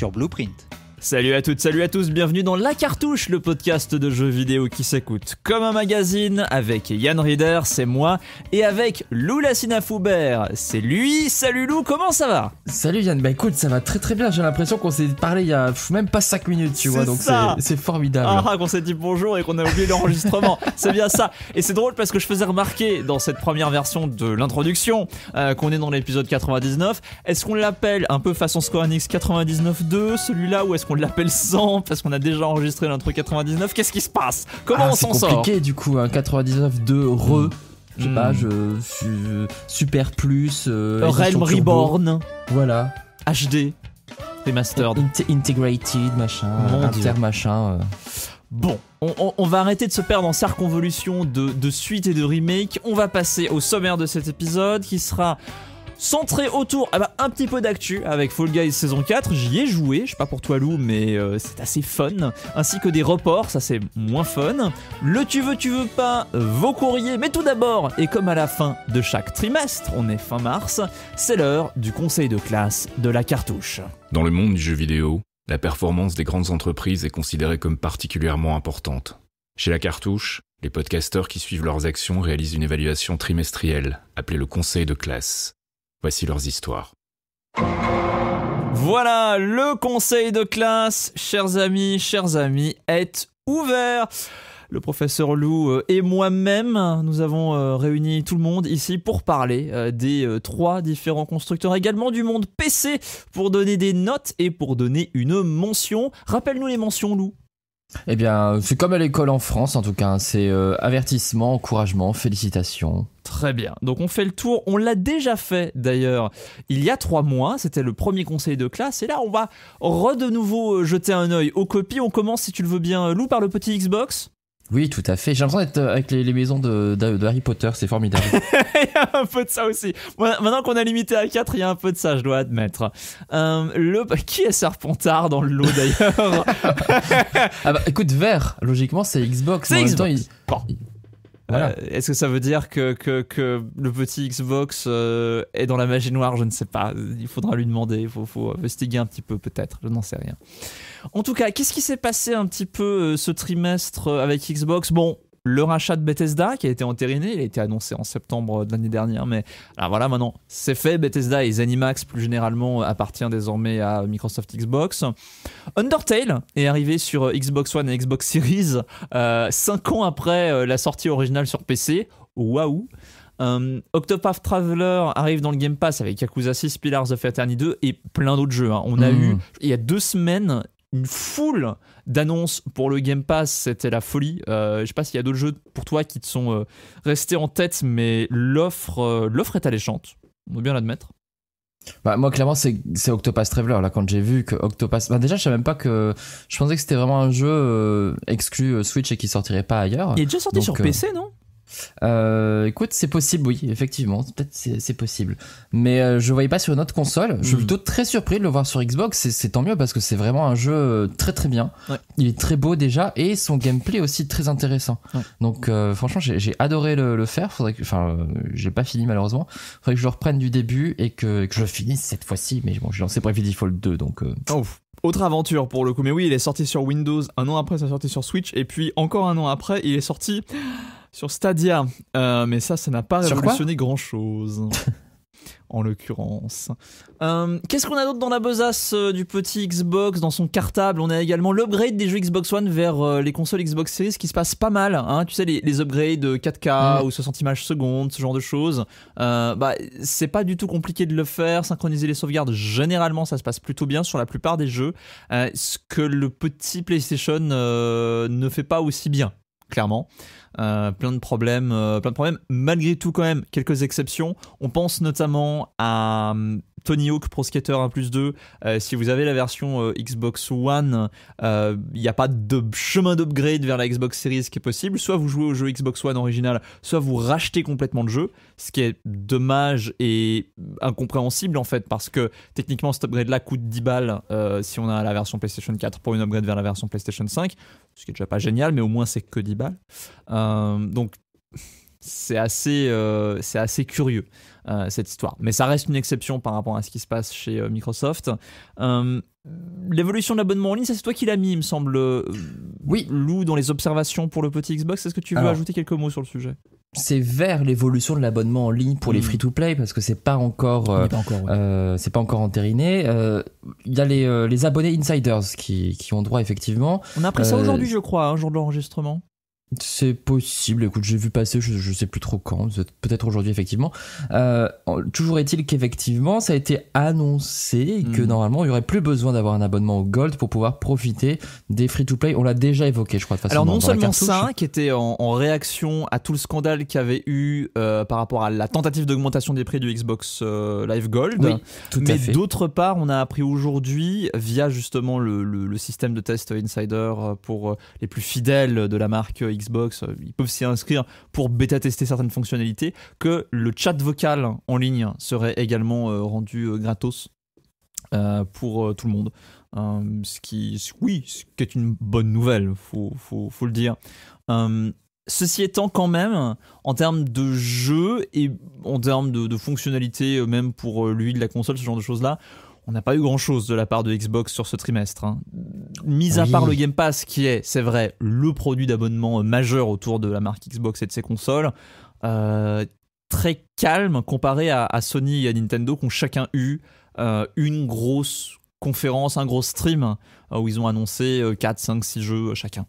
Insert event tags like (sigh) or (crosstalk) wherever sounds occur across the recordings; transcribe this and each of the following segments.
sur Blueprint. Salut à toutes, salut à tous, bienvenue dans La Cartouche, le podcast de jeux vidéo qui s'écoute comme un magazine, avec Yann Rieder, c'est moi, et avec Lou Lassina c'est lui. Salut Lou, comment ça va Salut Yann, bah écoute, ça va très très bien, j'ai l'impression qu'on s'est parlé il y a même pas 5 minutes, tu vois, donc c'est formidable. Ah, ah, qu'on s'est dit bonjour et qu'on a oublié l'enregistrement, (laughs) c'est bien ça. Et c'est drôle parce que je faisais remarquer dans cette première version de l'introduction euh, qu'on est dans l'épisode 99, est-ce qu'on l'appelle un peu façon Square Enix 99.2, celui-là, ou est-ce on l'appelle 100 parce qu'on a déjà enregistré l'intro 99 Qu'est-ce qui se passe Comment ah, on s'en sort C'est compliqué du coup, 99 de re. Je sais pas, hmm. je, je, Super Plus. Euh, Realm Reborn. Voilà. HD. Remastered. integrated, machin. Mon machin. Euh. Bon, on, va arrêter de se perdre en circonvolution de, de suite et de remake. On va passer au sommaire de cet épisode qui sera Centré autour ah bah, un petit peu d'actu avec Fall Guys saison 4, j'y ai joué, je sais pas pour toi Lou, mais euh, c'est assez fun. Ainsi que des reports, ça c'est moins fun. Le tu veux, tu veux pas, vos courriers, mais tout d'abord, et comme à la fin de chaque trimestre, on est fin mars, c'est l'heure du conseil de classe de la cartouche. Dans le monde du jeu vidéo, la performance des grandes entreprises est considérée comme particulièrement importante. Chez la cartouche, les podcasteurs qui suivent leurs actions réalisent une évaluation trimestrielle, appelée le conseil de classe. Voici leurs histoires. Voilà, le conseil de classe, chers amis, chers amis, est ouvert. Le professeur Lou euh, et moi-même, nous avons euh, réuni tout le monde ici pour parler euh, des trois différents constructeurs, également du monde PC, pour donner des notes et pour donner une mention. Rappelle-nous les mentions, Lou. Eh bien, c'est comme à l'école en France, en tout cas. Hein, c'est euh, avertissement, encouragement, félicitations. Très bien. Donc on fait le tour. On l'a déjà fait d'ailleurs il y a trois mois. C'était le premier conseil de classe. Et là, on va re de nouveau euh, jeter un œil aux copies. On commence, si tu le veux bien, euh, Lou, par le petit Xbox. Oui, tout à fait. J'ai l'impression d'être euh, avec les, maisons de, Harry Potter, c'est formidable. (laughs) il y a un peu de ça aussi. Maintenant qu'on a limité à 4, il y a un peu de ça, je dois admettre. Euh, le... (laughs) Qui est Serpentard dans le lot d'ailleurs (laughs) ah bah, Écoute, vert, logiquement, c'est Xbox. C'est Xbox. Euh, est-ce que ça veut dire que, que, le petit Xbox est dans la magie noire Je ne sais pas. Il faudra lui demander. Il faut, faut investiguer un petit peu, peut-être. Je n'en sais rien. En tout cas, qu'est-ce qui s'est passé un petit peu euh, ce trimestre euh, avec Xbox Bon, le rachat de Bethesda qui a été entériné, il a été annoncé en septembre euh, de l'année dernière, mais ah, voilà, maintenant c'est fait. Bethesda et Zenimax plus généralement appartient désormais à Microsoft Xbox. Undertale est arrivé sur Xbox One et Xbox Series 5 ans après la sortie originale sur PC. Waouh! Octopath Traveler arrive dans le Game Pass avec Yakuza 6, Pillars of Eternity 2 et plein d'autres jeux. Hein. On a hmm. eu, il y a deux semaines, une foule d'annonces pour le Game Pass, c'était la folie. Je euh, je sais pas s'il y a d'autres jeux pour toi qui te sont euh, restés en tête, mais l'offre euh, l'offre est alléchante, on doit bien l'admettre. Bah, moi clairement c'est, c'est Octopath Traveler là quand j'ai vu que Octopath bah, déjà je savais même pas que je pensais que c'était vraiment un jeu exclu Switch et qui sortirait pas ailleurs. Il est déjà sorti sur PC non euh, écoute, c'est possible, oui, effectivement, peut-être c'est possible. Mais ne euh, je voyais pas sur une autre console. Je suis hmm. plutôt très surpris de le voir sur Xbox. C'est tant mieux parce que c'est vraiment un jeu euh, très très bien. Il est très beau déjà et son gameplay aussi très intéressant. Donc franchement, j'ai adoré le, faire. Faudrait que, enfin, j'ai pas fini malheureusement. Faudrait que je le reprenne du début et que, que je finisse cette fois-ci. Mais bon, j'ai lancé Bravely Default 2, donc. Autre aventure pour le coup, mais oui, il est sorti sur Windows, un an après sa sortie sur Switch, et puis encore un an après, il est sorti sur Stadia, euh, mais ça, ça n'a pas révolutionné grand-chose. Hein. (laughs) en l'occurrence. Euh, qu'est-ce qu'on a d'autre dans la besace euh, du petit Xbox, dans son cartable On a également l'upgrade des jeux Xbox One vers les consoles Xbox Series, qui se passe pas mal. Hein. tu sais, les, upgrades 4K mm. ou 60 images secondes, ce genre de choses. bah, c'est pas du tout compliqué de le faire. Synchroniser les sauvegardes, généralement, ça se passe plutôt bien sur la plupart des jeux. ce que le petit PlayStation ne fait pas aussi bien, clairement. Euh, plein de problèmes, euh, plein de problèmes. Malgré tout, quand même, quelques exceptions. On pense notamment à hum, Tony Hawk Pro Skater 1 plus 2, euh, si vous avez la version Xbox One, il n'y a pas de chemin d'upgrade vers la Xbox Series qui est possible. Soit vous jouez au jeu Xbox One original, soit vous rachetez complètement le jeu, ce qui est dommage et incompréhensible en fait, parce que techniquement cet upgrade-là coûte 10 balles si on a la version PlayStation 4 pour une upgrade vers la version PlayStation 5 ce qui est déjà pas génial, mais au moins c'est que 10 balles. Euh, donc c'est assez, euh, assez curieux euh, cette histoire. Mais ça reste une exception par rapport à ce qui se passe chez Microsoft. L'évolution de l'abonnement en ligne, c'est toi qui l'as mis, il me semble. Oui. Lou, dans les observations pour le petit Xbox, est-ce que tu veux ajouter quelques mots sur le sujet c'est vers l'évolution de l'abonnement en ligne pour les mm. free-to-play parce que c'est pas encore, euh, euh, pas encore entériné. Euh, il y a les, les abonnés insiders qui, qui, ont droit effectivement. On a appris ça aujourd'hui, je crois, un hein, jour de l'enregistrement. C'est possible, écoute, j'ai vu passer, je, ne sais plus trop quand, peut-être aujourd'hui effectivement. Euh, toujours est-il qu'effectivement, ça a été annoncé que mhm. normalement, il y aurait plus besoin d'avoir un abonnement au Gold pour pouvoir profiter des free-to-play. On l'a déjà évoqué, je crois, de façon Alors non seulement ça, qui était en, réaction à tout le scandale qu'il y avait eu euh, par rapport à la tentative d'augmentation des prix du Xbox euh, Live Gold, mais d'autre part, on a appris aujourd'hui, via justement le, le, système de test Insider pour les plus fidèles de la marque Xbox, euh, ils peuvent s'y inscrire pour bêta-tester certaines fonctionnalités, que le chat vocal en ligne serait également euh, rendu euh, gratos pour tout le monde. ce qui, oui, ce qui est une bonne nouvelle, faut, faut, le dire. Ceci étant quand même, en termes de jeu et en termes de, de fonctionnalités, même pour lui de la console, ce genre de choses-là, on n'a pas eu grand-chose de la part de Xbox sur ce trimestre. Hein. Mis à part le Game Pass, qui est, c'est vrai, le produit d'abonnement euh, majeur autour de la marque Xbox et de ses consoles, euh, très calme comparé à, Sony et à Nintendo, qui ont chacun eu euh, une grosse conférence, un gros stream, où ils ont annoncé 4, 5, 6 jeux chacun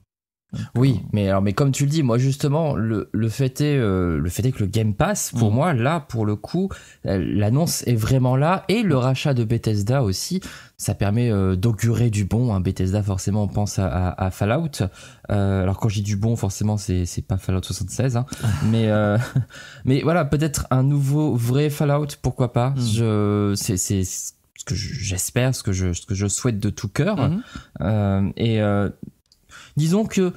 oui, euh, mais alors mais comme tu le dis, moi justement le, fait est euh, le fait est que le Game Pass pour mm. moi là pour le coup euh, l'annonce est vraiment là et le mm. rachat de Bethesda aussi ça permet d'augurer du bon. Hein. Bethesda forcément on pense à, Fallout. alors quand j'ai dis du bon forcément c'est pas Fallout 76, hein. ah. mais (laughs) mais voilà peut-être un nouveau vrai Fallout pourquoi pas. Mm. Je c'est ce que j'espère, ce que je je souhaite de tout cœur et Disons que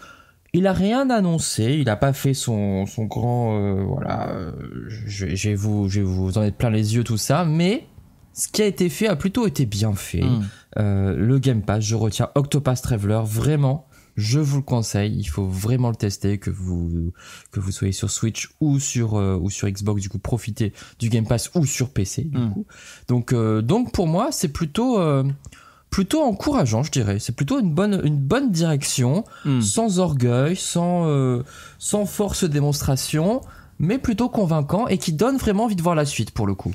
il a rien annoncé, il n'a pas fait son, grand euh, voilà, euh, je, vais vous je vous en être plein les yeux tout ça, mais ce qui a été fait a plutôt été bien fait. Hmm. Euh, le Game Pass, je retiens Octopass Traveler vraiment. Je vous le conseille, il faut vraiment le tester, que vous que vous soyez sur Switch ou sur ou sur Xbox, du coup profitez du Game Pass ou sur PC. Hmm. Donc donc pour moi c'est plutôt plutôt encourageant, je dirais. C'est plutôt une bonne, une bonne direction, hmm. sans orgueil, sans, euh, sans force démonstration, mais plutôt convaincant et qui donne vraiment envie de voir la suite pour le coup.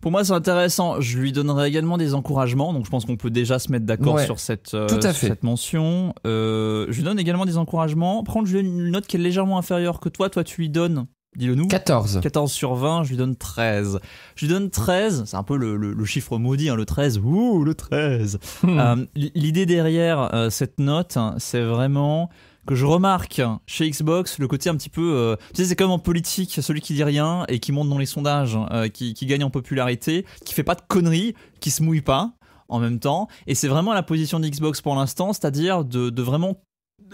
Pour moi, c'est intéressant. Je lui donnerai également des encouragements. Donc, je pense qu'on peut déjà se mettre d'accord sur cette, euh, cette mention. Euh, je lui donne également des encouragements. Prends une note qui est légèrement inférieure que toi. Toi, tu lui donnes Dis-le nous. 14. 14 sur 20, je lui donne 13. Je lui donne 13, c'est un peu le, chiffre maudit, hein, le 13. Ouh, le 13. Hmm. Euh, l'idée derrière euh, cette note, hein, c'est vraiment que je remarque hein, chez Xbox le côté un petit peu. Euh, tu sais, c'est comme en politique, celui qui dit rien et qui monte dans les sondages, hein, qui, gagne en popularité, qui fait pas de conneries, qui se mouille pas en même temps. Et c'est vraiment la position d'Xbox pour l'instant, c'est-à-dire de, vraiment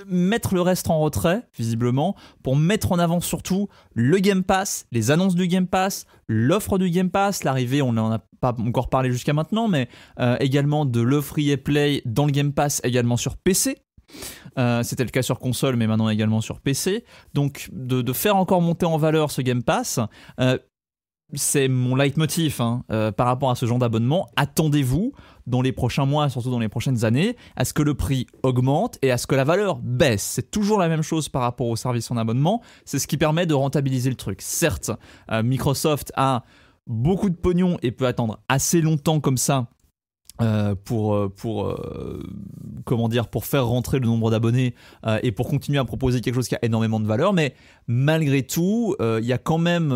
mettre le reste en retrait, visiblement, pour mettre en avant surtout le Game Pass, les annonces du Game Pass, l'offre du Game Pass, l'arrivée, on n'en a pas encore parlé jusqu'à maintenant, mais euh, également de l'offre EA Play dans le Game Pass, également sur PC. Euh, c'était le cas sur console, mais maintenant également sur PC. Donc de, faire encore monter en valeur ce Game Pass, euh, c'est mon leitmotiv hein, par rapport à ce genre d'abonnement. Attendez-vous dans les prochains mois, surtout dans les prochaines années, à ce que le prix augmente et à ce que la valeur baisse. C'est toujours la même chose par rapport au service en abonnement. C'est ce qui permet de rentabiliser le truc. Certes, euh, Microsoft a beaucoup de pognon et peut attendre assez longtemps comme ça euh, pour euh, pour comment dire pour faire rentrer le nombre d'abonnés et pour continuer à proposer quelque chose qui a énormément de valeur mais malgré tout il y a quand même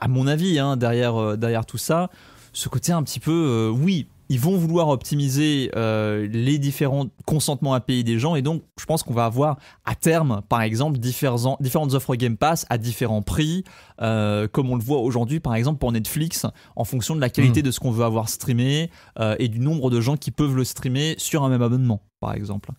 à mon avis hein, derrière derrière tout ça ce côté un petit peu oui ils vont vouloir optimiser euh, les différents consentements à payer des gens. Et donc, je pense qu'on va avoir à terme, par exemple, différentes offres Game Pass à différents prix, euh, comme on le voit aujourd'hui, par exemple, pour Netflix, en fonction de la qualité hmm. de ce qu'on veut avoir streamé euh, et du nombre de gens qui peuvent le streamer sur un même abonnement, par exemple.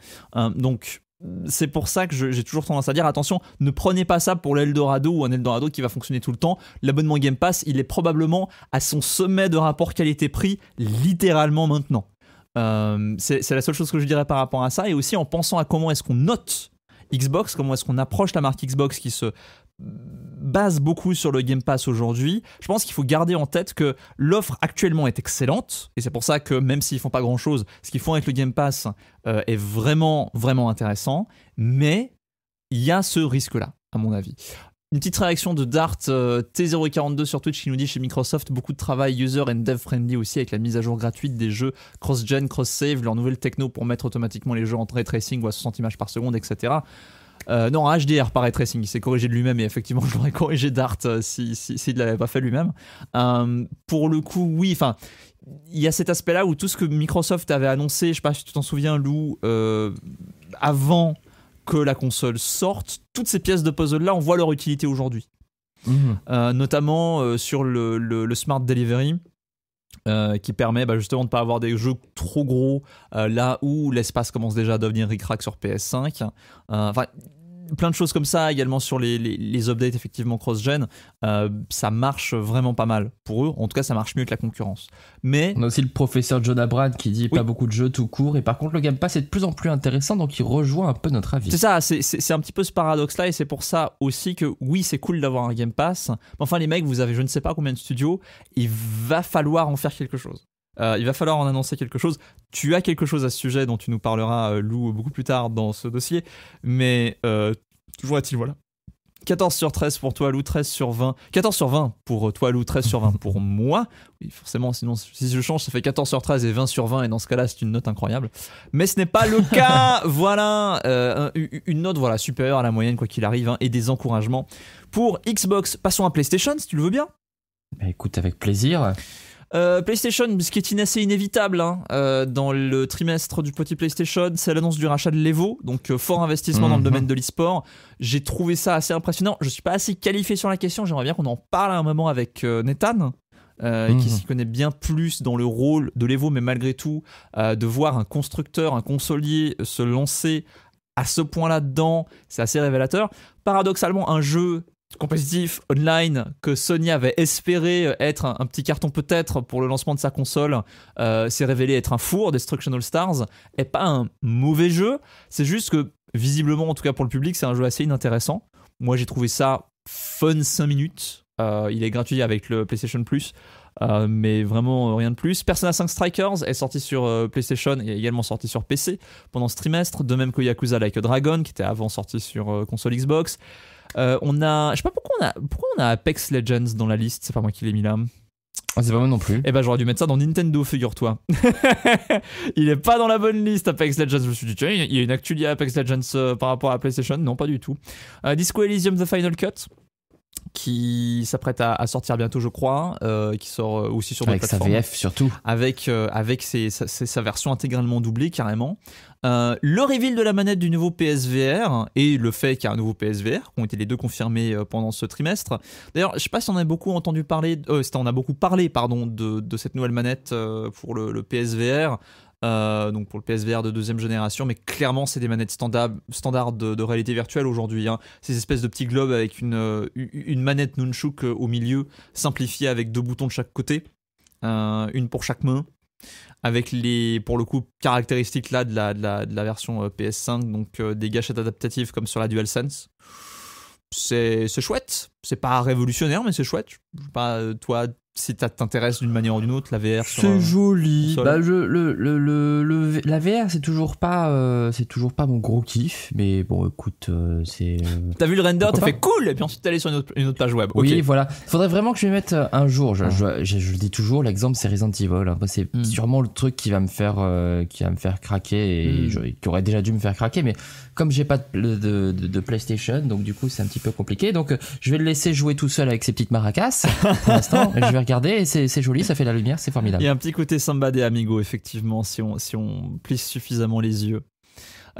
donc, c'est pour ça que j'ai toujours tendance à dire attention, ne prenez pas ça pour l'Eldorado ou un Eldorado qui va fonctionner tout le temps. L'abonnement Game Pass, il est probablement à son sommet de rapport qualité-prix littéralement maintenant. Euh, c'est la seule chose que je dirais par rapport à ça et aussi en pensant à comment est-ce qu'on note Xbox, comment est-ce qu'on approche la marque Xbox qui se base beaucoup sur le Game Pass aujourd'hui, je pense qu'il faut garder en tête que l'offre actuellement est excellente, et c'est pour ça que même s'ils font pas grand-chose, ce qu'ils font avec le Game Pass euh, est vraiment, vraiment intéressant, mais il y a ce risque-là, à mon avis. Une petite réaction de Dart euh, T042 sur Twitch qui nous dit chez Microsoft beaucoup de travail user and dev friendly aussi avec la mise à jour gratuite des jeux cross-gen, cross-save, leur nouvelle techno pour mettre automatiquement les jeux en ray tracing ou à 60 images par seconde, etc. Euh, non, HDR paraît tracing, il s'est corrigé de lui-même et effectivement, (laughs) je l'aurais corrigé d'Art euh, s'il si, ne l'avait pas fait lui-même. Euh, pour le coup, oui, enfin, il y a cet aspect-là où tout ce que Microsoft avait annoncé, je ne sais pas si tu t'en souviens, Lou, avant que la console sorte, toutes ces pièces de puzzle-là, on voit leur utilité aujourd'hui. Mmh. notamment sur le, Smart Delivery euh, qui permet bah, justement de ne pas avoir des jeux trop gros euh, là où l'espace commence déjà à devenir ricrac sur PS5. Euh, enfin, plein de choses comme ça, également sur les, les, updates effectivement cross-gen, euh, ça marche vraiment pas mal pour eux. En tout cas, ça marche mieux que la concurrence. Mais on a aussi le professeur John Abrad qui dit pas beaucoup de jeux tout court. Et par contre, le Game Pass est de plus en plus intéressant, donc il rejoint un peu notre avis. C'est ça, c'est un petit peu ce paradoxe-là, et c'est pour ça aussi que oui, c'est cool d'avoir un Game Pass. Mais enfin, les mecs, vous avez je ne sais pas combien de studios, il va falloir en faire quelque chose. Euh, il va falloir en annoncer quelque chose. Tu as quelque chose à ce sujet dont tu nous parleras, euh, Lou, beaucoup plus tard dans ce dossier. Mais euh, toujours est-il, voilà. 14 sur 13 pour toi, Lou, 13 sur 20. 14 sur 20 pour euh, toi, Lou, 13 sur 20 pour moi. Oui, forcément, sinon, si je change, ça fait 14 sur 13 et 20 sur 20, et dans ce cas-là, c'est une note incroyable. Mais ce n'est pas le (laughs) cas Voilà Une note voilà, supérieure à la moyenne, quoi qu'il arrive, hein, et des encouragements. Pour Xbox, passons à PlayStation, si tu le veux bien. Bah, écoute, avec plaisir. Euh, PlayStation, ce qui est assez inévitable hein, euh, dans le trimestre du petit PlayStation, c'est l'annonce du rachat de l'Evo, donc euh, fort investissement dans le mhm. domaine de l'e-sport. J'ai trouvé ça assez impressionnant. Je ne suis pas assez qualifié sur la question, j'aimerais bien qu'on en parle à un moment avec Nathan. qui mhm. s'y connaît bien plus dans le rôle de l'Evo, mais malgré tout, de voir un constructeur, un consolier se lancer à ce point-là dedans, c'est assez révélateur. Paradoxalement, un jeu compétitif online que Sony avait espéré être un, petit carton peut-être pour le lancement de sa console euh, s'est révélé être un four. Destruction All Stars est pas un mauvais jeu, c'est juste que visiblement, en tout cas pour le public, c'est un jeu assez inintéressant. Moi j'ai trouvé ça fun 5 minutes. Euh, il est gratuit avec le PlayStation Plus. Euh, mais vraiment rien de plus. Persona 5 Strikers est sorti sur PlayStation et également sorti sur PC pendant ce trimestre, de même que Yakuza Like a Dragon qui était avant sorti sur console Xbox. Euh, on a, je sais pas pourquoi on a, on a Apex Legends dans la liste. C'est pas moi qui l'ai mis là. Ah, c'est pas moi non plus. et eh ben j'aurais dû mettre ça dans Nintendo, figure-toi. (laughs) il est pas dans la bonne liste Apex Legends. Je me suis dit tiens, il y a une actualité Apex Legends euh, par rapport à PlayStation. Non, pas du tout. Euh, Disco Elysium The Final Cut qui s'apprête à, sortir bientôt, je crois, euh, qui sort euh, aussi sur avec sa VF surtout, avec euh, avec sa, version intégralement doublée carrément. le reveal de la manette du nouveau PSVR et le fait qu'il y a un nouveau PSVR, qui ont été les deux confirmés pendant ce trimestre. D'ailleurs, je ne sais pas si on a beaucoup entendu parler, on a beaucoup parlé pardon de, cette nouvelle manette pour le, le PSVR. Euh, donc pour le PSVR de deuxième génération, mais clairement c'est des manettes standards standard de, réalité virtuelle aujourd'hui. Hein. Ces espèces de petits globes avec une, euh, une manette Nunchuk euh, au milieu, simplifiée avec deux boutons de chaque côté, une pour chaque main, avec les, pour le coup, caractéristiques là de la, de la, version PS5, donc des gâchettes adaptatives comme sur la DualSense. C'est chouette, c'est pas révolutionnaire, mais c'est chouette. pas, toi, si t'intéresses d'une manière ou d'une autre, la VR. C'est joli. Bah, le, le, le, la VR, c'est toujours pas, euh, c'est toujours pas mon gros kiff, mais bon, écoute, euh, c'est. Euh, t'as vu le render, t'as fait cool, et puis ensuite t'es allé sur une autre, page web. Oui, voilà. Faudrait vraiment que je me mette un jour. Ah. Je, le dis toujours, l'exemple c'est Resident Evil. Hein. c'est hmm. sûrement le truc qui va me faire, qui va me faire craquer et hmm. qui aurait déjà dû me faire craquer, mais comme j'ai pas de, PlayStation, donc du coup c'est un petit peu compliqué. Donc je vais le laisser jouer tout seul avec ses petites maracas pour l'instant. (laughs) Regardez, et c'est joli, ça fait la lumière, c'est formidable. Il y a un petit côté samba des amigos, effectivement, si on, si plisse suffisamment les yeux.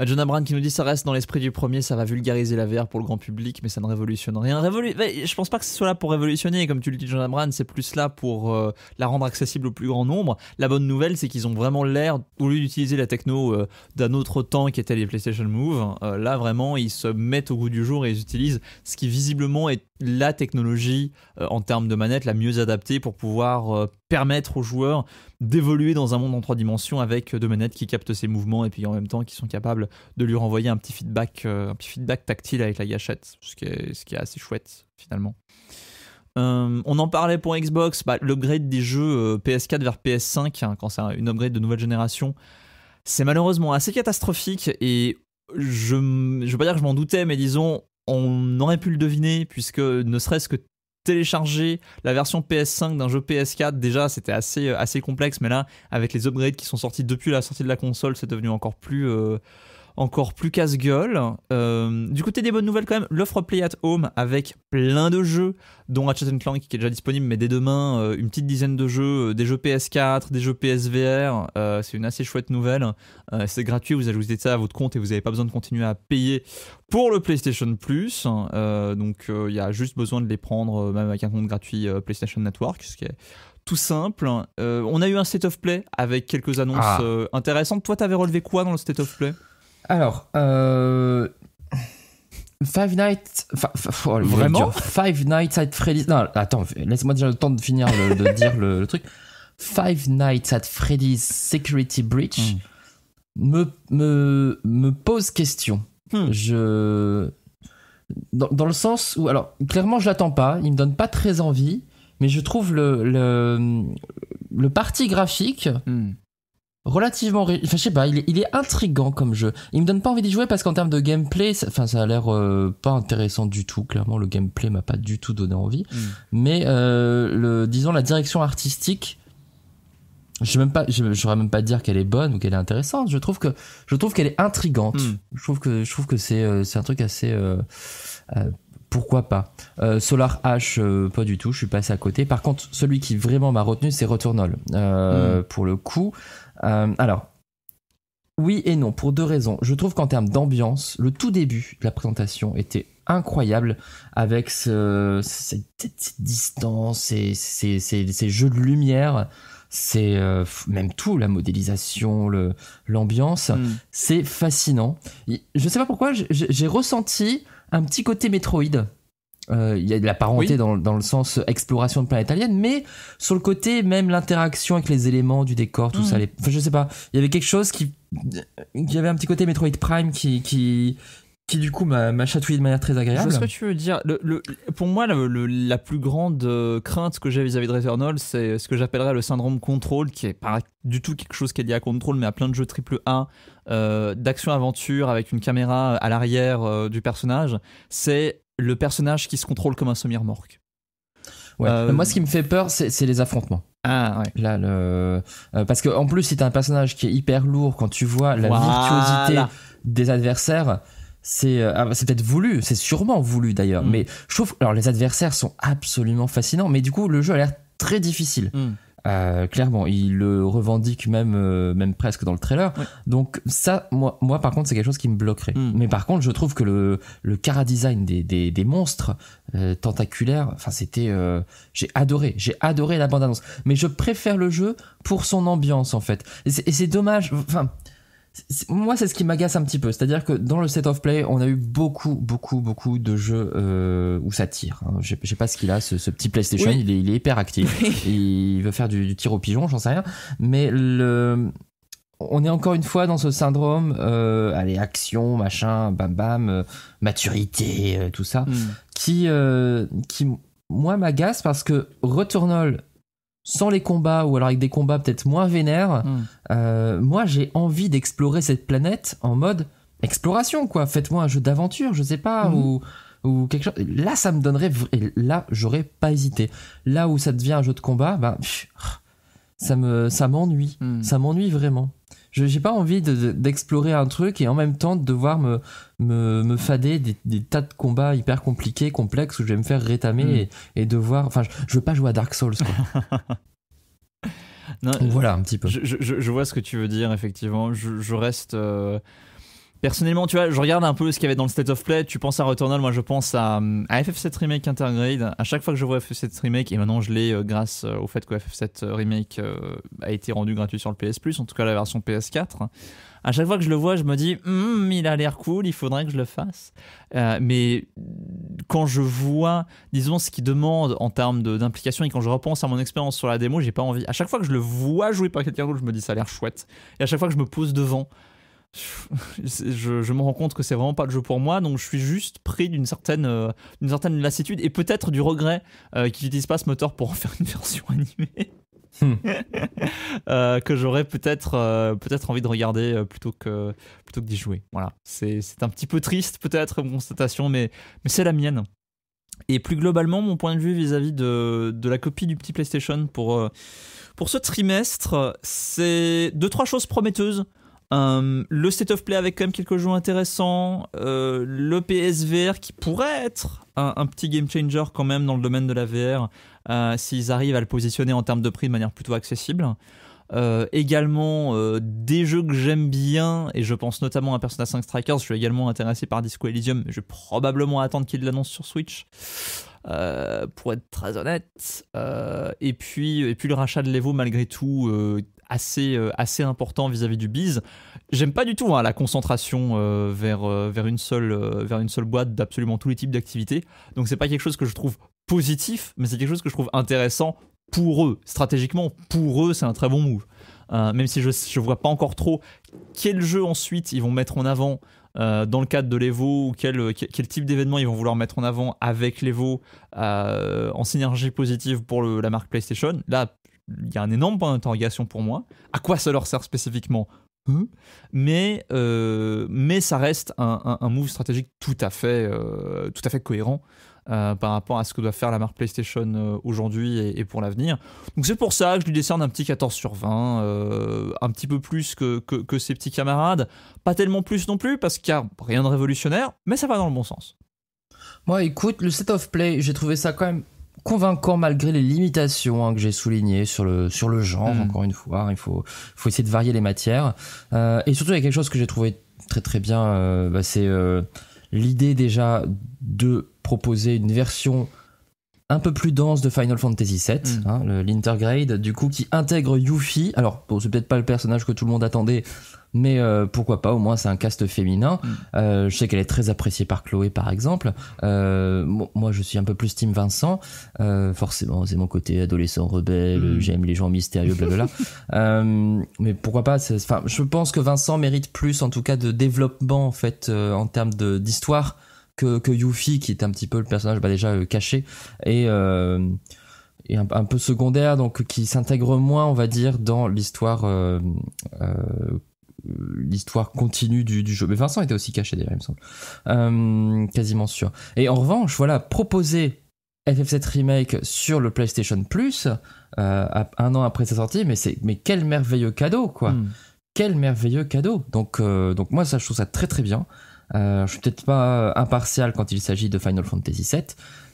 Euh, Jonah Brand qui nous dit ça reste dans l'esprit du premier, ça va vulgariser la VR pour le grand public, mais ça ne révolutionne rien. Je je pense pas que ce soit là pour révolutionner, comme tu le dis John Brand, c'est plus là pour euh, la rendre accessible au plus grand nombre. La bonne nouvelle, c'est qu'ils ont vraiment l'air, au lieu d'utiliser la techno euh, d'un autre temps qui était les PlayStation Move, là vraiment ils se mettent au goût du jour et ils utilisent ce qui visiblement est la technologie euh, en termes de manette la mieux adaptée pour pouvoir euh, permettre aux joueurs d'évoluer dans un monde en trois dimensions avec euh, deux manettes qui captent ses mouvements et puis en même temps qui sont capables de lui renvoyer un petit feedback, un petit feedback tactile avec la gâchette, ce qui est, ce qui est assez chouette finalement. on en parlait pour Xbox, bah, l'upgrade des jeux PS4 vers PS5, hein, quand c'est une upgrade de nouvelle génération, c'est malheureusement assez catastrophique et je ne veux pas dire que je m'en doutais, mais disons, on aurait pu le deviner, puisque ne serait-ce que télécharger la version PS5 d'un jeu PS4, déjà c'était assez, euh, assez complexe, mais là, avec les upgrades qui sont sortis depuis la sortie de la console, c'est devenu encore plus... Euh, encore plus casse-gueule. Euh, du côté des bonnes nouvelles quand même, l'offre Play at Home avec plein de jeux, dont Ratchet Clank qui est déjà disponible, mais dès demain, euh, une petite dizaine de jeux, euh, des jeux PS4, des jeux PSVR, c'est une assez chouette nouvelle. c'est gratuit, vous ajoutez ça à votre compte et vous n'avez pas besoin de continuer à payer pour le PlayStation Plus. donc il y a juste besoin de les prendre, même avec un compte gratuit PlayStation Network, ce qui est tout simple. on a eu un State of Play avec quelques annonces ah. intéressantes. Toi, t'avais relevé quoi dans le State of Play alors, euh, Five Nights. Oh, vraiment Five Nights at Freddy's. Non, attends, laisse-moi déjà le temps de finir de (laughs) dire le, truc. Five Nights at Freddy's Security Breach hmm. me, me, me, pose question. Hmm. Je. Dans, dans, le sens où, alors, clairement, je l'attends pas. Il me donne pas très envie. Mais je trouve le, le, le parti graphique. Hmm relativement enfin je sais pas il est, il est intrigant comme jeu il me donne pas envie d'y jouer parce qu'en termes de gameplay ça, enfin ça a l'air euh, pas intéressant du tout clairement le gameplay m'a pas du tout donné envie hmm. mais euh, le disons la direction artistique je même pas je saurais même pas dire qu'elle est bonne ou qu'elle est intéressante je trouve que je trouve qu'elle est intrigante hmm. je trouve que je trouve que c'est euh, c'est un truc assez euh, pourquoi pas euh, Solar H, pas du tout, je suis passé à côté. Par contre, celui qui vraiment m'a retenu, c'est Returnal. Euh, hmm. Pour le coup, euh, alors, oui et non, pour deux raisons. Je trouve qu'en termes d'ambiance, le tout début de la présentation était incroyable avec cette, distance, ces, ces, jeux de lumière, c'est euh, même tout, la modélisation, l'ambiance, hmm. c'est fascinant. Je ne sais pas pourquoi, j'ai ressenti un petit côté métroïde. Euh, il y a de la parenté dans, dans, le sens euh, exploration de planète italienne mais sur le côté même l'interaction avec les éléments du décor, tout ça. Mhm. Les, je sais pas. Il y avait quelque chose qui, il y avait un petit côté Metroid Prime qui, qui, qui du coup m'a chatouillé de manière très agréable. Je ce que tu veux dire. Le, pour moi, la plus grande euh, crainte que j'ai vis-à-vis de Returnal, c'est ce que j'appellerais le syndrome contrôle, qui est pas du tout quelque chose qui est lié à contrôle, mais à plein de jeux triple A d'action-aventure avec une caméra à l'arrière du personnage. C'est le personnage qui se contrôle comme un semi-remorque. Ouais. Euh, Moi, ce qui me fait peur, c'est les affrontements. Ah ouais. Là, le... Euh, parce que en plus, si t'as un personnage qui est hyper lourd, quand tu vois la virtuosité des adversaires, euh, ah, c'est peut-être voulu, c'est sûrement voulu d'ailleurs. Mm. Mais je alors les adversaires sont absolument fascinants, mais du coup, le jeu a l'air très difficile. Mm. Euh, clairement, il le revendique même, euh, même presque dans le trailer. Donc ça, moi, moi par contre, c'est quelque chose qui me bloquerait. Hmm. Mais par contre, je trouve que le, le cara design des, des, des monstres euh, tentaculaires, enfin c'était, j'ai adoré, j'ai adoré la bande annonce. Mais je préfère le jeu pour son ambiance en fait. Et c'est dommage. Enfin, moi, c'est ce qui m'agace un petit peu. C'est-à-dire que dans le set of play, on a eu beaucoup, beaucoup, beaucoup de jeux euh, où ça tire. Hein. Je, sais pas ce qu'il a, ce, petit PlayStation. Il, est, hyper actif. (laughs) il veut faire du, tir au pigeon, j'en sais rien. Mais le, on est encore une fois dans ce syndrome, euh, allez, action, machin, bam bam, euh, maturité, euh, tout ça, hmm. qui, qui, moi, m'agace parce que Returnal sans les combats ou alors avec des combats peut-être moins vénères, hmm. euh, moi j'ai envie d'explorer cette planète en mode exploration quoi. Faites-moi un jeu d'aventure, je sais pas hmm. ou quelque chose. Là, ça me donnerait. Là, j'aurais pas hésité. Là où ça devient un jeu de combat, bah, ça me ça m'ennuie. Hmm. Ça m'ennuie vraiment j'ai pas envie d'explorer un truc et en même temps de devoir me me, fader des, tas de combats hyper compliqués, complexes où je vais me faire rétamer hmm. et, de devoir. Enfin, je, veux pas jouer à Dark Souls. Quoi. (laughs) voilà un petit peu. Je, vois ce que tu veux dire effectivement. Je, reste. Euh, Personnellement, tu vois, je regarde un peu ce qu'il y avait dans le State of Play. Tu penses à Returnal, moi je pense à, à FF7 Remake Intergrade. À chaque fois que je vois FF7 Remake, et maintenant je l'ai euh, grâce euh, au fait que FF7 euh, Remake a été rendu gratuit sur le PS Plus, en tout cas la version PS4. À chaque fois que je le vois, je me dis, hmm, il a l'air cool, il faudrait que je le fasse. mais quand je vois, disons, ce qu'il demande en termes d'implication et quand je repense à mon expérience sur la démo, j'ai pas envie. À chaque fois que je le vois jouer par quelqu'un d'autre, je me dis, ça a l'air chouette. Et à chaque fois que je me pose devant, je, me rends compte que c'est vraiment pas le jeu pour moi, donc je suis juste pris d'une certaine, euh, d'une certaine lassitude et peut-être du regret euh, qu'ils n'utilisent pas ce moteur pour en faire une (laughs) version animée. Hmm. (laughs) Euh, que j'aurais peut-être euh, peut-être envie de regarder plutôt que plutôt que d'y jouer. Voilà, c'est un petit peu triste peut-être une constatation, mais mais c'est la mienne. Et plus globalement, mon point de vue vis-à-vis -vis de, de, la copie du petit PlayStation pour pour ce trimestre, c'est deux trois choses prometteuses euh, le state of play avec quand même quelques jeux intéressants. Euh, le PSVR qui pourrait être un, petit game changer quand même dans le domaine de la VR euh, s'ils arrivent à le positionner en termes de prix de manière plutôt accessible. également des jeux que j'aime bien et je pense notamment à Persona 5 Strikers. Je suis également intéressé par Disco Elysium. Mais je vais probablement attendre qu'ils l'annonce sur Switch. pour être très honnête. et, puis, et puis le rachat de l'Evo, malgré tout, assez, euh, assez important vis-à-vis du Biz. J'aime pas du tout hein, la concentration euh, vers, euh, vers, une seule, vers une seule boîte d'absolument tous les types d'activités. Donc c'est pas quelque chose que je trouve positif, mais c'est quelque chose que je trouve intéressant pour eux. Stratégiquement, pour eux, c'est un très bon move. même si je ne vois pas encore trop quel jeu ensuite ils vont mettre en avant dans le cadre de l'Evo ou quel, quel type d'événement ils vont vouloir mettre en avant avec l'Evo en synergie positive pour la marque PlayStation. Là, il y a un énorme point d'interrogation pour moi. À quoi ça leur sert spécifiquement hein mais, euh, mais ça reste un, un, move stratégique tout à fait, euh, tout à fait cohérent euh, par rapport à ce que doit faire la marque PlayStation aujourd'hui et, pour l'avenir. Donc c'est pour ça que je lui décerne un petit 14 sur 20, un petit peu plus que, que, ses petits camarades. Pas tellement plus non plus, parce qu'il n'y a rien de révolutionnaire, mais ça va dans le bon sens. Moi, écoute, le set of play, j'ai trouvé ça quand même convaincant malgré les limitations hein, que j'ai soulignées sur le sur le genre. Mhm. Encore une fois, hein, il faut faut essayer de varier les matières. Euh, et surtout, il y a quelque chose que j'ai trouvé très très bien. Euh, bah, c'est euh, l'idée déjà de proposer une version un peu plus dense de Final Fantasy VII, mm. hein, l'Intergrade, du coup, qui intègre Yuffie. Alors, bon, c'est peut-être pas le personnage que tout le monde attendait, mais euh, pourquoi pas, au moins c'est un cast féminin. Mm. Euh, je sais qu'elle est très appréciée par Chloé, par exemple. Euh, moi, je suis un peu plus Team Vincent. forcément, c'est mon côté adolescent rebelle, mm. j'aime les gens mystérieux, blablabla. (laughs) mais pourquoi pas Enfin, je pense que Vincent mérite plus, en tout cas, de développement, en fait, en termes d'histoire que, que Yuffie, qui est un petit peu le personnage bah, déjà euh, caché, et, euh, un, peu secondaire, donc qui s'intègre moins, on va dire, dans l'histoire euh, l'histoire continue du, jeu. Mais Vincent était aussi caché déjà, il me semble. quasiment sûr. Et en revanche, voilà, proposer FF7 Remake sur le PlayStation Plus, un an après sa sortie, mais, c'est, mais quel merveilleux cadeau, quoi. Hmm. Quel merveilleux cadeau. Donc, donc moi, ça, je trouve ça très très bien. Euh, je suis peut-être pas euh, impartial quand il s'agit de Final Fantasy VII,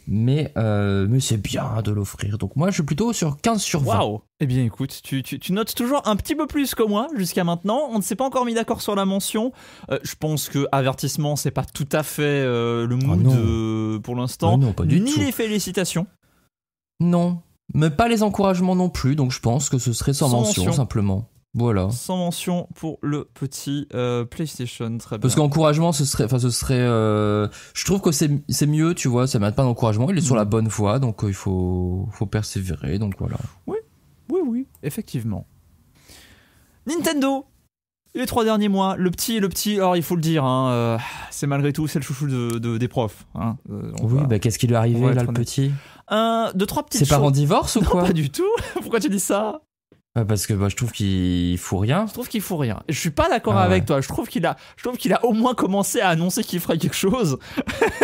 mais, euh, mais c'est bien de l'offrir. Donc moi, je suis plutôt sur 15 sur 20. Waouh Eh bien, écoute, tu, tu, notes toujours un petit peu plus que moi jusqu'à maintenant. On ne s'est pas encore mis d'accord sur la mention. Euh, je pense que avertissement, c'est pas tout à fait le mood ah pour l'instant. Ah pas Ni tout. les félicitations. Non, mais pas les encouragements non plus. Donc je pense que ce serait sans, mention simplement. Voilà. Sans mention pour le petit euh, PlayStation, très Parce qu'encouragement, ce serait, enfin, ce serait, euh, je trouve que c'est, mieux, tu vois, ça met pas d'encouragement. Il est sur la mm. bonne voie, donc euh, il faut, faut persévérer, donc voilà. Oui, oui, oui, effectivement. Nintendo. Les trois derniers mois, le petit, le petit, alors il faut le dire, hein, c'est malgré tout, c'est le chouchou de, des profs. Hein, oui, bah, qu'est-ce qui lui est arrivé là, le petit un, deux, trois petites pas en divorce ou quoi Pas du tout. (laughs) Pourquoi tu dis ça euh, parce que bah, je trouve qu'il fout rien. Je trouve qu'il fout rien. Je suis pas d'accord ah avec toi. Je trouve qu'il a, je trouve qu'il a au moins commencé à annoncer qu'il ferait quelque chose,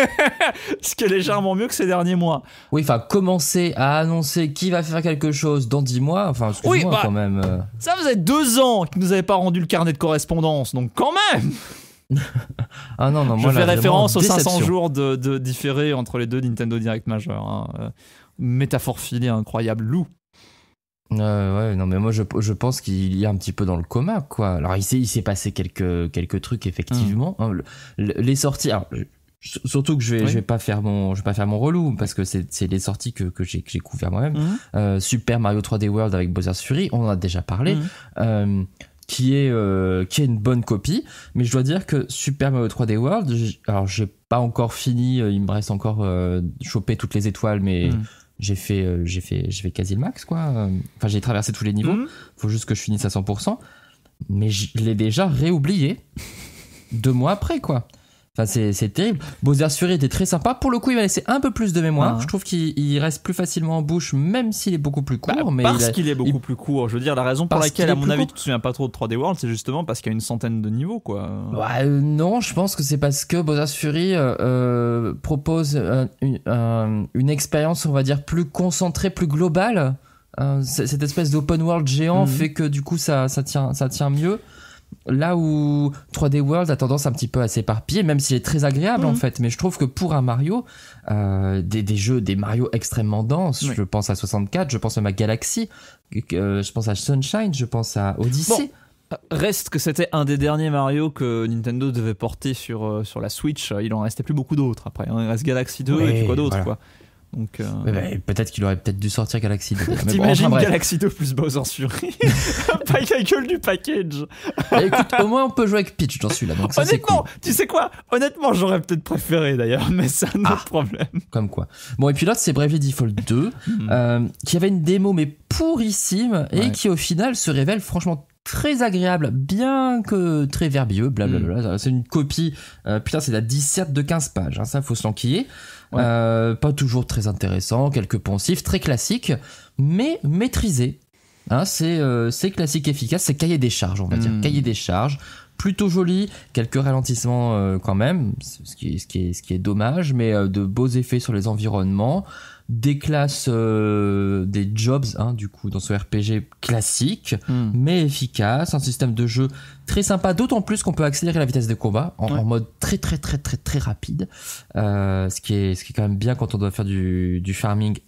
(laughs) ce qui est légèrement mieux que ces derniers mois. Oui, enfin commencer à annoncer qu'il va faire quelque chose dans dix mois. Enfin, excuse-moi bah, quand même. Ça euh. Ça faisait deux ans que nous avait pas rendu le carnet de correspondance, donc quand même. (laughs) ah non non, moi je fais référence aux 500 jours de, de différé entre les deux Nintendo Direct majeurs. Hein. Euh, métaphore filée incroyable, loup. Euh, ouais, non, mais moi je, je pense qu'il y a un petit peu dans le coma, quoi. Alors il s'est, il s'est passé quelques, quelques trucs, effectivement. Hmm. Hein, les sorties. Euh, surtout que je vais, je vais pas faire mon, je vais pas faire mon relou parce que c'est, les sorties que, que j'ai, que couvert moi-même. Hmm. Euh, Super Mario 3D World avec Bowser's Fury, on en a déjà parlé. Hmm. Euh, qui est qui est une bonne copie mais je dois dire que Super Mario 3D World alors j'ai pas encore fini il me reste encore choper toutes les étoiles mais j'ai fait, euh, j'ai fait, j'ai fait quasi le max, quoi. Enfin, j'ai traversé tous les niveaux. Mhm. Faut juste que je finisse à 100%. Mais je l'ai déjà réoublié deux mois après, quoi. Enfin, c'est terrible. Bowser Fury était très sympa. Pour le coup, il va laisser un peu plus de mémoire. Ah. Je trouve qu'il reste plus facilement en bouche, même s'il est beaucoup plus court. Bah, mais parce qu'il est beaucoup plus court. Je veux dire, la raison pour laquelle, à mon avis, tu te souviens pas trop de 3D World, c'est justement parce qu'il y a une centaine de niveaux, quoi. Bah, euh, non, je pense que c'est parce que Bowser Fury euh, euh, propose une, expérience, on va dire, plus concentrée, plus globale. cette espèce d'open world géant mhm. fait que du coup ça, ça, tient, ça tient mieux là où 3D World a tendance un petit peu à s'éparpiller, même s'il est très agréable en mhm. fait, mais je trouve que pour un Mario, euh, des, jeux, des Mario extrêmement denses, je pense à 64, je pense à ma Galaxy, euh, je pense à Sunshine, je pense à Odyssey. Euh, reste que c'était un des derniers Mario que Nintendo devait porter sur, sur la Switch. Il en restait plus beaucoup d'autres après. Hein. Il reste Galaxy 2 et puis quoi d'autre quoi. Donc euh, bah, peut-être qu'il aurait peut-être dû sortir Galaxy 2. T'imagines Galaxy 2 plus Bowser Fury (laughs) Pas la gueule du package. Bah, écoute, au moins on peut jouer avec Peach j'en suis là Honnêtement, cool. tu sais quoi Honnêtement, j'aurais peut-être préféré d'ailleurs, mais c'est un autre ah, problème. Comme quoi. Bon, et puis l'autre, c'est Bravely Default 2, (laughs) hmm. euh, qui avait une démo mais pourrissime et qui au final se révèle franchement très agréable, bien que très verbieux, blablabla. Hmm. C'est une copie, euh, putain, c'est la 17 de 15 pages, hein, ça faut se euh, pas toujours très intéressant, quelques poncifs, très classiques mais maîtrisés Hein, c'est euh, classique, efficace, c'est cahier des charges, on va dire. Hmm. Cahier des charges, plutôt joli, quelques ralentissements euh, quand même, ce qui est dommage, mais de beaux effets sur les environnements des classes, euh, des jobs, hein, du coup, dans ce RPG classique, hmm. mais efficace, un système de jeu très sympa, d'autant plus qu'on peut accélérer la vitesse des combats en, mode très très très très très rapide, euh, ce, qui est, ce qui est quand même bien quand on doit faire du, farming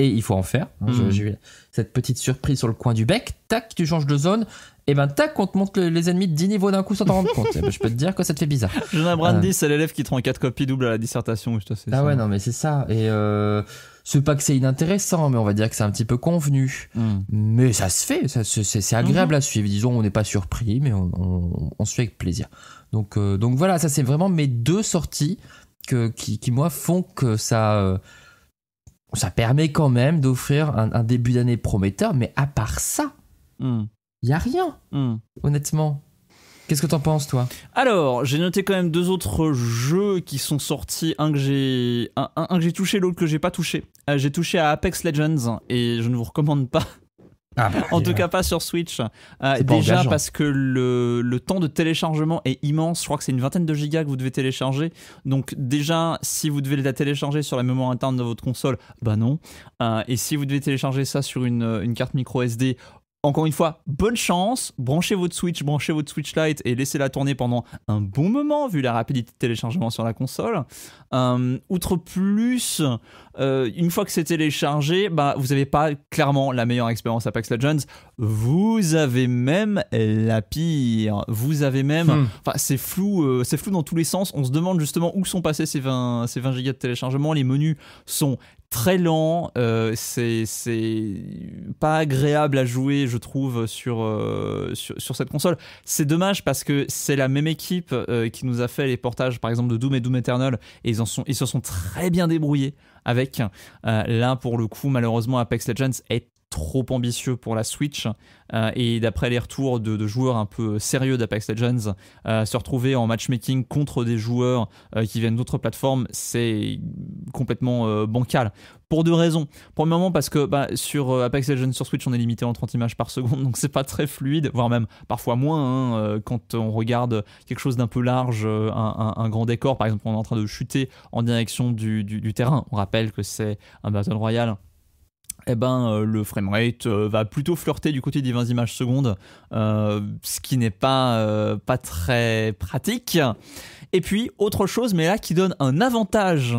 et il faut en faire. Hein, hmm. J'ai eu cette petite surprise sur le coin du bec, tac, tu changes de zone et eh ben tac, on te montre les ennemis de 10 niveaux d'un coup sans t'en rendre compte. Eh ben, je peux te dire que ça te fait bizarre. (laughs) Jonah Brandy, c'est l'élève qui te rend 4 copies doubles à la dissertation. Je ah ça. ouais, non, mais c'est ça. Et euh, c'est pas que c'est inintéressant, mais on va dire que c'est un petit peu convenu. Hmm. Mais ça se fait, c'est agréable mhm. à suivre. Disons, on n'est pas surpris, mais on, on, se fait avec plaisir. Donc, euh, donc voilà, ça c'est vraiment mes deux sorties que, qui, moi, font que ça. Euh, ça permet quand même d'offrir un, début d'année prometteur, mais à part ça, hmm il y a rien, hmm. honnêtement. Qu'est-ce que t'en penses, toi Alors, j'ai noté quand même deux autres jeux qui sont sortis. Un que j'ai, un, j'ai touché, l'autre que j'ai pas touché. Euh, j'ai touché à Apex Legends et je ne vous recommande pas. Ah bah, (laughs) en tout cas, pas sur Switch. Euh, déjà parce que le, temps de téléchargement est immense. Je crois que c'est une vingtaine de gigas que vous devez télécharger. Donc, déjà, si vous devez la télécharger sur la mémoire interne de votre console, bah non. Euh, et si vous devez télécharger ça sur une, une carte micro SD, encore une fois, bonne chance. Branchez votre Switch, branchez votre Switch Lite et laissez-la tourner pendant un bon moment vu la rapidité de téléchargement sur la console. Euh, outre plus, euh, une fois que c'est téléchargé, bah, vous n'avez pas clairement la meilleure expérience à Apex Legends. Vous avez même la pire. Vous avez même. Hmm. Enfin, c'est flou, euh, c'est flou dans tous les sens. On se demande justement où sont passés ces 20, ces 20 gigas de téléchargement. Les menus sont très lents c'est pas agréable à jouer, je trouve, sur, sur, cette console. C'est dommage parce que c'est la même équipe qui nous a fait les portages, par exemple, de Doom et Doom Eternal, et ils, ils se sont très bien débrouillés avec. Euh, là, pour le coup, malheureusement, Apex Legends est trop ambitieux pour la Switch euh, et d'après les retours de, joueurs un peu sérieux d'Apex Legends, euh, se retrouver en matchmaking contre des joueurs euh, qui viennent d'autres plateformes, c'est complètement bancal. Pour deux raisons. Premièrement, parce que bah, sur Apex Legends sur Switch, on est limité en 30 images par seconde, (laughs) donc c'est pas très fluide, voire même parfois moins hein, quand on regarde quelque chose d'un peu large, un, grand décor. Par exemple, on est en train de chuter en direction du terrain. On rappelle que c'est un Battle Royale eh ben, euh, le framerate euh, va plutôt flirter du côté des 20 images secondes, euh, ce qui n'est pas, pas très pratique. Et puis, autre chose, mais là qui donne un avantage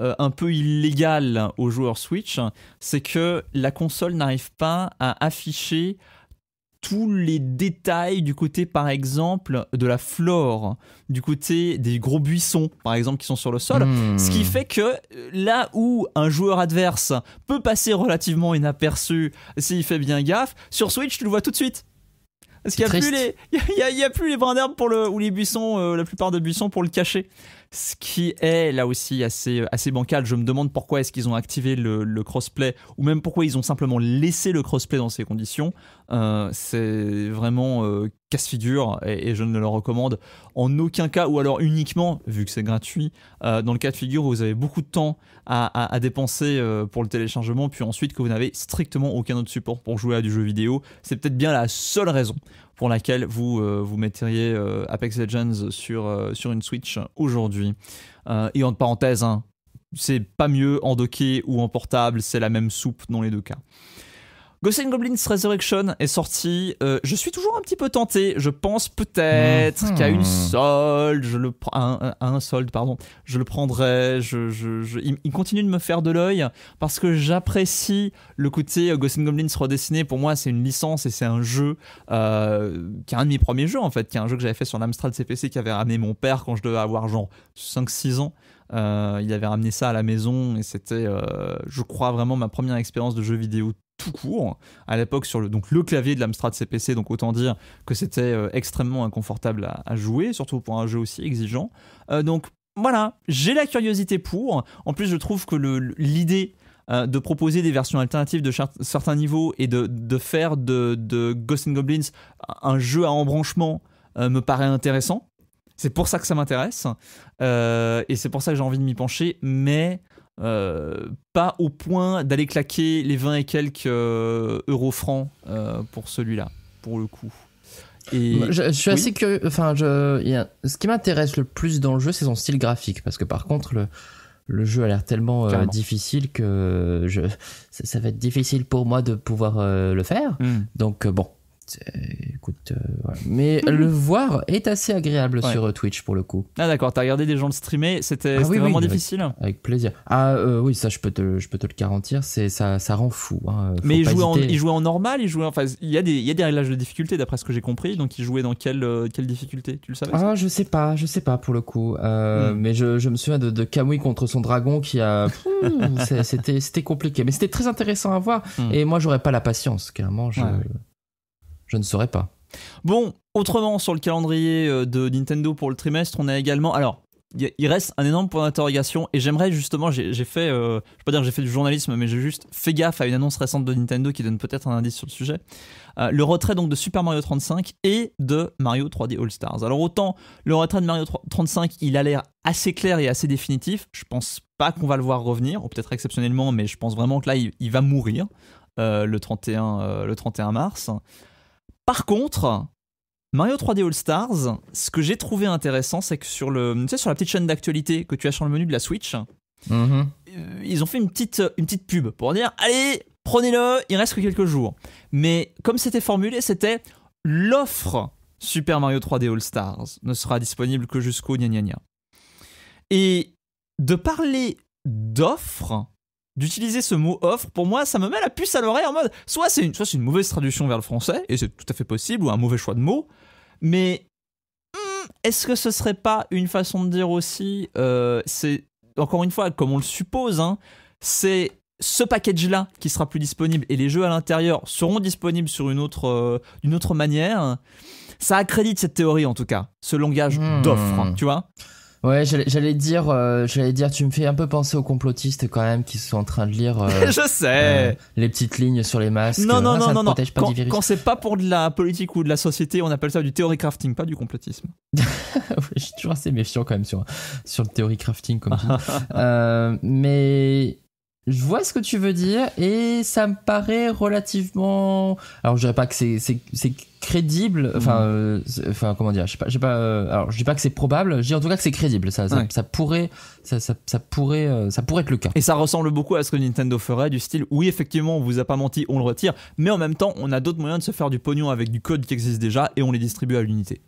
un peu illégal aux joueurs Switch, c'est que la console n'arrive pas à afficher tous les détails du côté, par exemple, de la flore, du côté des gros buissons, par exemple, qui sont sur le sol. Hmm. Ce qui fait que euh, là où un joueur adverse peut passer relativement inaperçu s'il fait bien gaffe, sur Switch, tu le vois tout de suite. Parce qu'il n'y (laughs) a, plus les, brins d'herbe le, ou les buissons, euh, la plupart des buissons pour le cacher. Ce qui est là aussi assez, euh, assez bancal. Je me demande pourquoi est-ce qu'ils ont activé le, le, crossplay ou même pourquoi ils ont simplement laissé le crossplay dans ces conditions. Euh, c'est vraiment euh, casse-figure et, je ne le recommande en aucun cas ou alors uniquement, vu que c'est gratuit, euh, dans le cas de figure où vous avez beaucoup de temps à, dépenser pour le téléchargement, puis ensuite que vous n'avez strictement aucun autre support pour jouer à du jeu vidéo. C'est peut-être bien la seule raison pour laquelle vous, vous mettriez Apex Legends sur, sur une Switch aujourd'hui. et en parenthèse, hein, c'est pas mieux en docké ou en portable, c'est la même soupe dans les deux cas. Ghosts Goblins Resurrection est sorti. Euh, je suis toujours un petit peu tenté. Je pense peut-être hmm. qu'à une hmm. solde, je le un, un, solde, pardon, je le prendrai. il, continue de me faire de l'œil parce que j'apprécie le côté euh, Ghosts Goblins redessiné. Pour moi, c'est une licence et c'est un jeu euh, qui est un de mes premiers jeux en fait, qui est un jeu que j'avais fait sur l'Amstrad CPC qui avait ramené mon père quand je devais avoir genre 5-6 ans. il avait ramené ça à la maison et c'était, je crois, vraiment ma première expérience de jeu vidéo tout court à l'époque sur le, donc, le clavier de l'Amstrad CPC, donc autant dire que c'était euh, extrêmement inconfortable à, jouer, surtout pour un jeu aussi exigeant. Euh, donc voilà, j'ai la curiosité pour. En plus, je trouve que l'idée euh, de proposer des versions alternatives de certains niveaux et de, faire de, de Ghost Goblins un jeu à embranchement me paraît intéressant. C'est pour ça que ça m'intéresse. et c'est pour ça que j'ai envie de m'y pencher. Mais euh, pas au point d'aller claquer les 20 et quelques euh, euros francs euh, pour celui-là, pour le coup. Et... Bah, je, suis assez curieux. Enfin, je, ce qui m'intéresse le plus dans le jeu, c'est son style graphique. Parce que par contre, le, jeu a l'air tellement difficile que je, ça, va être difficile pour moi de pouvoir le faire. Hmm. Donc, bon, écoute, euh, euh, mais mhm. le voir est assez agréable sur euh, Twitch pour le coup. Ah d'accord, t'as regardé des gens le streamer, c'était ah vraiment difficile. Avec, plaisir. Ah oui, ça je peux te, je peux te le garantir, c'est ça, ça rend fou. Hein, mais il jouait, en, en, normal, il enfin, il y a des, il y a des réglages de difficulté d'après ce que j'ai compris, donc il jouait dans quelle, quelle difficulté, tu le savais Ah je sais pas, je sais pas pour le coup, hmm. mais je, je, me souviens de, de Kamui contre son dragon qui a, (laughs) c'était, c'était compliqué, mais c'était très intéressant à voir. Hmm. Et moi j'aurais pas la patience, clairement. Je ne saurais pas. Bon, autrement, sur le calendrier euh, de Nintendo pour le trimestre, on a également. Alors, il reste un énorme point d'interrogation et j'aimerais justement, j'ai fait, euh, je vais pas dire j'ai fait du journalisme, mais j'ai juste fait gaffe à une annonce récente de Nintendo qui donne peut-être un indice sur le sujet. Euh, le retrait donc de Super Mario 35 et de Mario 3D All Stars. Alors autant le retrait de Mario 35, il a l'air assez clair et assez définitif. Je pense pas qu'on va le voir revenir, ou peut-être exceptionnellement, mais je pense vraiment que là il, va mourir le 31, le 31 mars. Par contre, Mario 3D All Stars, ce que j'ai trouvé intéressant, c'est que sur, le, sur la petite chaîne d'actualité que tu as sur le menu de la Switch, mm-hmm. euh, ils ont fait euh, une petite, pub pour dire Allez, prenez-le, il reste que quelques jours. Mais comme c'était formulé, c'était l'offre Super Mario 3D All Stars ne sera disponible que jusqu'au gna gna gna. Et de parler d'offres, d'utiliser ce mot offre, pour moi, ça me met la puce à l'oreille en mode soit c'est une, une mauvaise traduction vers le français, et c'est tout à fait possible, ou un mauvais choix de mot, mais hmm, est-ce que ce serait pas une façon de dire aussi, euh, c'est encore une fois, comme on le suppose, hein, c'est ce package-là qui sera plus disponible et les jeux à l'intérieur seront disponibles sur une autre, euh, autre manière. Ça accrédite cette théorie en tout cas, ce langage hmm. d'offre, tu vois. Ouais, j'allais dire, euh, j'allais dire, tu me fais un peu penser aux complotistes quand même qui sont en train de lire. Euh, (laughs) je sais. Euh, les petites lignes sur les masques. Non, non, ah, non, non, non. quand, quand c'est pas pour de la politique ou de la société, on appelle ça du théorie crafting, pas du complotisme. (laughs) Je suis toujours assez méfiant quand même sur sur le théorie crafting comme ça. (laughs) mais je vois ce que tu veux dire et ça me paraît relativement. Alors je dirais pas que c'est crédible. Mhm. Enfin, euh, enfin comment dire Je sais pas. Je pas. Euh, alors je dis pas que c'est probable. Je dis en tout cas que c'est crédible. Ça, ça, pourrait, ça, ça, pourrait, euh, ça pourrait être le cas. Et ça ressemble beaucoup à ce que Nintendo ferait du style. Oui, effectivement, on vous a pas menti, on le retire, mais en même temps, on a d'autres moyens de se faire du pognon avec du code qui existe déjà et on les distribue à l'unité.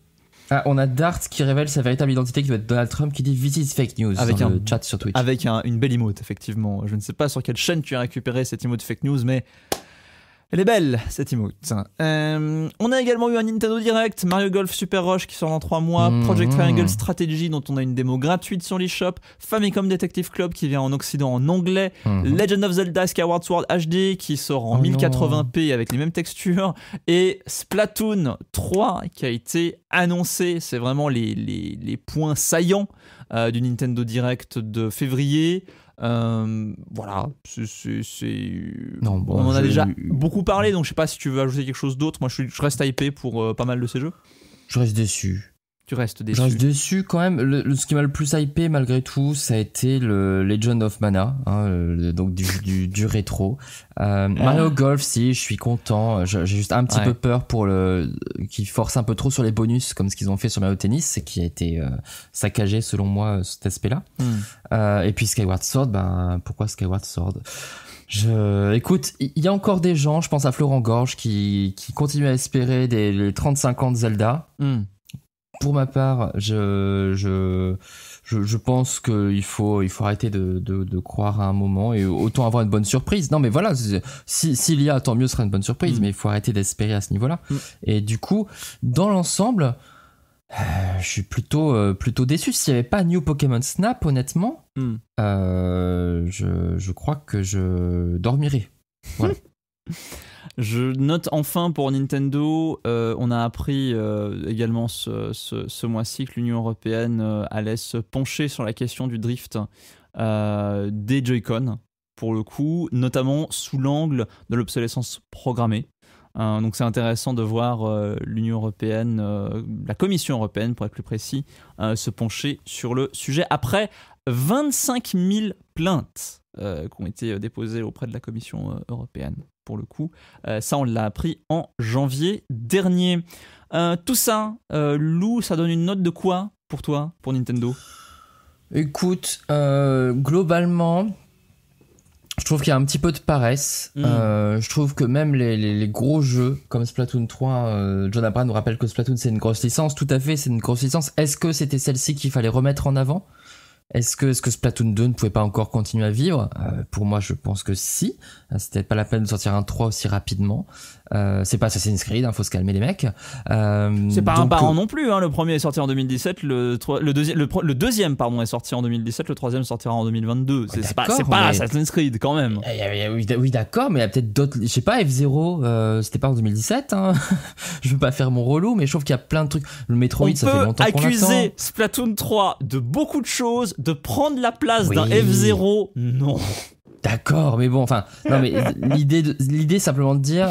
Ah, on a Dart qui révèle sa véritable identité qui doit être Donald Trump qui dit Visit fake news avec un chat sur Twitter, Avec une belle emote, effectivement. Je ne sais pas sur quelle chaîne tu as récupéré cette emote fake news, mais elle est belle, cette emote. Euh, on a également eu un Nintendo Direct, Mario Golf Super Rush qui sort dans 3 mois, mhm. Project Triangle Strategy dont on a une démo gratuite sur l'eShop, Famicom Detective Club qui vient en Occident en anglais, mhm. Legend of Zelda Skyward Sword HD qui sort en 1080p avec les mêmes textures, et Splatoon 3 qui a été annoncé. C'est vraiment les, points saillants euh, du Nintendo Direct de février. Euh, voilà, c'est. on en a déjà beaucoup parlé, donc je sais pas si tu veux ajouter quelque chose d'autre. Moi, je, je reste hypé pour euh, pas mal de ces jeux. Je reste déçu. Tu restes déçu. Je reste déçu quand même. Le, ce qui m'a le plus hypé malgré tout, ça a été le Legend of Mana, hein, donc du, du, du rétro. Euh, Mario ah. Golf, si, je suis content. J'ai juste un petit peu peur pour le qui force un peu trop sur les bonus, comme ce qu'ils ont fait sur Mario Tennis, qui a été euh, saccagé selon moi euh, cet aspect-là. Hmm. Euh, et puis Skyward Sword, ben pourquoi Skyward Sword je... Écoute, il y a encore des gens, je pense à Florent Gorge, qui, qui continue à espérer des les 30-50 Zelda. Hmm pour ma part, je, je, je, je pense qu'il faut, il faut arrêter de, de, croire à un moment et autant avoir une bonne surprise. Non, mais voilà, si, s'il y a, tant mieux, ce sera une bonne surprise, mm. mais il faut arrêter d'espérer à ce niveau-là. Mm. Et du coup, dans l'ensemble, euh, je suis plutôt, euh, plutôt déçu. S'il n'y avait pas New Pokémon Snap, honnêtement, mm. euh, je, je, crois que je dormirais. Voilà. (laughs) Je note enfin pour Nintendo, euh, on a appris euh, également ce, mois-ci que l'Union européenne euh, allait se pencher sur la question du drift des Joy-Con, pour le coup, notamment sous l'angle de l'obsolescence programmée. donc c'est intéressant de voir l'Union européenne, la Commission européenne pour être plus précis, se pencher sur le sujet après 25 000 plaintes qui ont été déposées auprès de la Commission européenne pour le coup. Euh, ça, on l'a appris en janvier dernier. Euh, tout ça, euh, Lou, ça donne une note de quoi pour toi, pour Nintendo Écoute, globalement, je trouve qu'il y a un petit peu de paresse. Hmm. je trouve que même les, gros jeux comme Splatoon 3, John Abraham nous rappelle que Splatoon c'est une grosse licence. Tout à fait, c'est une grosse licence. Est-ce que c'était celle-ci qu'il fallait remettre en avant est-ce que, est-ce que Splatoon 2 ne pouvait pas encore continuer à vivre euh, Pour moi, je pense que si. Euh, C'était pas la peine de sortir un 3 aussi rapidement. Euh, c'est pas Assassin's Creed, hein, faut se calmer les mecs. Euh, c'est pas un parent non plus, hein. le premier est sorti en 2017, le, le, le, deuxième pardon, est sorti en 2017, le troisième sortira en 2022. Ah, c'est pas, Assassin's Creed quand même. Eh, eh, eh, oui, d'accord, mais il y a peut-être d'autres. Je sais pas, F0, euh, c'était pas en 2017. Hein. (laughs) je veux pas faire mon relou, mais je trouve qu'il y a plein de trucs. Le Metroid, On ça fait longtemps accuser Splatoon 3 de beaucoup de choses, de prendre la place d'un F0. Non. D'accord, mais bon, enfin, non, mais (laughs) l'idée, l'idée simplement de dire,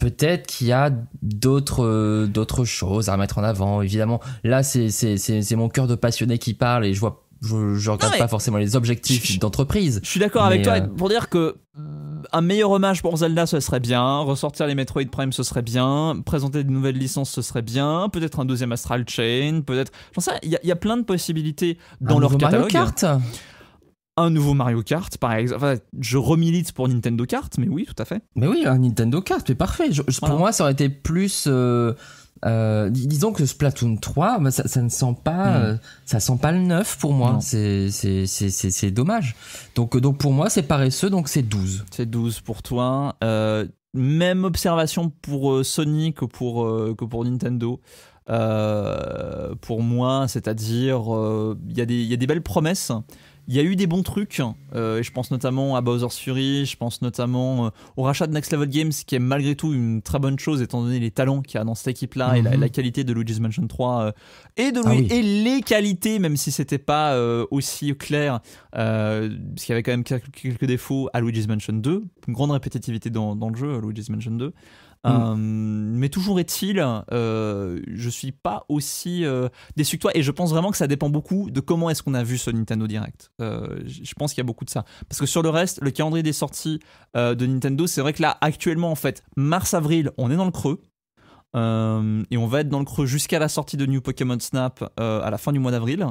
peut-être qu'il y a d'autres euh, d'autres choses à mettre en avant. Évidemment, là, c'est mon cœur de passionné qui parle et je vois je, regarde pas forcément les objectifs d'entreprise. Je suis d'accord avec toi euh, pour dire que mm, un meilleur hommage pour Zelda ce serait bien, ressortir les Metroid Prime ce serait bien, présenter de nouvelles licences ce serait bien, peut-être un deuxième Astral Chain, peut-être. J'en sais, il y, y, a plein de possibilités dans leur catalogue. Mario Kart un nouveau Mario Kart, par exemple. Enfin, je remilite pour Nintendo Kart, mais oui, tout à fait. Mais oui, un Nintendo Kart, c'est parfait. Pour moi, ça aurait été plus. Euh, euh, disons que Splatoon 3, bah, ça, ne sent pas, hmm. euh, ça sent pas le neuf pour moi. C'est dommage. Donc, donc pour moi, c'est paresseux, donc c'est 12. C'est 12 pour toi. même observation pour Sony que pour, que pour Nintendo. pour moi, c'est-à-dire, il y, y, a des belles promesses. Il y a eu des bons trucs, euh, et je pense notamment à Bowser's Fury, je pense notamment euh, au rachat de Next Level Games, qui est malgré tout une très bonne chose étant donné les talents qu'il y a dans cette équipe-là et la, mhm. qualité de Luigi's Mansion 3 euh, et de ah les qualités, même si c'était pas aussi clair, parce qu'il y avait quand même quelques défauts à Luigi's Mansion 2, une grande répétitivité dans le jeu, à Luigi's Mansion 2. Mm. Euh, mais toujours est-il, euh, je suis pas aussi euh, déçu que toi et je pense vraiment que ça dépend beaucoup de comment est-ce qu'on a vu ce Nintendo Direct. Euh, je pense qu'il y a beaucoup de ça. Parce que sur le reste, le calendrier des sorties de Nintendo, c'est vrai que là, actuellement, en fait, mars-avril, on est dans le creux. et on va être dans le creux jusqu'à la sortie de New Pokémon Snap à la fin du mois d'avril.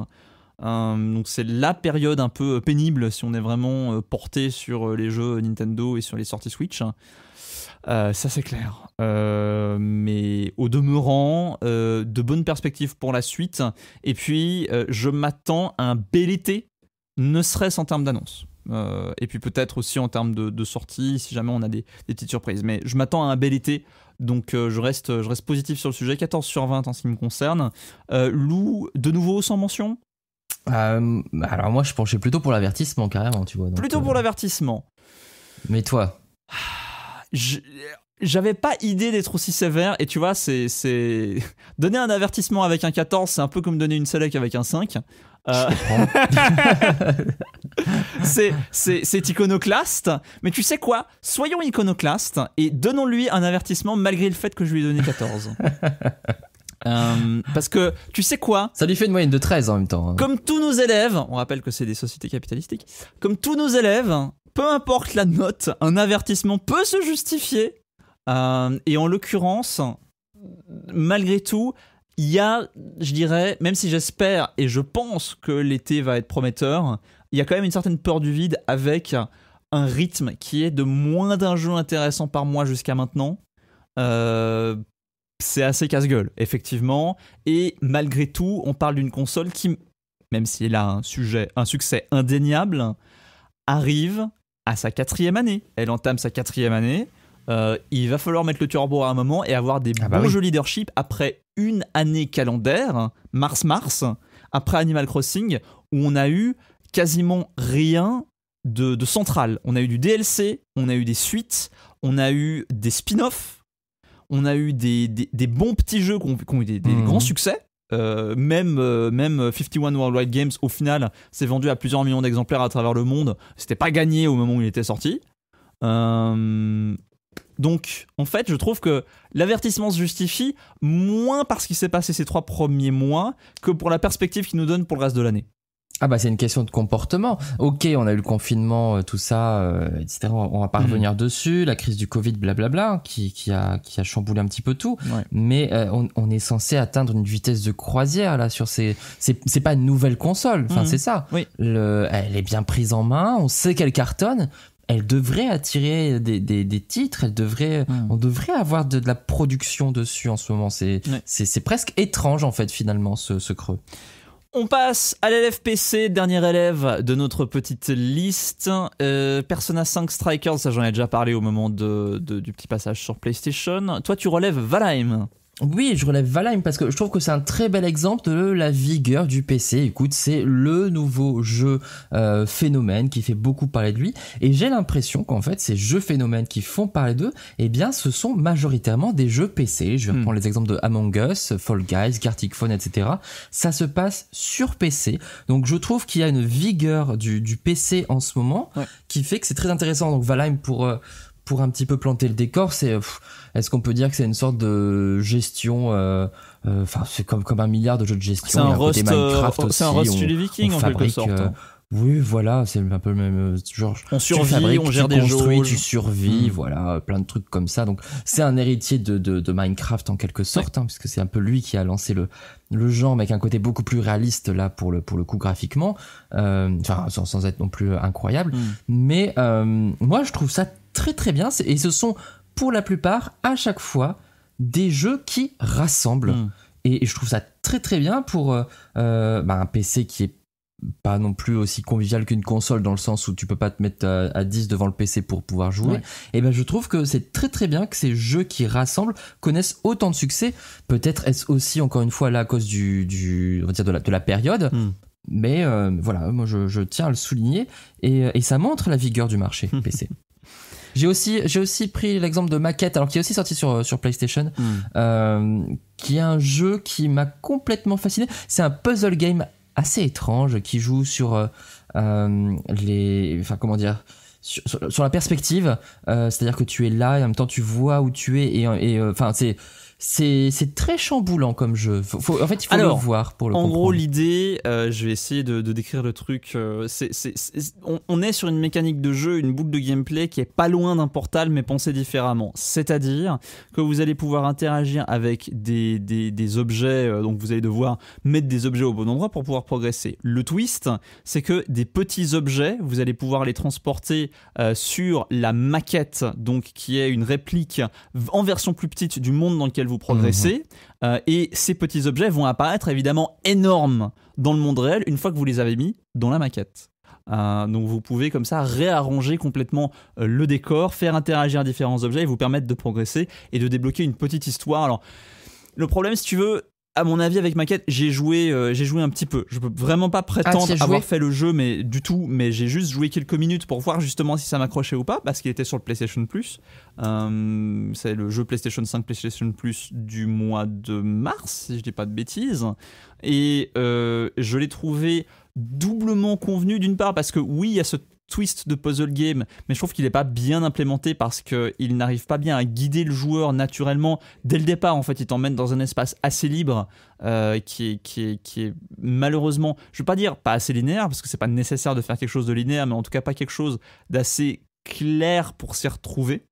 donc c'est la période un peu pénible si on est vraiment porté sur les jeux Nintendo et sur les sorties Switch. Euh, ça c'est clair. Euh, mais au demeurant, euh, de bonnes perspectives pour la suite. Et puis, je m'attends à un bel été, ne serait-ce en termes d'annonce. et puis peut-être aussi en termes de, de, sortie, si jamais on a des, petites surprises. Mais je m'attends à un bel été, donc je, reste, je reste positif sur le sujet. 14 sur 20 en ce qui me concerne. Lou, de nouveau sans mention Alors moi, je penchais plutôt pour l'avertissement, carrément, tu vois. plutôt pour l'avertissement. Mais toi j'avais pas idée d'être aussi sévère et tu vois c'est (laughs) donner un avertissement avec un 14 c'est un peu comme donner une select avec un 5 euh, (laughs) c'est iconoclaste mais tu sais quoi soyons iconoclaste et donnons-lui un avertissement malgré le fait que je lui ai donné 14 (laughs) euh, parce que tu sais quoi Ça lui fait une moyenne de 13 en même temps. Hein. Comme tous nos élèves, on rappelle que c'est des sociétés capitalistiques, comme tous nos élèves, peu importe la note, un avertissement peut se justifier. Euh, et en l'occurrence, malgré tout, il y a, je dirais, même si j'espère et je pense que l'été va être prometteur, il y a quand même une certaine peur du vide avec un rythme qui est de moins d'un jeu intéressant par mois jusqu'à maintenant. Euh, c'est assez casse-gueule, effectivement. Et malgré tout, on parle d'une console qui, même si elle a un, sujet, un succès indéniable, arrive à sa quatrième année. Elle entame sa quatrième année. Euh, il va falloir mettre le turbo à un moment et avoir des ah bah bons jeux leadership après une année calendaire, mars-mars, après Animal Crossing, où on a eu quasiment rien de, de central. On a eu du DLC, on a eu des suites, on a eu des spin-offs, on a eu des, bons petits jeux qui ont, eu des, mmh. grands succès. Euh, même, euh, même 51 Worldwide Games, au final, s'est vendu à plusieurs millions d'exemplaires à travers le monde. C'était pas gagné au moment où il était sorti. Euh, donc, en fait, je trouve que l'avertissement se justifie moins par ce qui s'est passé ces trois premiers mois que pour la perspective qu'il nous donne pour le reste de l'année. Ah bah c'est une question de comportement. Ok, on a eu le confinement, euh, tout ça, euh, etc. On va pas mhm. revenir dessus, la crise du Covid, blablabla, qui, qui, a, qui a chamboulé un petit peu tout. Mais euh, on, on, est censé atteindre une vitesse de croisière là sur ces. C'est pas une nouvelle console, enfin mhm. c'est ça. Oui. Le, elle est bien prise en main, on sait qu'elle cartonne, elle devrait attirer des, des, des titres, elle devrait, mhm. on devrait avoir de, la production dessus en ce moment. C'est c'est presque étrange en fait finalement ce, ce creux. On passe à l'élève PC, dernier élève de notre petite liste. Euh, Persona 5 Strikers, ça j'en ai déjà parlé au moment de, du petit passage sur PlayStation. Toi tu relèves Valheim. Oui, je relève Valheim parce que je trouve que c'est un très bel exemple de la vigueur du PC. Écoute, c'est le nouveau jeu euh, phénomène qui fait beaucoup parler de lui. Et j'ai l'impression qu'en fait, ces jeux phénomènes qui font parler d'eux, eh bien, ce sont majoritairement des jeux PC. Je vais hmm. reprendre les exemples de Among Us, Fall Guys, Gartic Phone, etc. Ça se passe sur PC. Donc, je trouve qu'il y a une vigueur du, PC en ce moment qui fait que c'est très intéressant. Donc, Valheim pour... Euh, pour un petit peu planter le décor, c'est est-ce qu'on peut dire que c'est une sorte de gestion euh, euh, Enfin, c'est comme comme un milliard de jeux de gestion. C'est un Rust, euh, c'est un Rust les Vikings en quelque sorte. Hein. Oui, voilà, c'est un peu le même genre. On survit, on gère tu des construis, tu survis, hmm. voilà, plein de trucs comme ça. Donc c'est un héritier de, de, Minecraft en quelque sorte, ouais. hein, puisque c'est un peu lui qui a lancé le le genre, mais avec un côté beaucoup plus réaliste là pour le pour le coup graphiquement, sans, être non plus incroyable. Hmm. Mais moi je trouve ça très très bien. Et ce sont pour la plupart, à chaque fois, des jeux qui rassemblent. Hmm. Et, je trouve ça très très bien pour euh, euh, bah, un PC qui est pas non plus aussi convivial qu'une console dans le sens où tu peux pas te mettre euh, à, 10 devant le PC pour pouvoir jouer. Et ben je trouve que c'est très très bien que ces jeux qui rassemblent connaissent autant de succès. Peut-être est-ce aussi encore une fois là à cause du, on va dire de la, période. Hmm. Mais voilà, moi je, tiens à le souligner et, et ça montre la vigueur du marché (laughs) PC. J'ai aussi, j'ai aussi pris l'exemple de Maquette, alors qui est aussi sorti sur, euh, sur PlayStation, hmm. euh, qui est un jeu qui m'a complètement fasciné. C'est un puzzle game assez étrange qui joue sur euh, les. Enfin, comment dire sur, la perspective, c'est-à-dire que tu es là et en même temps tu vois où tu es et enfin c'est c'est très chamboulant comme jeu. Faut, en fait, il faut le voir pour le en comprendre. En gros, l'idée, euh, je vais essayer de, décrire le truc. Euh, c'est on, est sur une mécanique de jeu, une boucle de gameplay qui est pas loin d'un portal, mais pensée différemment. C'est-à-dire que vous allez pouvoir interagir avec des, des, des objets, euh, donc vous allez devoir mettre des objets au bon endroit pour pouvoir progresser. Le twist, c'est que des petits objets, vous allez pouvoir les transporter sur la maquette, donc qui est une réplique en version plus petite du monde dans lequel vous progressez. Mhm. Euh, et ces petits objets vont apparaître évidemment énormes dans le monde réel une fois que vous les avez mis dans la maquette. Euh, donc vous pouvez comme ça réarranger complètement euh, le décor, faire interagir différents objets et vous permettre de progresser et de débloquer une petite histoire. Alors le problème si tu veux, à mon avis, avec ma j'ai joué, euh, joué un petit peu. Je peux vraiment pas ah, prétendre avoir fait le jeu, mais du tout. Mais j'ai juste joué quelques minutes pour voir justement si ça m'accrochait ou pas, parce qu'il était sur le PlayStation Plus. Euh, c'est le jeu PlayStation 5, PlayStation Plus du mois de mars, si je dis pas de bêtises. Et euh, je l'ai trouvé doublement convenu d'une part parce que oui, il y a ce twist de puzzle game, mais je trouve qu'il n'est pas bien implémenté parce qu'il n'arrive pas bien à guider le joueur naturellement. Dès le départ, en fait, il t'emmène dans un espace assez libre euh, qui, est, qui, est, malheureusement, je ne veux pas dire pas assez linéaire, parce que c'est pas nécessaire de faire quelque chose de linéaire, mais en tout cas pas quelque chose d'assez clair pour s'y retrouver.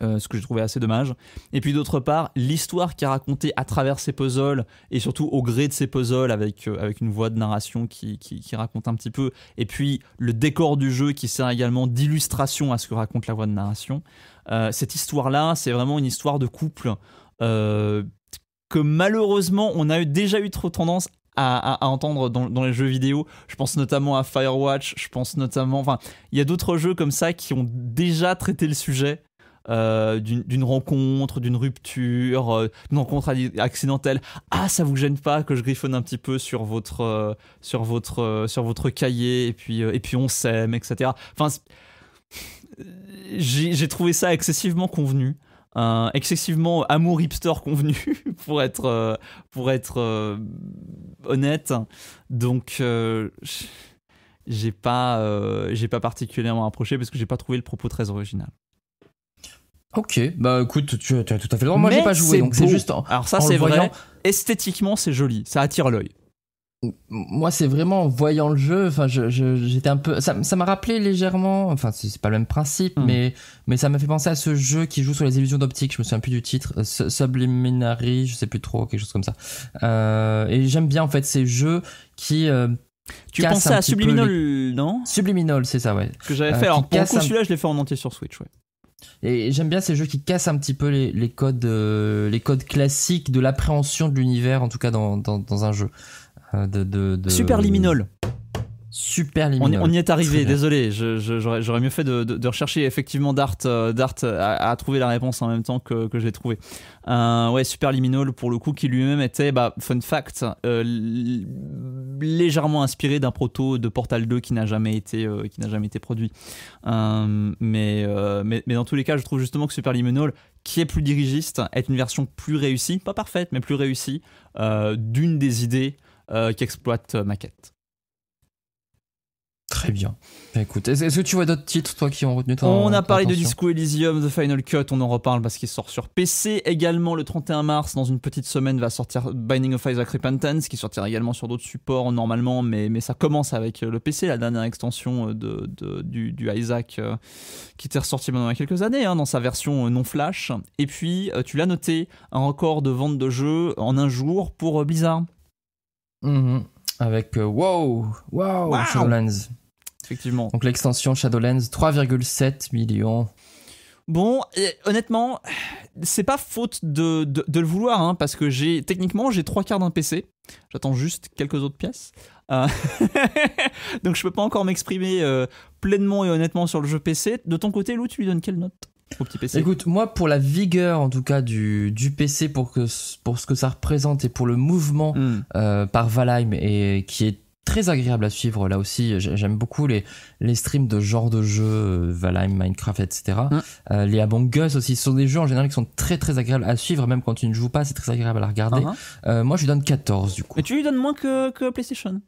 Euh, ce que j'ai trouvé assez dommage. Et puis d'autre part, l'histoire qui est racontée à travers ces puzzles, et surtout au gré de ces puzzles, avec, euh, avec une voix de narration qui, qui, raconte un petit peu, et puis le décor du jeu qui sert également d'illustration à ce que raconte la voix de narration. Euh, cette histoire-là, c'est vraiment une histoire de couple que malheureusement, on a déjà eu trop tendance à, entendre dans, dans, les jeux vidéo. Je pense notamment à Firewatch, je pense notamment. Enfin, il y a d'autres jeux comme ça qui ont déjà traité le sujet euh, d'une rencontre, d'une rupture, euh, d'une rencontre accidentelle. Ah, ça vous gêne pas que je griffonne un petit peu sur votre, euh, sur votre, sur votre cahier et puis, et puis on s'aime, etc. Enfin, j'ai trouvé ça excessivement convenu. excessivement amour hipster convenu (laughs) pour être pour être honnête donc j'ai pas, j'ai pas particulièrement approché parce que j'ai pas trouvé le propos très original. Ok, bah écoute, tu, as tout à fait le droit. Moi, j'ai pas joué, donc c'est juste. En, Alors ça, c'est vrai. Esthétiquement, c'est joli, ça attire l'œil. Moi, c'est vraiment en voyant le jeu. Enfin, j'étais je, un peu. Ça m'a rappelé légèrement. Enfin, c'est pas le même principe, hmm. mais mais ça m'a fait penser à ce jeu qui joue sur les illusions d'optique. Je me souviens plus du titre. Euh, Subliminary, je sais plus trop, quelque chose comme ça. Euh, et j'aime bien en fait ces jeux qui euh, tu pensais à Subliminal, non Subliminal, c'est ça, ouais. Que j'avais euh, fait. Alors, pour celui-là, je l'ai fait en entier sur Switch, ouais. Et j'aime bien ces jeux qui cassent un petit peu les, codes, euh, les codes classiques de l'appréhension de l'univers, en tout cas dans, dans, un jeu. Euh, de, Super super on, on, y est arrivé, désolé, j'aurais mieux fait de, rechercher. Effectivement, Dart, euh, Dart euh, à la réponse en même temps que, que j'ai trouvé. Euh, ouais, super liminal pour le coup, qui lui-même était, bah, fun fact, euh, légèrement inspiré d'un proto de Portal 2 qui n'a jamais été, qui n'a jamais été produit. Mais, mais, mais, dans tous les cas, je trouve justement que super liminal qui est plus dirigiste, est une version plus réussie, pas parfaite, mais plus réussie, d'une des idées qu'exploite Maquette. Très bien. Bah, écoute, est-ce que tu vois d'autres titres, toi, qui ont retenu ton On a parlé de Disco Elysium, The Final Cut, on en reparle parce qu'il sort sur PC. Également, le 31 mars, dans une petite semaine, va sortir Binding of Isaac Repentance, qui sortira également sur d'autres supports normalement, mais, mais ça commence avec euh, le PC, la dernière extension euh, de, du, Isaac, euh, qui était ressorti maintenant il y a quelques années, hein, dans sa version non flash. Et puis, tu l'as noté, un record de vente de jeux en un jour pour Blizzard. Mhm. avec Wow, Wow, wow effectivement. Donc l'extension Shadowlands, 3,7 millions. Bon, et honnêtement, c'est pas faute de, de, le vouloir, hein, parce que j'ai techniquement j'ai trois quarts d'un PC. J'attends juste quelques autres pièces. Euh, (laughs) donc je peux pas encore m'exprimer euh, pleinement et honnêtement sur le jeu PC. De ton côté, Lou, tu lui donnes quelle note au petit PC Écoute, moi pour la vigueur en tout cas du, du PC, pour, que, pour ce que ça représente et pour le mouvement hmm. euh, par Valheim et qui est très agréable à suivre là aussi. J'aime beaucoup les, les streams de genre de jeux, euh, Valheim, Minecraft, etc. Hein. Euh, les Abongus aussi, ce sont des jeux en général qui sont très très agréables à suivre, même quand tu ne joues pas, c'est très agréable à regarder. Uh-huh. Euh, moi je lui donne 14 du coup. et tu lui donnes moins que, que PlayStation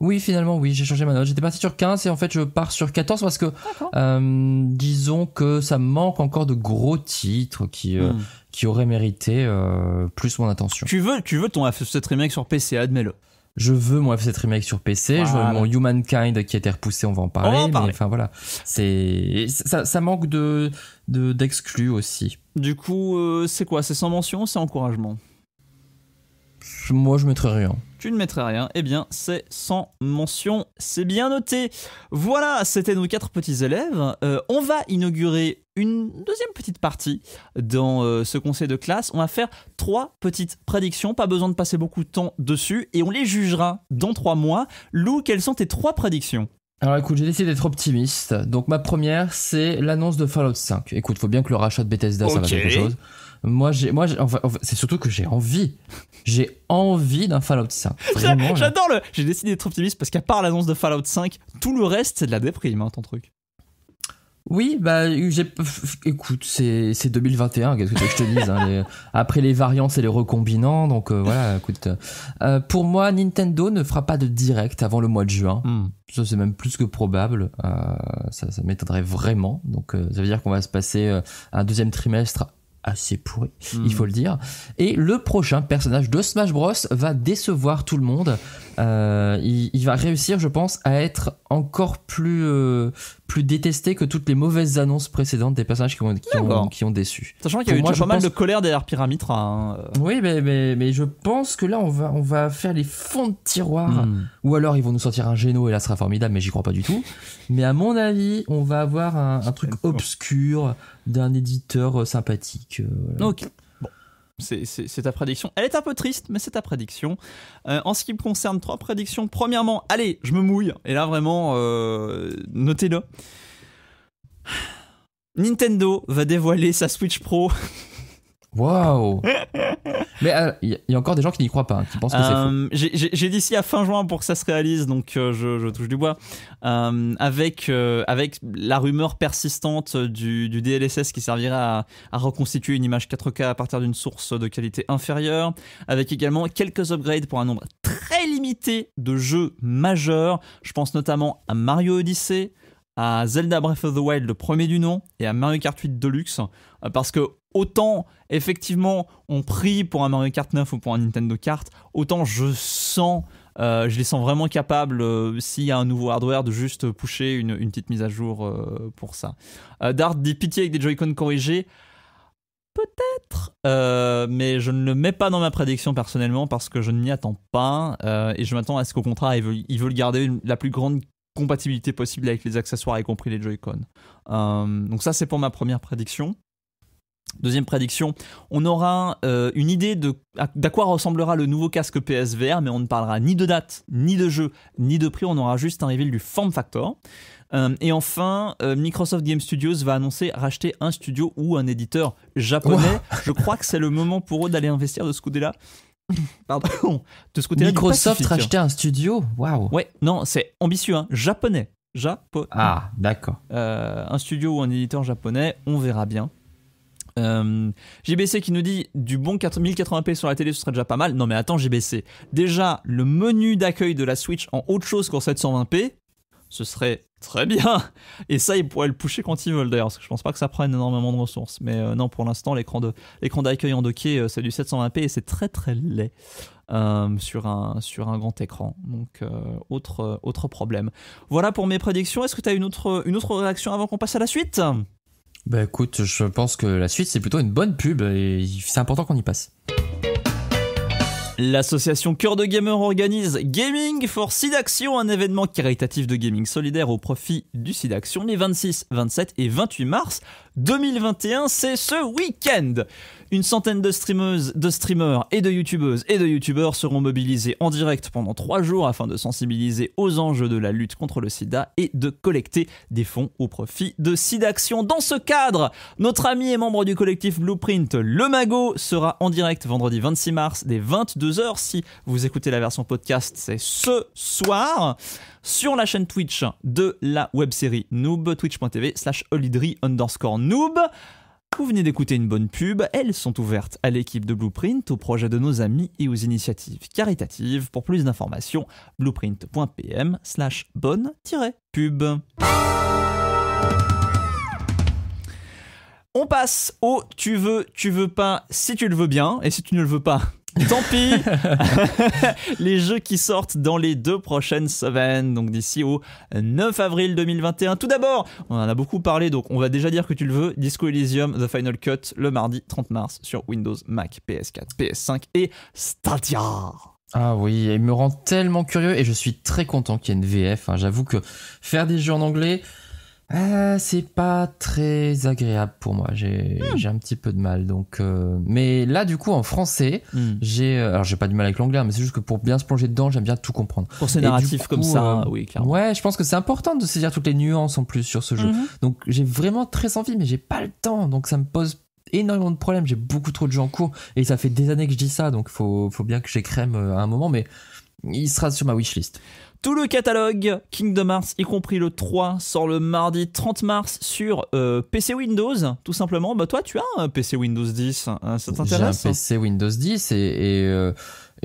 oui, finalement, oui, j'ai changé ma note. J'étais parti sur 15 et en fait, je pars sur 14 parce que, disons que ça manque encore de gros titres qui, hmm. qui auraient mérité plus mon attention. Tu veux, tu veux ton cette remake sur PC, admets-le. Je veux moi cette remake sur PC. Je veux mon Humankind qui a été repoussé, on va en parler. enfin voilà, c'est ça, manque de d'exclus aussi. Du coup, euh, c'est quoi C'est sans mention, c'est encouragement. Moi, je mettrais rien tu ne mettrais rien, eh bien c'est sans mention, c'est bien noté. Voilà, c'était nos quatre petits élèves. Euh, on va inaugurer une deuxième petite partie dans euh, ce conseil de classe. On va faire trois petites prédictions, pas besoin de passer beaucoup de temps dessus, et on les jugera dans trois mois. Lou, quelles sont tes trois prédictions alors écoute, j'ai décidé d'être optimiste. Donc ma première, c'est l'annonce de Fallout 5. Écoute, faut bien que le rachat de Bethesda, ça va quelque chose. Moi, j'ai, moi, c'est surtout que j'ai envie. J'ai envie d'un Fallout 5. (laughs) J'adore le. J'ai décidé d'être optimiste parce qu'à part l'annonce de Fallout 5, tout le reste, c'est de la déprime, hein, ton truc. Oui, bah, j'ai... écoute, c'est, c'est 2021, qu'est-ce que je te dise hein, Après les variants et les recombinants, donc euh, voilà, écoute. Euh, euh, pour moi, Nintendo ne fera pas de direct avant le mois de juin. Hmm. Ça, c'est même plus que probable. ça, ça m'étonnerait vraiment. Donc, ça veut dire qu'on va se passer un deuxième trimestre assez pourri, il hmm. faut le dire. Et le prochain personnage de Smash Bros va décevoir tout le monde euh, il, va réussir, je pense, à être encore plus, euh, plus détesté que toutes les mauvaises annonces précédentes des personnages qui ont, qui ont, déçu. Sachant qu'il y a eu pas mal de colère derrière Pyramitra. Euh, oui, mais, mais, je pense que là, on va, on va faire les fonds de tiroir. Hmm. Ou alors, ils vont nous sortir un Géno et là, ce sera formidable, mais j'y crois pas du tout. (laughs) mais à mon avis, on va avoir un, truc obscur d'un éditeur euh, sympathique. Voilà. Ok. C'est ta prédiction. Elle est un peu triste, mais c'est ta prédiction. Euh, en ce qui me concerne, trois prédictions. Premièrement, allez, je me mouille. Et là, vraiment, euh, notez-le. (sighs) Nintendo va dévoiler sa Switch Pro (laughs) Waouh Mais il euh, y, a encore des gens qui n'y croient pas, hein, qui pensent que c'est faux. Euh, j'ai d'ici à fin juin pour que ça se réalise, donc euh, je, touche du bois. avec, avec la rumeur persistante du, DLSS qui servirait à, à, reconstituer une image 4K à partir d'une source de qualité inférieure, avec également quelques upgrades pour un nombre très limité de jeux majeurs. Je pense notamment à Mario Odyssey, à Zelda Breath of the Wild, le premier du nom, et à Mario Kart 8 Deluxe, parce que autant effectivement on prie pour un Mario Kart 9 ou pour un Nintendo Kart, autant je sens, euh, je les sens vraiment capables euh, s'il y a un nouveau hardware de juste pousser une, petite mise à jour euh, pour ça. Dart dit pitié avec des Joy-Con corrigés. Peut-être, mais je ne le mets pas dans ma prédiction personnellement parce que je ne m'y attends pas et je m'attends à ce qu'au contraire, ils veulent, garder la plus grande compatibilité possible avec les accessoires, y compris les Joy-Con. donc ça, c'est pour ma première prédiction. Deuxième prédiction, on aura euh, une idée de d'à quoi ressemblera le nouveau casque PSVR, mais on ne parlera ni de date, ni de jeu, ni de prix, on aura juste un reveal du form factor. Euh, et enfin, euh, Microsoft Game Studios va annoncer racheter un studio ou un éditeur japonais. Je crois que c'est le moment pour eux d'aller investir de ce côté-là. (laughs) Pardon, de ce côté-là. Microsoft racheter un studio Waouh Ouais, non, c'est ambitieux, hein, japonais. Japonais. Ah, d'accord. un studio ou un éditeur japonais, on verra bien. JBC euh, qui nous dit du bon 1080p sur la télé ce serait déjà pas mal. Non mais attends JBC déjà le menu d'accueil de la Switch en autre chose qu'en 720p, ce serait très bien. Et ça ils pourraient le pousser quand ils veulent d'ailleurs, parce que je pense pas que ça prenne énormément de ressources. Mais euh, non pour l'instant l'écran d'accueil en docké euh, c'est du 720p et c'est très très laid. sur, un, grand écran. Donc, autre, autre problème. Voilà pour mes prédictions. Est-ce que tu as une autre, une autre réaction avant qu'on passe à la suite bah écoute, je pense que la suite c'est plutôt une bonne pub et c'est important qu'on y passe. L'association Cœur de Gamer organise Gaming for Sidaction, un événement caritatif de gaming solidaire au profit du Sidaction les 26, 27 et 28 mars 2021. C'est ce week-end. Une centaine de streameuses, de streamers et de youtubeuses et de youtubeurs seront mobilisés en direct pendant trois jours afin de sensibiliser aux enjeux de la lutte contre le sida et de collecter des fonds au profit de Sidaction. Dans ce cadre, notre ami et membre du collectif Blueprint, Le Mago, sera en direct vendredi 26 mars des 22 heures Si vous écoutez la version podcast, c'est ce soir sur la chaîne Twitch de la web série Noob, twitch.tv slash underscore Noob. Vous venez d'écouter une bonne pub, elles sont ouvertes à l'équipe de Blueprint, au projet de nos amis et aux initiatives caritatives. Pour plus d'informations, blueprint.pm slash bonne-pub. On passe au tu veux, tu veux pas, si tu le veux bien, et si tu ne le veux pas, Tant pis (laughs) Les jeux qui sortent dans les deux prochaines semaines, donc d'ici au 9 avril 2021. Tout d'abord, on en a beaucoup parlé, donc on va déjà dire que tu le veux, Disco Elysium, The Final Cut, le mardi 30 mars sur Windows, Mac, PS4, PS5 et Stadia. Ah oui, il me rend tellement curieux et je suis très content qu'il y ait une VF. Hein. J'avoue que faire des jeux en anglais, euh, c'est pas très agréable pour moi. J'ai hmm. un petit peu de mal. Donc, euh, mais là, du coup, en français, hmm. j'ai euh, alors j'ai pas du mal avec l'anglais, hein, mais c'est juste que pour bien se plonger dedans, j'aime bien tout comprendre. Pour ces narratifs comme ça, oui, clairement. Ouais, je pense que c'est important de saisir toutes les nuances en plus sur ce jeu. Mhm. Donc, j'ai vraiment très envie, mais j'ai pas le temps. Donc, ça me pose énormément de problèmes. J'ai beaucoup trop de jeux en cours et ça fait des années que je dis ça. Donc, faut faut bien que j'écrème à un moment, mais il sera sur ma wishlist. Tout le catalogue King Kingdom Mars, y compris le 3, sort le mardi 30 mars sur euh, PC Windows, tout simplement. Bah toi, tu as un PC Windows 10, hein, ça t'intéresse J'ai un hein PC Windows 10 euh,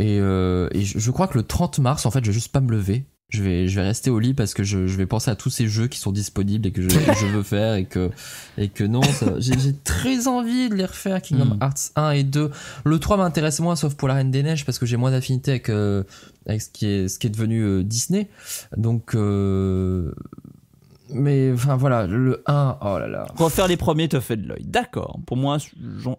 euh, et, je, je crois que le 30 mars, en fait, je vais juste pas me lever je vais, je vais rester au lit parce que je, je, vais penser à tous ces jeux qui sont disponibles et que je, je veux faire et que, et que non, j'ai très envie de les refaire, Kingdom hmm. Hearts 1 et 2. Le 3 m'intéresse moins, sauf pour la Reine des Neiges, parce que j'ai moins d'affinité avec, euh, avec ce qui est, ce qui est devenu euh, Disney. Donc, euh, mais enfin voilà, le 1, oh là là. Refaire les premiers te fait de l'œil. D'accord. Pour moi,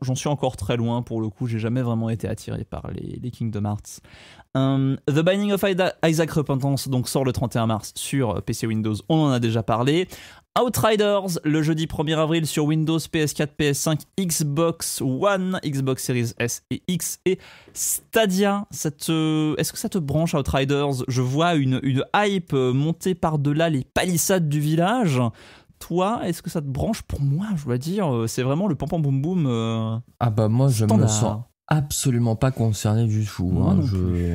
j'en suis encore très loin. Pour le coup, j'ai jamais vraiment été attiré par les, les Kingdom Hearts. Euh, The Binding of Isaac Repentance donc sort le 31 mars sur euh, PC Windows, on en a déjà parlé. Outriders le jeudi 1er avril sur Windows, PS4, PS5, Xbox One, Xbox Series S et X et Stadia. Est-ce que ça te branche Outriders Je vois une, hype euh, monter par-delà les palissades du village toi, est-ce que ça te branche Pour moi, je dois dire, c'est vraiment le pam pam boum boum. ah bah moi, je me sens absolument pas concerné du tout. Hein.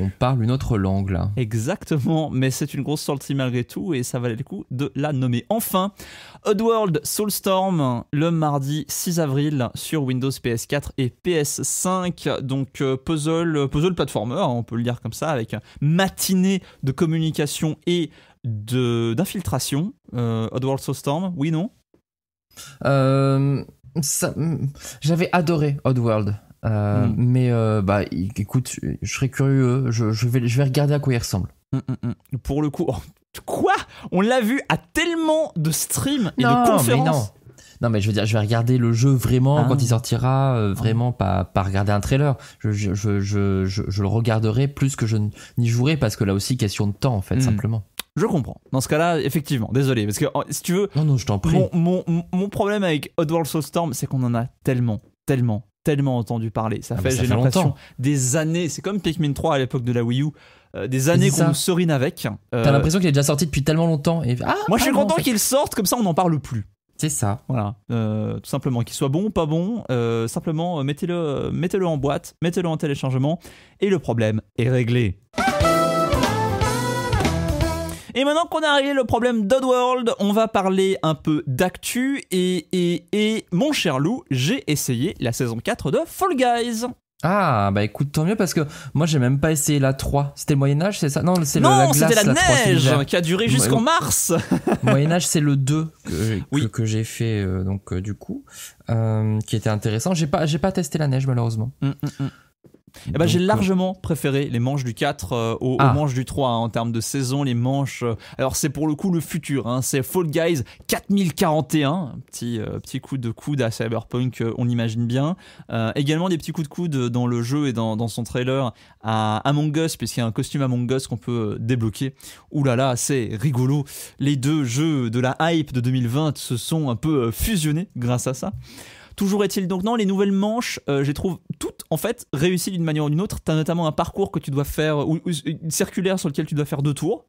on parle une autre langue là. Exactement, mais c'est une grosse sortie malgré tout et ça valait le coup de la nommer. Enfin, Oddworld Soulstorm le mardi 6 avril sur Windows PS4 et PS5. Donc euh, puzzle, euh, puzzle platformer, hein, on peut le dire comme ça, avec matinée de communication et d'infiltration. Euh, Oddworld Soulstorm, oui non hmm, J'avais adoré Oddworld. Euh, hmm. Mais euh, bah écoute, je serais curieux, je, vais, je vais regarder à quoi il ressemble. Hmm, hmm, Pour le coup, (laughs) quoi On l'a vu à tellement de streams et non, de conférences. Mais non. Non, mais je veux dire, je vais regarder le jeu vraiment ah. quand il sortira, euh, ah. vraiment pas, pas regarder un trailer. Je, je, je, je, le regarderai plus que je n'y jouerai parce que là aussi, question de temps en fait, simplement. Je comprends. Dans ce cas-là, effectivement, désolé. Parce que si tu veux. Non, non, je t'en prie. Mon, mon, mon problème avec Oddworld Storm, c'est qu'on en a tellement, tellement, tellement entendu parler. Ça ah, fait, bah, j'ai l'impression, des années. C'est comme Pikmin 3 à l'époque de la Wii U. Euh, des années qu'on serine avec. Euh, T'as l'impression qu'il est déjà sorti depuis tellement longtemps. Et... Ah, moi, je suis content qu'il sorte, comme ça, on n'en parle plus. C'est ça. Voilà. Euh, tout simplement, qu'il soit bon ou pas bon, simplement mettez-le mettez en boîte, mettez-le en téléchargement, et le problème est réglé. Et maintenant qu'on a réglé le problème d'Oddworld, on va parler un peu d'actu. Et, et, et mon cher Lou, j'ai essayé la saison 4 de Fall Guys. Ah, bah écoute, tant mieux parce que moi j'ai même pas essayé la 3. C'était le Moyen-Âge, c'est ça Non, c'est la glace. c'était la, neige qui a duré jusqu'en mars (laughs) Moyen-Âge, c'est le 2 (laughs) que, que, j'ai fait, euh, donc euh, du coup, euh, qui était intéressant. J'ai pas, pas testé la neige malheureusement. Hum, hum, hum. Eh ben, j'ai euh, largement préféré les manches du 4 euh, aux, ah. manches du 3 hein, en termes de saison, les manches. Euh, alors c'est pour le coup le futur, hein, c'est Fall Guys 4041, petit, petit coup de coude à Cyberpunk, on imagine bien. également des petits coups de coude dans le jeu et dans, dans son trailer à Among Us, puisqu'il y a un costume Among Us qu'on peut débloquer. Ouh là là, c'est rigolo. Les deux jeux de la hype de 2020 se sont un peu fusionnés grâce à ça. Toujours est-il donc non, les nouvelles manches, j'ai euh, je trouve toutes en fait réussies d'une manière ou d'une autre. T'as notamment un parcours que tu dois faire, ou, une circulaire sur lequel tu dois faire deux tours.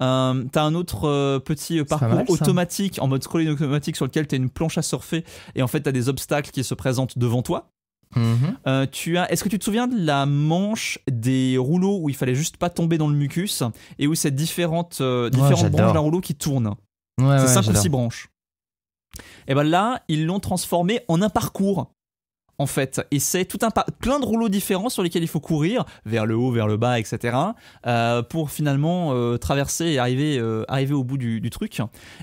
Euh, t'as un autre euh, petit euh, parcours automatique en mode scrolling automatique sur lequel tu as une planche à surfer et en fait as des obstacles qui se présentent devant toi. Mm-hmm. tu as, est-ce que tu te souviens de la manche des rouleaux où il fallait juste pas tomber dans le mucus et où c'est différentes, différentes branches d'un rouleau qui tournent C'est cinq ou 6 branches. Et eh bien là, ils l'ont transformé en un parcours en fait. Et c'est tout un plein de rouleaux différents sur lesquels il faut courir, vers le haut, vers le bas, etc., euh, pour finalement euh, traverser et euh, arriver, au bout du, du truc.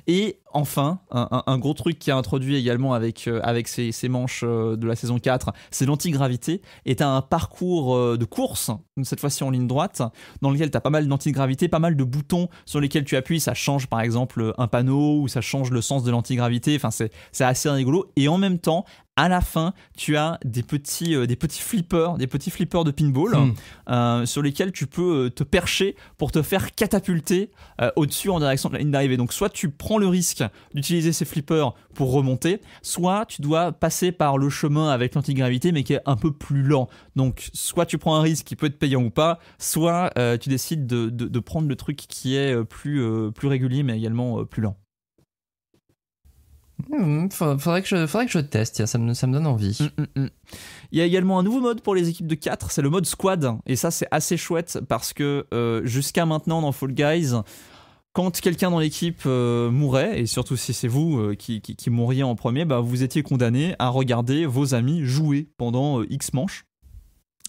Et enfin, un, gros truc qui a introduit également avec, euh, ces avec ses, manches euh, de la saison 4, c'est l'antigravité. Et t'as un parcours euh, de course, cette fois-ci en ligne droite, dans lequel as pas mal d'antigravité, pas mal de boutons sur lesquels tu appuies. Ça change par exemple un panneau ou ça change le sens de l'antigravité. Enfin, c'est assez rigolo. Et en même temps, à la fin, tu as des petits, euh, des petits flippers, des petits flippers de pinball hmm. euh, sur lesquels tu peux euh, te percher pour te faire catapulter au-dessus en direction de la ligne d'arrivée. Donc soit tu prends le risque d'utiliser ces flippers pour remonter, soit tu dois passer par le chemin avec l'antigravité mais qui est un peu plus lent. Donc soit tu prends un risque qui peut être payant ou pas, soit tu décides de, de, prendre le truc qui est plus, plus régulier mais également plus lent. Hmm, faudrait, que je, faudrait teste, ça me, ça me donne envie. Mm, mm, mm. Il y a également un nouveau mode pour les équipes de 4, c'est le mode squad. Et ça, c'est assez chouette parce que euh, jusqu'à maintenant dans Fall Guys, quand quelqu'un dans l'équipe euh, mourait, et surtout si c'est vous euh, qui, mouriez en premier, bah, vous étiez condamné à regarder vos amis jouer pendant X manches.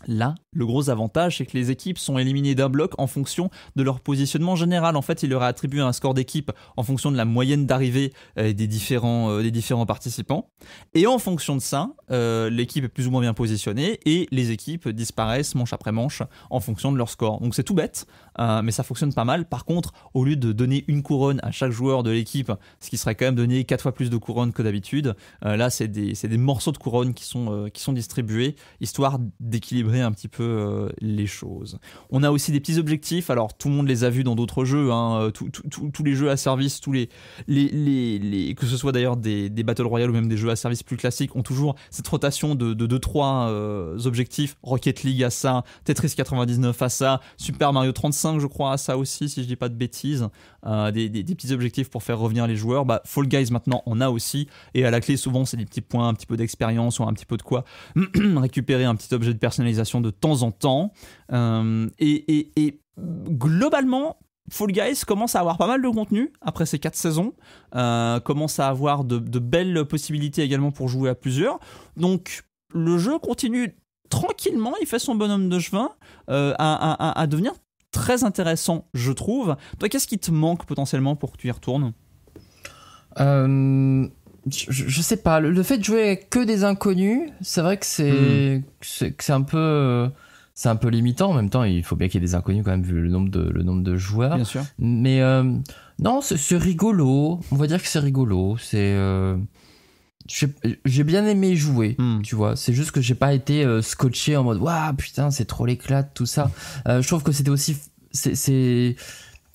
Là, le gros avantage, c'est que les équipes sont éliminées d'un bloc en fonction de leur positionnement général. En fait, il leur a attribué un score d'équipe en fonction de la moyenne d'arrivée euh, euh, des, différents, participants. Et en fonction de ça, euh, l'équipe est plus ou moins bien positionnée et les équipes disparaissent manche après manche en fonction de leur score. Donc c'est tout bête, hein, mais ça fonctionne pas mal. Par contre, au lieu de donner une couronne à chaque joueur de l'équipe, ce qui serait quand même donner 4 fois plus de couronnes que d'habitude, là, c'est des, morceaux de couronne qui sont, qui sont distribués, histoire d'équilibrer un petit peu euh, les choses. On a aussi des petits objectifs, alors tout le monde les a vus dans d'autres jeux, hein, euh, tous les jeux à service, tous les, les, que ce soit d'ailleurs des, des, Battle Royale ou même des jeux à service plus classiques, ont toujours cette rotation de 2-3 euh, objectifs. Rocket League à ça, Tetris 99 à ça, Super Mario 35 je crois à ça aussi, si je dis pas de bêtises, des, petits objectifs pour faire revenir les joueurs. Bah, Fall Guys maintenant on a aussi, et à la clé souvent c'est des petits points, un petit peu d'expérience ou un petit peu de quoi (clears throat) récupérer un petit objet de personnalité de temps en temps. Euh, et, globalement, Fall Guys commence à avoir pas mal de contenu après ces quatre saisons, euh, commence à avoir de, belles possibilités également pour jouer à plusieurs. Donc le jeu continue tranquillement, il fait son bonhomme de chemin euh, à, devenir très intéressant, je trouve. Toi, qu'est-ce qui te manque potentiellement pour que tu y retournes je, je, sais pas, le, fait de jouer que des inconnus, c'est vrai que c'est hmm. c'est un peu euh, c'est un peu limitant. En même temps, il faut bien qu'il y ait des inconnus quand même vu le nombre de le nombre de joueurs. Mais euh, non, c'est rigolo. On va dire que c'est rigolo. C'est euh, j'ai bien aimé jouer, hmm. tu vois. C'est juste que j'ai pas été scotché en mode waouh putain c'est trop l'éclate tout ça. je trouve que c'était aussi c'est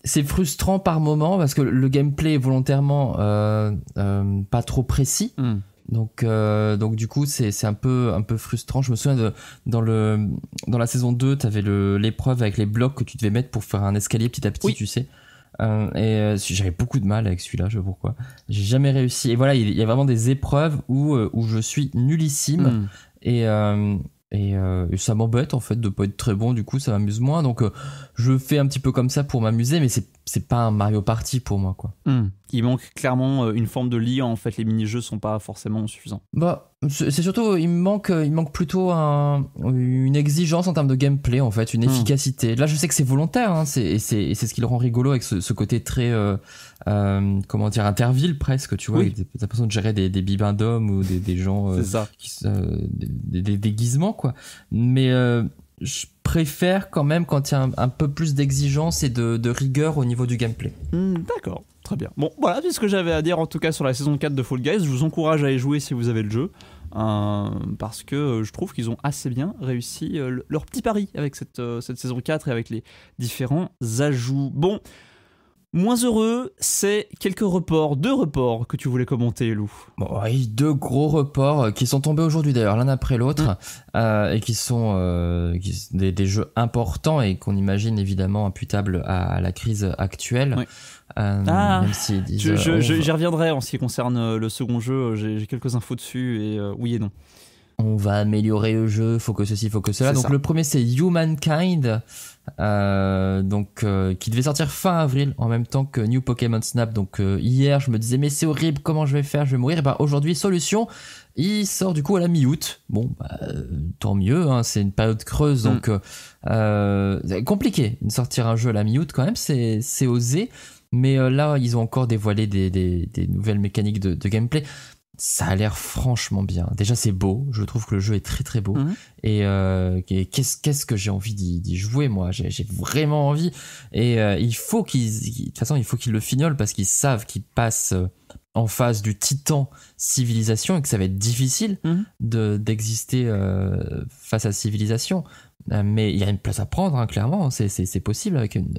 c'est frustrant par moment parce que le gameplay est volontairement euh, euh, pas trop précis. Hmm. Donc, euh, donc du coup, c'est un peu, un peu frustrant. Je me souviens de, dans, le, dans la saison 2, tu avais l'épreuve avec les blocs que tu devais mettre pour faire un escalier petit à petit, tu sais. et j'avais beaucoup de mal avec celui-là, je sais pourquoi. J'ai jamais réussi. Et voilà, il y a vraiment des épreuves où, où je suis nullissime. Hmm. Et, euh, et, ça m'embête en fait de pas être très bon, du coup ça m'amuse moins. Donc euh, je fais un petit peu comme ça pour m'amuser, mais c'est pas un Mario Party pour moi quoi. Hmm. Il manque clairement euh, une forme de lien en fait, les mini-jeux sont pas forcément suffisants. Bah c'est surtout, il manque, il manque plutôt une exigence en termes de gameplay en fait, une hmm. efficacité. Là je sais que c'est volontaire, hein, c'est, et c'est ce qui le rend rigolo avec ce, côté très. Euh, comment dire, interville presque, tu vois. Oui. façon l'impression de gérer des, des bibins d'hommes ou des, gens. Euh, euh, des, déguisements, quoi. Mais je préfère quand même quand il y a un, peu plus d'exigence et de, rigueur au niveau du gameplay. Hmm, d'accord, très bien. Bon, voilà, c'est ce que j'avais à dire en tout cas sur la saison 4 de Fall Guys. Je vous encourage à y jouer si vous avez le jeu. Hein, parce que je trouve qu'ils ont assez bien réussi leur petit pari avec cette, cette saison 4 et avec les différents ajouts. Bon, Moins heureux, c'est quelques reports, deux reports que tu voulais commenter, Lou. oui, deux gros reports euh, qui sont tombés aujourd'hui d'ailleurs, l'un après l'autre, mmh. euh, et qui sont euh, des, jeux importants et qu'on imagine évidemment imputables à, la crise actuelle. ah, j'y reviendrai en ce qui concerne le second jeu, j'ai quelques infos dessus, et oui et non on va améliorer le jeu, faut que ceci, faut que cela. Donc le premier c'est Humankind, euh, donc euh, qui devait sortir fin avril en même temps que New Pokémon Snap. Donc euh, hier je me disais mais c'est horrible, comment je vais faire, je vais mourir. bah aujourd'hui solution, il sort du coup à la mi-août. Bon bah, tant mieux, hein, c'est une période creuse donc mm. compliqué de sortir un jeu à la mi-août quand même, c'est c'est osé. Mais là ils ont encore dévoilé des, des, nouvelles mécaniques de, de gameplay ça a l'air franchement bien. Déjà, c'est beau. Je trouve que le jeu est très très beau. Mhm. Et, euh, qu'est-ce que j'ai envie d'y jouer moi J'ai vraiment envie. Et euh, il faut qu'ils, de toute façon, il faut qu'ils le fignolent parce qu'ils savent qu'ils passent euh, en face du titan civilisation et que ça va être difficile mhm. d'exister face à civilisation. Euh, mais il y a une place à prendre, hein, clairement, c'est possible avec une,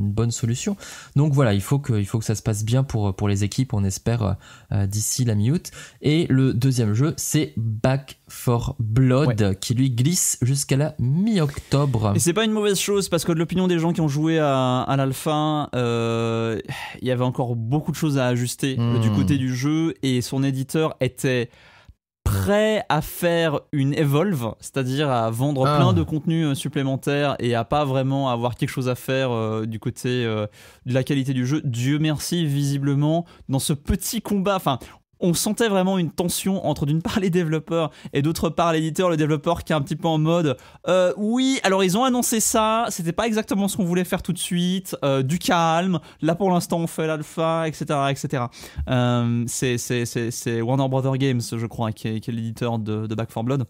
bonne solution. Donc voilà, il faut que, ça se passe bien pour, pour les équipes, on espère, euh, euh, d'ici la mi-août. Et le deuxième jeu, c'est Back for Blood, qui lui glisse jusqu'à la mi-octobre. Et c'est pas une mauvaise chose, parce que de l'opinion des gens qui ont joué à, l'alpha, il y avait encore beaucoup de choses à ajuster hmm. du côté du jeu, et son éditeur était prêt à faire une evolve, c'est-à-dire à vendre ah. plein de contenus euh, supplémentaires et à pas vraiment avoir quelque chose à faire euh, du côté euh, de la qualité du jeu. Dieu merci, visiblement, dans ce petit combat, on sentait vraiment une tension entre d'une part (laughs) les développeurs et d'autre part l'éditeur, le développeur qui est un petit peu en mode euh, oui, alors ils ont annoncé ça, c'était pas exactement ce qu'on voulait faire tout de suite, euh, du calme, là pour l'instant on fait l'alpha, etc. etc. Euh, c'est Warner Brother Games, je crois, qui est, l'éditeur de, Back 4 Blood.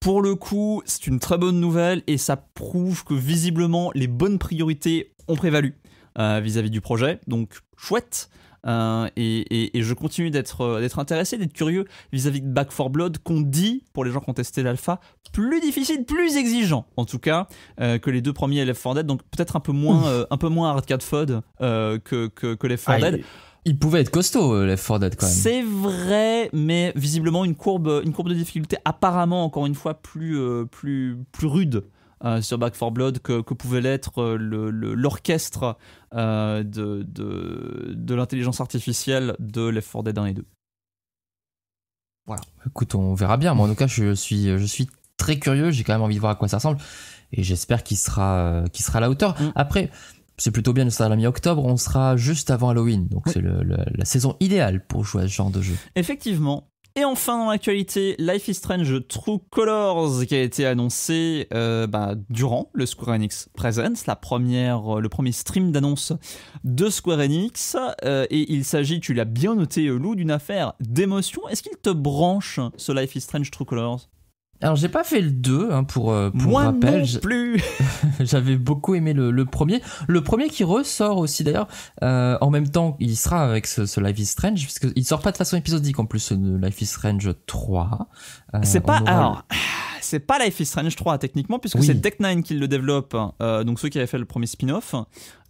pour le coup, c'est une très bonne nouvelle et ça prouve que visiblement les bonnes priorités ont prévalu vis à -vis du projet, donc chouette. Euh, et, je continue euh, d'être intéressé, d'être curieux vis-à-vis de Back 4 Blood, qu'on dit, pour les gens qui ont testé l'alpha, plus difficile, plus exigeant, en tout cas, euh, que les deux premiers Left 4 Dead. Donc peut-être un peu moins, un peu moins hardcore FUD que, que, que, Left 4 ah, Dead. Il, pouvait être costaud, Left 4 Dead, quand même. C'est vrai, mais visiblement une courbe, une courbe de difficulté apparemment, encore une fois, plus, plus, plus rude euh, sur Back 4 Blood que, pouvait l'être euh, l'orchestre euh, de, l'intelligence artificielle de Left 4 Dead 1 et 2. Voilà. Écoute, on verra bien. Moi, en tout cas, je suis, très curieux. J'ai quand même envie de voir à quoi ça ressemble. Et j'espère qu'il sera, sera à la hauteur. Mm. Après, c'est plutôt bien de sera à la mi-octobre, on sera juste avant Halloween, donc c'est la saison idéale pour jouer à ce genre de jeu. Effectivement, et enfin dans l'actualité, Life is Strange True Colors qui a été annoncé euh, bah, durant le Square Enix Presence, la première, euh, le premier stream d'annonce de Square Enix. Euh, et il s'agit, tu l'as bien noté Lou, d'une affaire d'émotion. Est-ce qu'il te branche ce Life is Strange True Colors alors j'ai pas fait le 2 hein, pour, euh, pour Moi rappel. Non plus. (laughs) J'avais beaucoup aimé le, premier. Le premier qui ressort aussi d'ailleurs euh, en même temps il sera avec ce, ce Life is Strange parce il sort pas de façon épisodique en plus ce Life is Strange 3. Euh, c'est pas alors. Ah, c'est pas Life is Strange 3 techniquement, puisque c'est Deck Nine qui le développe, euh, donc ceux qui avaient fait le premier spin-off.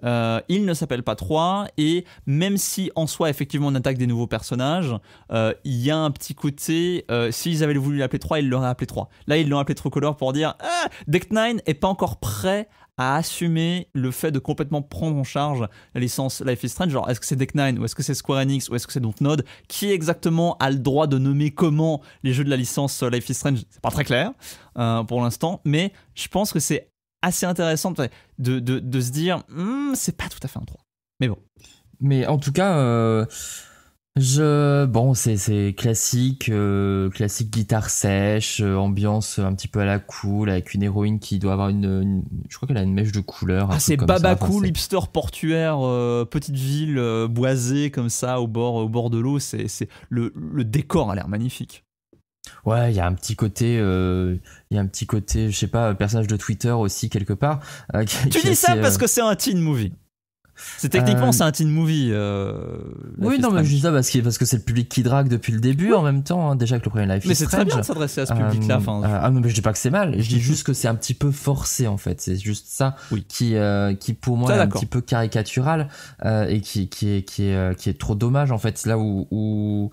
Euh, il ne s'appelle pas 3, et même si en soi, effectivement, on attaque des nouveaux personnages, euh, il y a un petit côté. S'ils avaient voulu l'appeler 3, ils l'auraient appelé 3. Là, ils l'ont appelé Color pour dire Deck ah, Nine est pas encore prêt à assumer le fait de complètement prendre en charge la licence Life is Strange. Genre, est-ce que c'est Deck Nine ou est-ce que c'est Square Enix ou est-ce que c'est Dontnod Qui exactement a le droit de nommer comment les jeux de la licence euh, Life is Strange C'est pas très clair euh, pour l'instant, mais je pense que c'est assez intéressant de, se dire, hmm, c'est pas tout à fait un droit. Mais bon. Mais en tout cas, euh, je bon c'est classique euh, classique guitare sèche euh, ambiance un petit peu à la cool avec une héroïne qui doit avoir une, je crois qu'elle a une mèche de couleur ah c'est baba cool hipster portuaire euh, petite ville boisée comme ça au bord au bord de l'eau c'est le, le décor a l'air magnifique Ouais, il y a un petit côté, il y a un petit côté, je sais pas, personnage de Twitter aussi quelque part. tu dis ça parce que c'est un teen movie. C'est techniquement, euh, c'est un teen movie. Euh, oui, non, mais je dis ça parce que, parce que c'est le public qui drague depuis le début en même temps, hein, déjà que le premier live. Mais c'est très bien de s'adresser à ce public-là. Euh, ah, mais je dis pas que c'est mal, je dis juste que c'est un petit peu forcé en fait. C'est juste ça qui, euh, qui pour moi est un petit peu caricatural et qui, qui, est, qui, est, qui est trop dommage en fait. Là où, où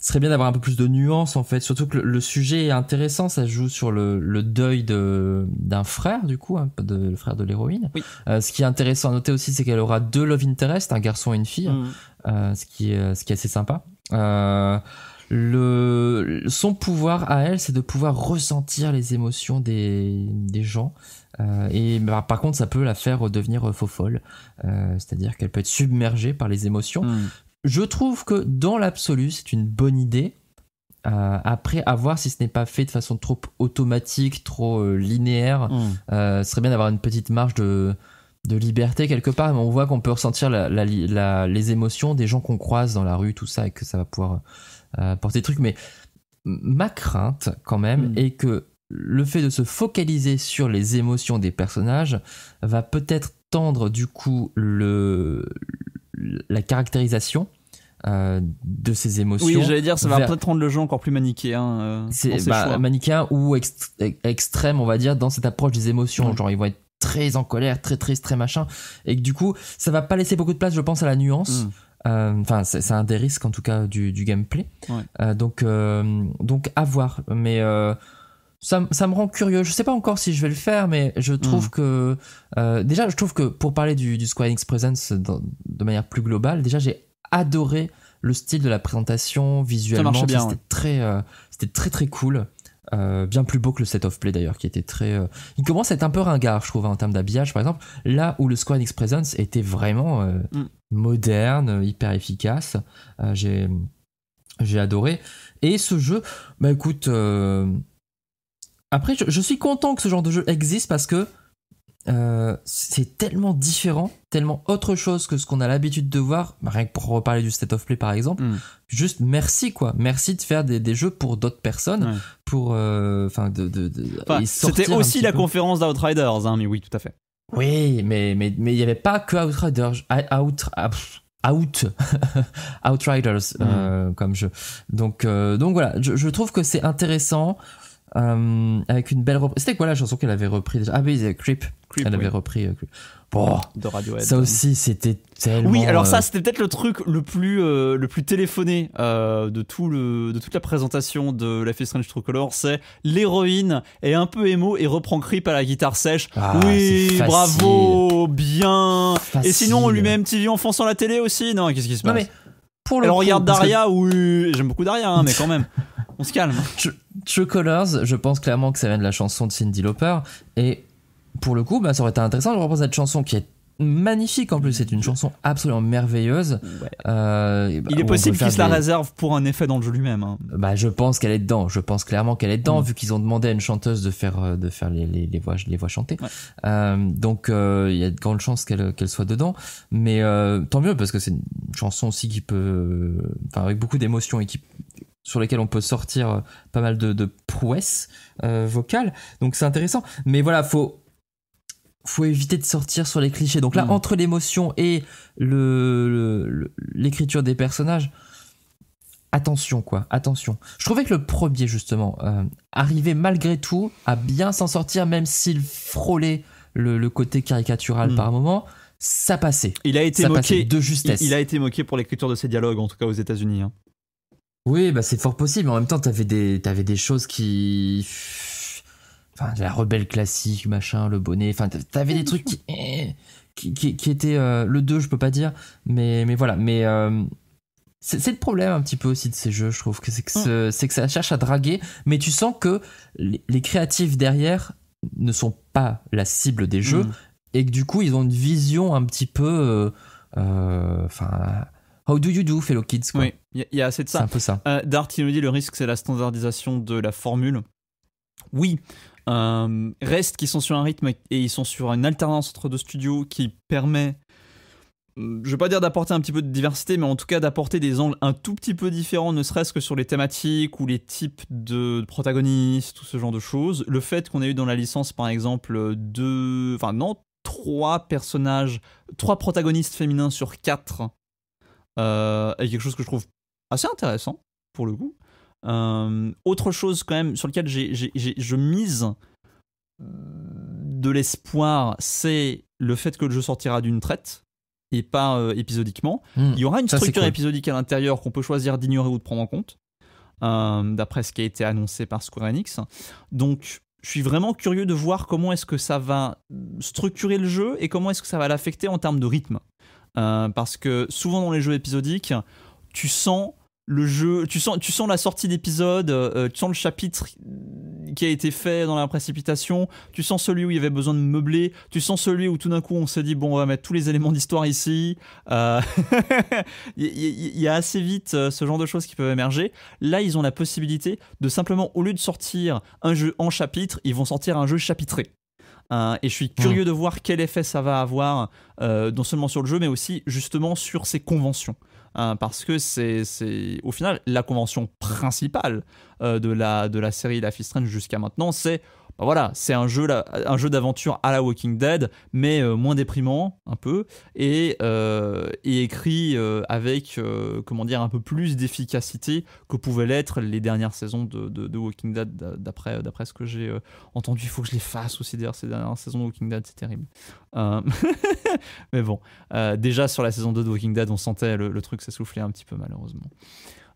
ce serait bien d'avoir un peu plus de nuances en fait, surtout que le, sujet est intéressant, ça joue sur le, deuil de d'un frère du coup, hein, le frère de l'héroïne. Oui. Euh, ce qui est intéressant à noter aussi, c'est qu'elle aura deux love interest, un garçon et une fille, mm. euh, ce qui est ce qui est assez sympa. Euh, le son pouvoir à elle, c'est de pouvoir ressentir les émotions des des gens. et bah, par contre, ça peut la faire devenir faux folle, c'est-à-dire qu'elle peut être submergée par les émotions. Mm. Je trouve que dans l'absolu, c'est une bonne idée. Euh, après, à voir si ce n'est pas fait de façon trop automatique, trop euh, linéaire. Hmm. Euh, ce serait bien d'avoir une petite marge de, liberté quelque part. on voit qu'on peut ressentir les émotions des gens qu'on croise dans la rue, tout ça, et que ça va pouvoir porter des trucs. Mais ma crainte, quand même, hmm. est que le fait de se focaliser sur les émotions des personnages va peut-être tendre du coup le, la caractérisation euh, de ces émotions. Oui, j'allais dire, ça va peut-être rendre le jeu encore plus manichéen. Euh, c'est bah, manichéen ou extrême, on va dire, dans cette approche des émotions. Genre, ils vont être très en colère, très triste, très machin. Et que du coup, ça va pas laisser beaucoup de place, je pense, à la nuance. Mm. Euh, enfin, c'est un des risques, en tout cas, du, gameplay. donc, donc, à voir. Mais ça, ça, me rend curieux. Je sais pas encore si je vais le faire, mais je trouve mm. que euh, déjà, je trouve que pour parler du, du Square Enix de manière plus globale, déjà j'ai adoré le style de la présentation visuellement. C'était très, euh, c'était très très cool. Euh, bien plus beau que le set of play d'ailleurs, qui était très. Euh, il commence à être un peu ringard, je trouve, en termes d'habillage, par exemple. Là où le Square Enix Presence était vraiment euh, mm. moderne, hyper efficace, j'ai j'ai adoré. Et ce jeu, bah écoute, après, je, suis content que ce genre de jeu existe parce que euh, c'est tellement différent, tellement autre chose que ce qu'on a l'habitude de voir. Bah, rien que pour reparler du State of Play par exemple, mm. juste merci quoi, merci de faire des, des jeux pour d'autres personnes, pour euh, enfin de, C'était aussi la conférence d'Outriders, hein, mais oui, tout à fait. Oui, mais mais il n'y avait pas que Outriders, Out, ah, Out, (laughs) Outriders mm. euh, comme jeu. Donc donc voilà, je, je trouve que c'est intéressant. Euh, avec une belle reprise. C'était quoi la chanson qu'elle avait repris déjà Ah, mais c'est Creep. Elle avait repris. Euh, bon, de Radiohead. Ça aussi, c'était tellement. Oui, alors ça, euh, c'était peut-être le truc le plus, le plus téléphoné de, tout le, de toute la présentation de la is Strange True Color. C'est l'héroïne est un peu émo et reprend Creep à la guitare sèche. Ah, oui, bravo, bien. Et sinon, on lui met petit en fonçant la télé aussi. Non, qu'est-ce qui se passe pour le regarde Daria, oui, j'aime beaucoup Daria, hein, mais quand même. (laughs) on se calme. True, Colors, je pense clairement que ça vient de la chanson de Cindy Lauper. Et pour le coup, bah, ça aurait été intéressant de reprendre cette chanson qui est magnifique en plus. C'est une chanson absolument merveilleuse. Euh, bah, il est possible qu'ils se la réservent pour un effet dans le jeu lui-même. Hein. Bah, je pense qu'elle est dedans. Je pense clairement qu'elle est dedans, mm. vu qu'ils ont demandé à une chanteuse de faire, euh, de faire les, les, les voix, les voix chantées. Euh, donc, il y a de grandes chances qu'elle qu'elle soit dedans. Mais tant mieux, parce que c'est une chanson aussi qui peut. Enfin, avec beaucoup d'émotions et qui sur lesquels on peut sortir euh, pas mal de, prouesses euh, vocales. Donc c'est intéressant. Mais voilà, faut faut éviter de sortir sur les clichés. Donc là, hmm. entre l'émotion et le l'écriture des personnages, attention quoi, attention. Je trouvais que le premier justement euh, arrivait malgré tout à bien s'en sortir, même s'il frôlait le, côté caricatural hmm. par moment. Ça passait. Il a été moqué de justesse. Il, a été moqué pour l'écriture de ses dialogues, en tout cas aux États-Unis. Hein. Oui, bah c'est fort possible, mais en même temps, t'avais des, avais des choses qui. Enfin, la rebelle classique, machin, le bonnet. Enfin, avais des trucs qui. Eh, qui, étaient. Euh, le 2, je peux pas dire, mais, mais voilà. Mais. Euh, c'est le problème un petit peu aussi de ces jeux, je trouve, que c'est que, mm. c'est que ça cherche à draguer, mais tu sens que les, créatifs derrière ne sont pas la cible des jeux, mm. et que du coup, ils ont une vision un petit peu. Euh, enfin. How oh, do you do, fellow kids Oui, il y, a assez de ça. C'est un peu ça. Euh, Dart, il nous dit le risque, c'est la standardisation de la formule. Oui, euh, reste qu'ils sont sur un rythme et ils sont sur une alternance entre deux studios qui permet, je vais pas dire d'apporter un petit peu de diversité, mais en tout cas d'apporter des angles un tout petit peu différents, ne serait-ce que sur les thématiques ou les types de protagonistes, tout ce genre de choses. Le fait qu'on ait eu dans la licence, par exemple, deux, enfin non, trois personnages, trois protagonistes féminins sur quatre euh, quelque chose que je trouve assez intéressant pour le coup. Euh, autre chose quand même sur lequel j'ai, je mise euh, de l'espoir, c'est le fait que le jeu sortira d'une traite et pas euh, épisodiquement. Hmm. Il y aura une structure épisodique à l'intérieur qu'on peut choisir d'ignorer ou de prendre en compte, d'après ce qui a été annoncé par Square Enix. Donc je suis vraiment curieux de voir comment est-ce que ça va structurer le jeu et comment est-ce que ça va l'affecter en termes de rythme. Euh, parce que souvent dans les jeux épisodiques, tu sens le jeu, tu sens, tu sens la sortie d'épisode, euh, euh, tu sens le chapitre qui a été fait dans la précipitation, tu sens celui où il y avait besoin de meubler, tu sens celui où tout d'un coup on s'est dit bon on va mettre tous les éléments d'histoire ici. (laughs) il y, a assez vite ce genre de choses qui peuvent émerger. Là ils ont la possibilité de simplement au lieu de sortir un jeu en chapitre, ils vont sortir un jeu chapitré. Euh, et je suis curieux de voir quel effet ça va avoir, euh, non seulement sur le jeu, mais aussi justement sur ces conventions. Euh, parce que c'est, au final la convention principale de, la, de la série Life jusqu'à maintenant, c'est bah voilà, c'est un jeu, un jeu d'aventure à la Walking Dead, mais euh, moins déprimant un peu et, euh, écrit euh, avec comment dire un peu plus d'efficacité que pouvaient l'être les dernières saisons de, Walking Dead d'après d'après ce que j'ai entendu. Il faut que je les fasse aussi d'ailleurs ces dernières saisons de Walking Dead, c'est terrible. (laughs) mais bon, déjà sur la saison 2 de Walking Dead, on sentait le truc s'essouffler un petit peu malheureusement.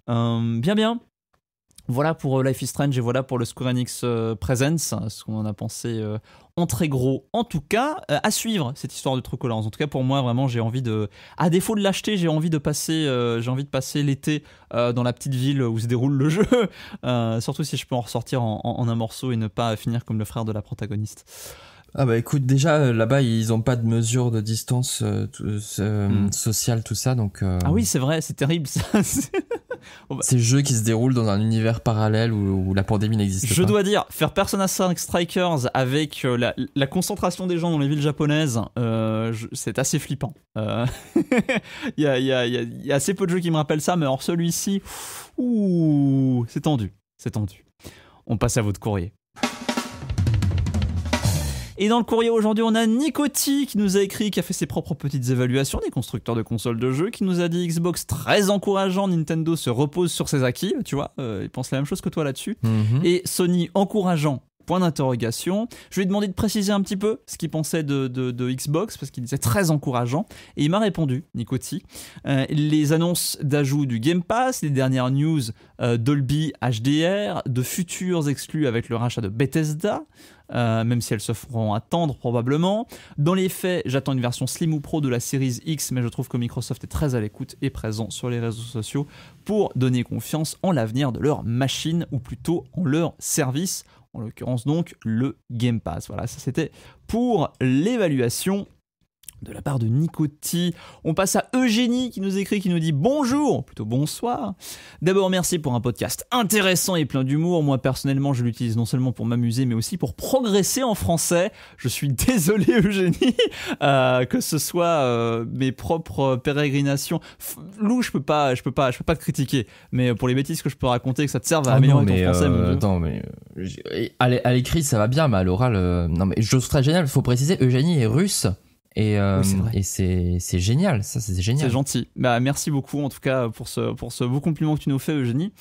bien bien. Voilà pour euh, Life is Strange et voilà pour le Square euh, Presence, ce qu'on en a pensé euh, en très gros. En tout cas, à suivre cette histoire de trucolance. En tout cas, pour moi, vraiment, j'ai envie de, à défaut de l'acheter, j'ai envie de passer, j'ai envie de passer l'été dans la petite ville où se déroule le (laughs) jeu. surtout si je peux en ressortir en un morceau et ne pas finir comme le frère de la protagoniste. Ah bah écoute, déjà euh, là-bas ils ont pas de mesure de distance euh, euh, hmm. sociale, tout ça, donc. ah oui, c'est vrai, c'est terrible ça. (laughs) Bah ces jeux qui se déroulent dans un univers parallèle où, la pandémie n'existe pas. Je dois dire, faire Persona 5 Strikers avec la, concentration des gens dans les villes japonaises, c'est assez flippant. Il (laughs) y, a, y, y, a assez peu de jeux qui me rappellent ça, mais alors celui-ci, c'est tendu, c'est tendu. On passe à votre courrier. Et dans le courrier aujourd'hui, on a Nicotti qui nous a écrit, qui a fait ses propres petites évaluations des constructeurs de consoles de jeux, qui nous a dit Xbox très encourageant, Nintendo se repose sur ses acquis, tu vois, euh, il pense la même chose que toi là-dessus. Mhm. Et Sony encourageant, point d'interrogation. Je lui ai demandé de préciser un petit peu ce qu'il pensait de, Xbox, parce qu'il disait très encourageant, et il m'a répondu, Nicotti. Euh, les annonces d'ajout du Game Pass, les dernières news euh, Dolby HDR, de futurs exclus avec le rachat de Bethesda, euh, même si elles se feront attendre probablement. Dans les faits, j'attends une version Slim ou Pro de la Series X, mais je trouve que Microsoft est très à l'écoute et présent sur les réseaux sociaux pour donner confiance en l'avenir de leur machine, ou plutôt en leur service, en l'occurrence donc le Game Pass. Voilà, ça c'était pour l'évaluation de la part de Nicoti, On passe à Eugénie qui nous écrit, qui nous dit bonjour, plutôt bonsoir. D'abord, merci pour un podcast intéressant et plein d'humour. Moi, personnellement, je l'utilise non seulement pour m'amuser, mais aussi pour progresser en français. Je suis (laughs) désolé, Eugénie, euh, que ce soit euh, mes propres pérégrinations. Lou, je peux pas, je peux pas, je peux pas te critiquer, mais euh, pour les bêtises que je peux raconter, que ça te serve à ah améliorer ton français. mais à l'écrit, ça va bien, mais à l'oral, non, mais je serais génial il Faut préciser, Eugénie est russe. Et, euh, c'est génial, ça c'est génial. C'est gentil. Bah, merci beaucoup en tout cas pour ce, pour ce beau compliment que tu nous fais Eugénie.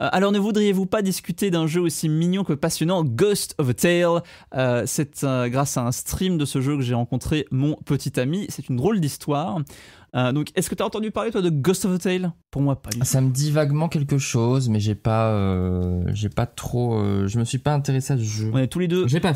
Euh, alors ne voudriez-vous pas discuter d'un jeu aussi mignon que passionnant, Ghost of a Tale euh, C'est euh, grâce à un stream de ce jeu que j'ai rencontré mon petit ami. C'est une drôle d'histoire. donc, est-ce que tu as entendu parler, toi, de Ghost of a Tale Pour moi, pas du tout. Ça me dit vaguement quelque chose, mais j'ai pas, j'ai pas trop. je me suis pas intéressé à ce jeu. On est tous les deux pas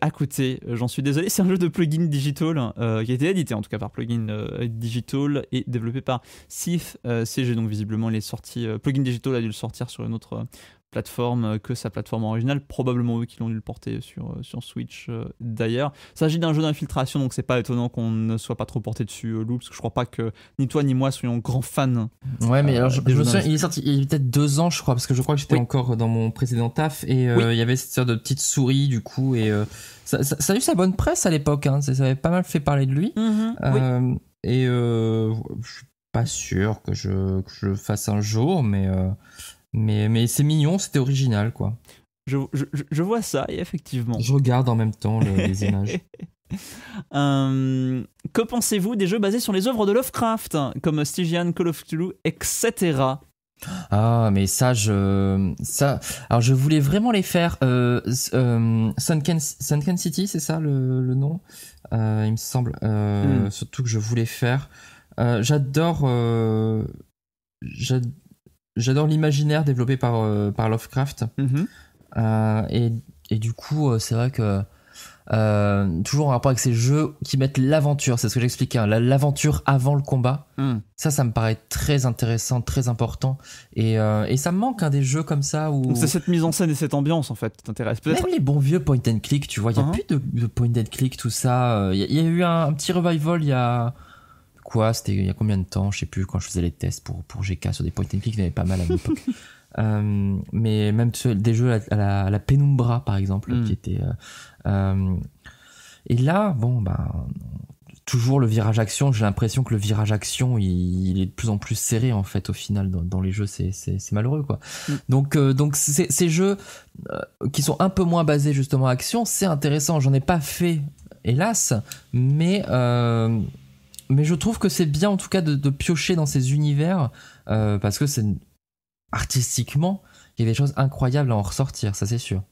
à côté. J'en suis désolé. C'est un jeu de plugin digital hein, qui a été édité, en tout cas, par plugin digital et développé par Sif. CG, donc visiblement, les sorties plugin digital a dû sortir sur une autre euh, plateforme euh, que sa plateforme originale. Probablement eux qui l'ont dû le porter sur, euh, sur Switch d'ailleurs. Il s'agit d'un jeu d'infiltration, donc c'est pas étonnant qu'on ne soit pas trop porté dessus, euh, Lou, parce que je crois pas que ni toi ni moi soyons grands fans. Ouais, mais je, me souviens, il est sorti il y a peut-être deux ans, je crois, parce que je crois que j'étais encore dans mon précédent taf, et il y avait cette sorte de petite souris, du coup, et ça, a eu sa bonne presse à l'époque, hein. ça, avait pas mal fait parler de lui. Mm-hmm. Et je suis pas sûr que je, que je fasse un jour, mais, euh, mais, mais c'est mignon, c'était original, quoi. Je, je, vois ça, et effectivement. Je regarde en même temps les (laughs) images. Euh, que pensez-vous des jeux basés sur les œuvres de Lovecraft, comme Stygian, Call of Cthulhu, etc. Ah, mais ça, je. Ça. Alors, je voulais vraiment les faire. Euh, Sunken, Sunken City, c'est ça le, nom Il me semble. Hmm. Surtout que je voulais faire. Euh, j'adore euh, j'adore l'imaginaire développé par, euh, par Lovecraft. Mhm. et, et, du coup, c'est vrai que toujours en rapport avec ces jeux qui mettent l'aventure, c'est ce que j'expliquais, hein, l'aventure avant le combat. Mm. Ça, ça me paraît très intéressant, très important. Et, et ça me manque un hein, des jeux comme ça où. C'est cette mise en scène et cette ambiance en fait qui t'intéresse. Même les bons vieux point and click, tu vois, il n'y a uh-huh. plus de, point and click, tout ça. Il y, a eu un petit revival il y a quoi, c'était il y a combien de temps, je sais plus, quand je faisais les tests pour, pour GK sur des points techniques, il avait pas mal à l'époque. (laughs) Euh, mais même des jeux à, la, à la Penumbra, par exemple, hmm. qui était. Euh, euh, et là, bon, ben. Bah, toujours le virage action, j'ai l'impression que le virage action, il, est de plus en plus serré en fait au final dans, les jeux, c'est malheureux quoi. Hmm. Donc donc ces jeux qui sont un peu moins basés justement action, c'est intéressant, j'en ai pas fait hélas, mais mais je trouve que c'est bien en tout cas de, piocher dans ces univers euh, parce que c'est artistiquement il y a des choses incroyables à en ressortir, ça c'est sûr.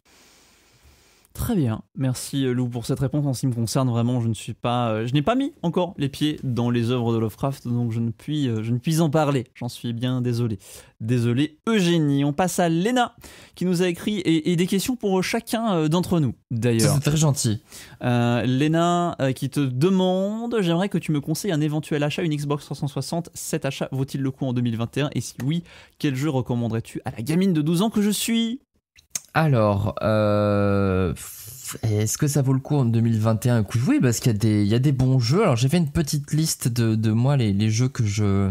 Très bien, merci euh, Lou pour cette réponse. En ce qui me concerne, vraiment, je ne suis pas, euh, je n'ai pas mis encore les pieds dans les œuvres de Lovecraft, donc je ne puis, euh, je ne puis en parler. J'en suis bien désolé, désolé Eugénie. On passe à Lena qui nous a écrit et, des questions pour chacun d'entre nous. D'ailleurs, c'est très gentil. Euh, Lena qui te demande, j'aimerais que tu me conseilles un éventuel achat une Xbox 360. Cet achat vaut-il le coup en 2021 Et si oui, quel jeu recommanderais-tu à la gamine de 12 ans que je suis alors, euh, est-ce que ça vaut le coup en 2021 Oui, Parce qu'il y, a des bons jeux. Alors, j'ai fait une petite liste de, moi, les, jeux que je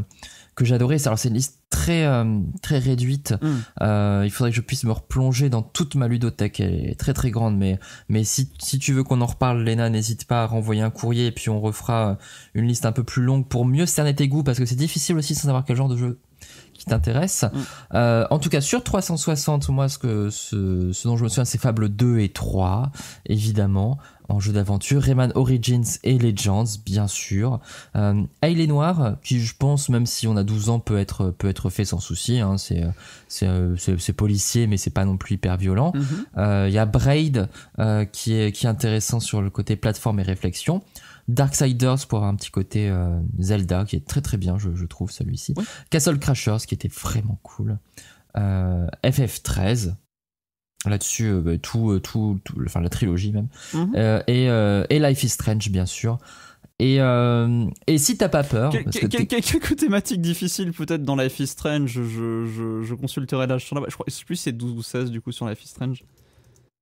que j'adorais. Alors, c'est une liste très, euh, très réduite. Mm. Euh, il faudrait que je puisse me replonger dans toute ma ludothèque. Elle est très, très grande. Mais, si, si tu veux qu'on en reparle, Léna, n'hésite pas à renvoyer un courrier et puis on refera une liste un peu plus longue pour mieux cerner tes goûts parce que c'est difficile aussi sans savoir quel genre de jeu t'intéresse. Mm. Euh, en tout cas, sur 360, moi, ce, que, ce, dont je me souviens, c'est Fable 2 et 3, évidemment, en jeu d'aventure. Rayman Origins et Legends, bien sûr. Euh, Aile et Noir, qui, je pense, même si on a 12 ans, peut être, peut être fait sans souci. Hein. c'est, c'est, policier, mais c'est pas non plus hyper violent. Mm-hmm. Euh, il ya y a Braid, euh, qui, est, qui est intéressant sur le côté plateforme et réflexion. Darksiders pour un petit côté euh, Zelda, qui est très très bien, je, trouve celui-ci. Castle Crashers, qui était vraiment cool. Euh, FF13. Là-dessus, euh, bah, tout, tout, enfin la trilogie même. Mhm. et, Life is Strange, bien sûr. Et, si t'as pas peur. Que, quelques thématiques difficiles peut-être dans Life is Strange, je, je, je consulterai la Je crois, sais plus c'est 12 ou 16 du coup sur Life is Strange.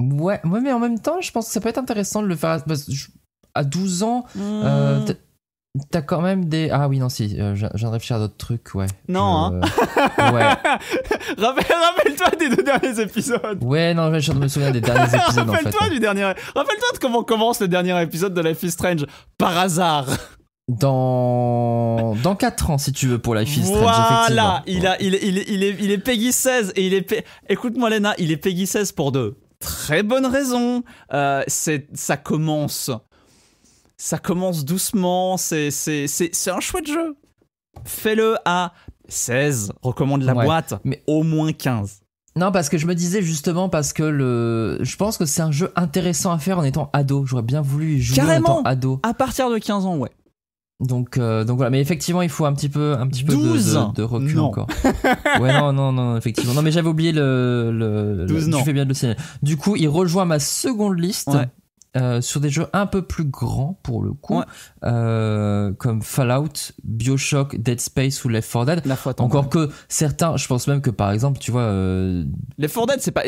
Ouais, mais en même temps, je pense que ça peut être intéressant de le faire à 12 ans, mmh. euh, T'as quand même des. Ah oui, non, si, euh, j'en réfléchis à d'autres trucs, ouais. Non, euh, hein. (laughs) Ouais. (laughs) Rappelle-toi des deux derniers épisodes. Ouais, non, je me souviens des derniers (laughs) épisodes. Rappelle-toi du dernier. Rappelle-toi de comment commence le dernier épisode de Life is Strange. Par hasard. Dans... Dans 4 ans, si tu veux, pour Life is Strange. Voilà, il, a, il, il, il, est, il est Peggy 16 et il est. Écoute-moi, Lena, il est Peggy 16 pour de très bonnes raisons. Euh, ça commence ça commence doucement, c'est un chouette jeu. Fais-le à 16, recommande la boîte, mais au moins 15. Non, parce que je me disais justement, parce que le... je pense que c'est un jeu intéressant à faire en étant ado. J'aurais bien voulu jouer en étant ado. À partir de 15 ans, ouais. Donc, euh, donc voilà, mais effectivement, il faut un petit peu, un petit peu de, recul encore. Ouais, non, non, non, effectivement. Non, mais j'avais oublié le. le, 12 Tu fais bien de le signaler. Du coup, il rejoint ma seconde liste. Ouais. Euh, sur des jeux un peu plus grands pour le coup, euh, comme Fallout, Bioshock, Dead Space ou Left 4 Dead. La Encore que certains, je pense même que par exemple, tu vois, euh... Left 4 Dead, c'est pas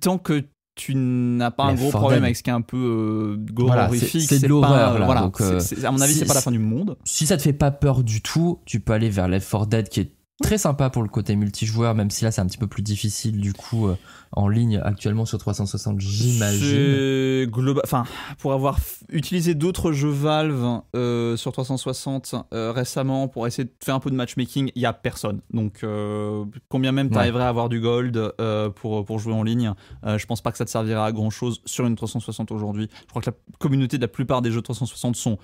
tant que tu n'as pas un gros problème avec ce qui est un peu euh, gore c'est de l'horreur. Voilà, donc, à mon avis, c'est pas la fin du monde. Si ça te fait pas peur du tout, tu peux aller vers Left 4 Dead qui est très sympa pour le côté multijoueur, même si là c'est un petit peu plus difficile du coup euh, en ligne actuellement sur 360, j'imagine. enfin pour avoir utilisé d'autres jeux Valve euh, sur 360 euh, récemment pour essayer de faire un peu de matchmaking, il y a personne. Donc combien même tu arriverais à avoir du gold pour pour jouer en ligne, je pense pas que ça te servira à grand chose sur une 360 aujourd'hui. Je crois que la communauté de la plupart des jeux 360 sont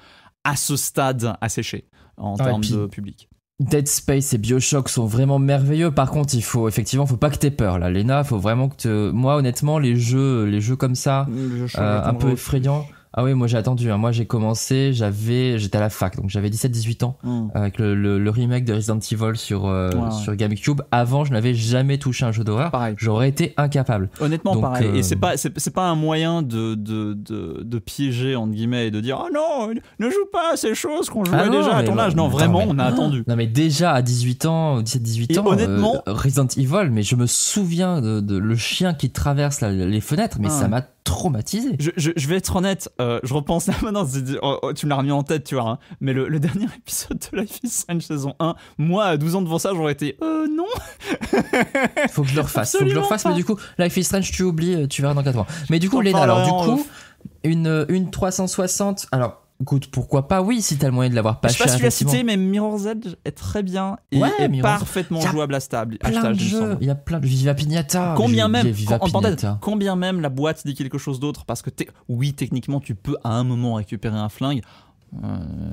à ce stade asséchés en ah termes de public. Dead Space et Bioshock sont vraiment merveilleux. Par contre, il faut effectivement, faut pas que t'aies peur là, Lena. Faut vraiment que te... moi, honnêtement, les jeux, les jeux comme ça, euh, un peu effrayants. Ah oui, moi j'ai attendu. Hein. Moi j'ai commencé, j'avais, j'étais à la fac, donc j'avais 17-18 ans hmm. avec le, remake de Resident Evil sur euh, sur GameCube. Avant, je n'avais jamais touché un jeu d'horreur. J'aurais été incapable. Honnêtement, pareil. Et euh, c'est pas c'est, pas un moyen de de, de, piéger entre guillemets et de dire ah non, ne joue pas à ces choses qu'on jouait ah déjà à ton âge. Non, vraiment, on a attendu. Non mais déjà à 18 ans, 17-18 ans. Honnêtement, euh, Resident Evil, mais je me souviens de, le chien qui traverse les fenêtres, mais ah. ça m'a traumatisé. Je, vais être honnête, euh, je repense là maintenant, oh, oh, tu me l'as remis en tête, tu vois, hein. mais le, dernier (laughs) épisode de Life is Strange saison 1, moi à 12 ans devant ça, j'aurais été euh non (laughs) Faut que je le refasse, faut que je le refasse, mais du coup, Life is Strange, tu oublies, euh, tu verras dans 4 mois. Mais du coup, oh, Léna, alors bah, du coup, une, euh, une 360, alors Écoute, pourquoi pas Oui, si t'as le moyen de l'avoir pas cher. Je sais pas si tu l'as cité, mais Mirror's Edge est très bien et parfaitement jouable à stable. Plein de jeux. Il y a plein de Viva Pignata. Combien même Viva Combien même la boîte dit quelque chose d'autre parce que oui, techniquement, tu peux à un moment récupérer un flingue. Euh,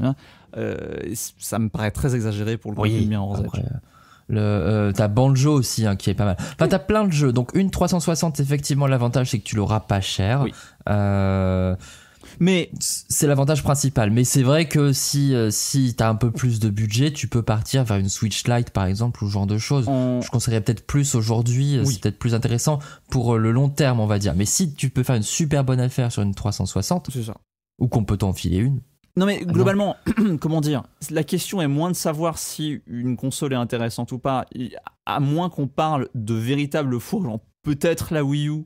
hein, euh, ça me paraît très exagéré pour le oui, de Mirror's Edge. Euh, t'as Banjo aussi hein, qui est pas mal. Enfin, t'as plein de jeux. Donc une 360, effectivement, l'avantage c'est que tu l'auras pas cher. Oui. Mais c'est l'avantage principal. Mais c'est vrai que si, euh, si as un peu plus de budget, tu peux partir vers une Switch Lite, par exemple, ou ce genre de choses. Je conseillerais peut-être plus aujourd'hui, euh, c'est peut-être plus intéressant pour euh, le long terme, on va dire. Mais si tu peux faire une super bonne affaire sur une 360, ça. ou qu'on peut t'en filer une, non mais ah globalement, (clears throat) comment dire La question est moins de savoir si une console est intéressante ou pas, à moins qu'on parle de véritables fourges, peut-être la Wii U,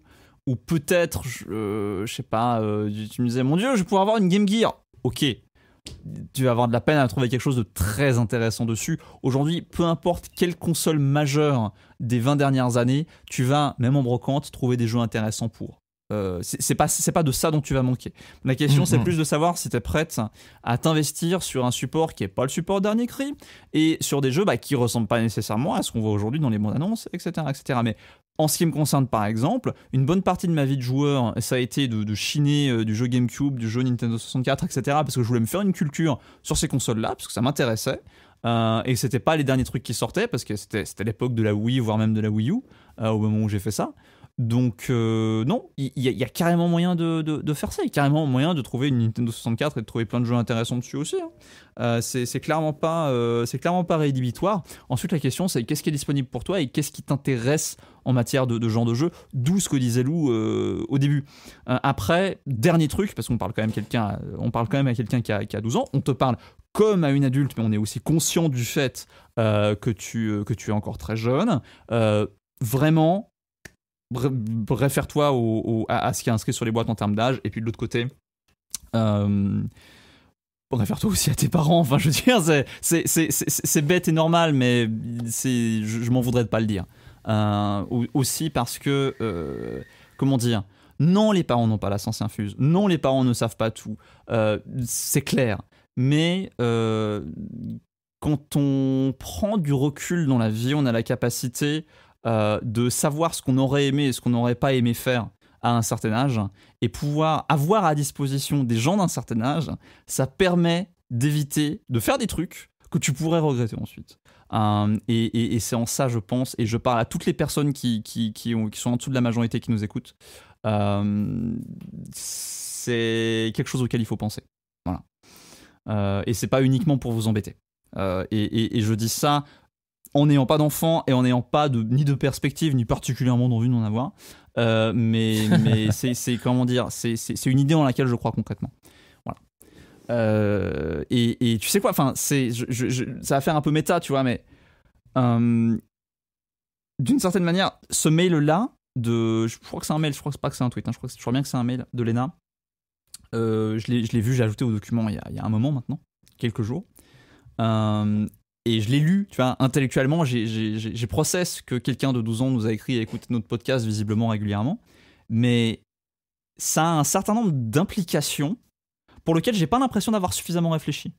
ou peut-être, je, euh, sais pas, euh, tu me disais, mon Dieu, je vais pouvoir avoir une Game Gear. Ok, tu vas avoir de la peine à trouver quelque chose de très intéressant dessus. Aujourd'hui, peu importe quelle console majeure des 20 dernières années, tu vas, même en brocante, trouver des jeux intéressants pour. Euh, c'est pas de ça dont tu vas manquer. La question mm, c'est mm. plus de savoir si tu es prête à t'investir sur un support qui est pas le support dernier cri et sur des jeux bah, qui ressemblent pas nécessairement à ce qu'on voit aujourd'hui dans les bandes annonces, etc., etc. Mais en ce qui me concerne par exemple, une bonne partie de ma vie de joueur, ça a été de, chiner euh, du jeu GameCube, du jeu Nintendo 64, etc. Parce que je voulais me faire une culture sur ces consoles-là, parce que ça m'intéressait. Euh, et c'était pas les derniers trucs qui sortaient, parce que c'était l'époque de la Wii, voire même de la Wii U, euh, au moment où j'ai fait ça. Donc euh, non, il y, a carrément moyen de, faire ça, il y a carrément moyen de trouver une Nintendo 64 et de trouver plein de jeux intéressants dessus aussi. Hein. Euh, c'est clairement pas euh, c'est clairement pas rédhibitoire. Ensuite la question c'est qu'est-ce qui est disponible pour toi et qu'est-ce qui t'intéresse en matière de, genre de jeu, d'où ce que disait Lou au début. après dernier truc parce qu'on parle quand même quelqu'un on parle quand même à quelqu'un qui, a 12 ans, on te parle comme à une adulte, mais on est aussi conscient du fait que, tu, que tu es encore très jeune. vraiment, réfère-toi à, ce qui est inscrit sur les boîtes en termes d'âge, et puis de l'autre côté, euh, réfère-toi aussi à tes parents, enfin je veux dire, c'est bête et normal, mais je, je m'en voudrais de pas le dire. Euh, aussi parce que, euh, comment dire, non, les parents n'ont pas la science infuse, non, les parents ne savent pas tout, c'est clair, mais quand on prend du recul dans la vie, on a la capacité euh, de savoir ce qu'on aurait aimé et ce qu'on n'aurait pas aimé faire à un certain âge, et pouvoir avoir à disposition des gens d'un certain âge, ça permet d'éviter de faire des trucs que tu pourrais regretter ensuite. Euh, et, c'est en ça, je pense, et je parle à toutes les personnes qui, qui, qui, ont, qui sont en dessous de la majorité qui nous écoutent, euh, c'est quelque chose auquel il faut penser. Voilà. Euh, et c'est pas uniquement pour vous embêter. et, je dis ça en n'ayant pas d'enfant et en n'ayant pas de, ni de perspective, ni particulièrement d'envie d'en avoir. Euh, mais (laughs) c'est comment dire, c'est une idée en laquelle je crois concrètement. Euh, et, tu sais quoi, enfin, ça va faire un peu méta, tu vois, mais euh, d'une certaine manière, ce mail là de, je crois que c'est un mail, je crois pas que c'est un tweet, hein, je, crois que, bien que c'est un mail de Lena. je l'ai vu, j'ai ajouté au document il y, a, il y a un moment maintenant, quelques jours. Euh, et je l'ai lu, tu vois, intellectuellement, j'ai process que quelqu'un de 12 ans nous a écrit et écouté notre podcast visiblement régulièrement, mais ça a un certain nombre d'implications pour lesquelles j'ai pas l'impression d'avoir suffisamment réfléchi.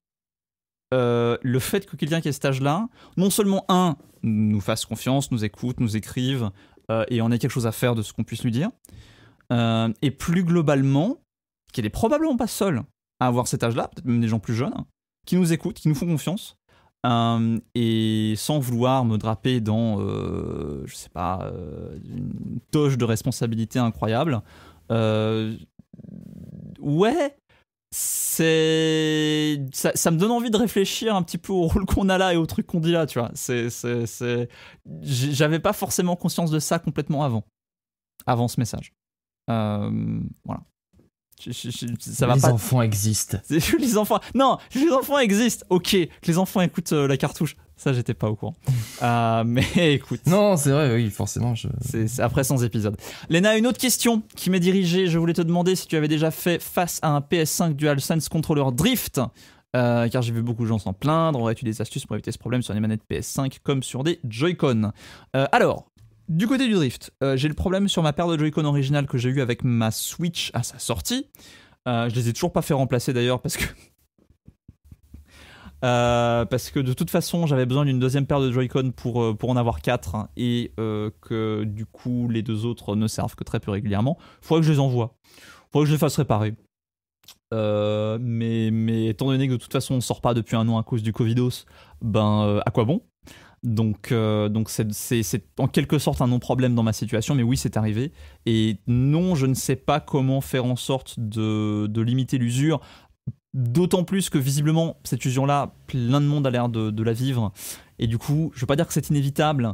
Euh, le fait que quelqu'un qui est cet âge-là, non seulement un, nous fasse confiance, nous écoute, nous écrive, euh, et on ait quelque chose à faire de ce qu'on puisse lui dire, euh, et plus globalement, qu'il est probablement pas seul à avoir cet âge-là, peut-être même des gens plus jeunes, qui nous écoutent, qui nous font confiance, euh, et sans vouloir me draper dans, euh, je sais pas, euh, une toche de responsabilité incroyable, ouais, c'est ça, me donne envie de réfléchir un petit peu au rôle qu'on a là et au truc qu'on dit là, tu vois. C'est, c'est, j'avais pas forcément conscience de ça complètement avant, avant ce message. voilà ça va les enfants existent. Les enfants. Non, les enfants existent. Ok, que les enfants écoutent euh, la cartouche. Ça, j'étais pas au courant. (laughs) Euh, mais (laughs) écoute. Non, c'est vrai, oui, forcément. C'est après 100 épisodes. Léna, une autre question qui m'est dirigée. Je voulais te demander si tu avais déjà fait face à un PS5 DualSense Controller Drift. Euh, car j'ai vu beaucoup de gens s'en plaindre. Aurais-tu des astuces pour éviter ce problème sur les manettes PS5 comme sur des Joy-Con. alors, du côté du drift, euh, j'ai le problème sur ma paire de Joy-Con originale que j'ai eu avec ma Switch à sa sortie. Je euh, je les ai toujours pas fait remplacer d'ailleurs parce que. (laughs) Euh, parce que de toute façon, j'avais besoin d'une deuxième paire de Joy-Con pour, pour en avoir quatre hein, et que du coup, les deux autres ne servent que très peu régulièrement. Faut que je les envoie. Faut que je les fasse réparer. mais, mais étant donné que de toute façon, on sort pas depuis un an à cause du Covidos, ben à quoi bon donc, euh, donc c'est, en quelque sorte un non-problème dans ma situation, mais oui, c'est arrivé. Et non, je ne sais pas comment faire en sorte de, limiter l'usure. D'autant plus que visiblement, cette usure-là, plein de monde a l'air de, de la vivre. Et du coup, je ne veux pas dire que c'est inévitable,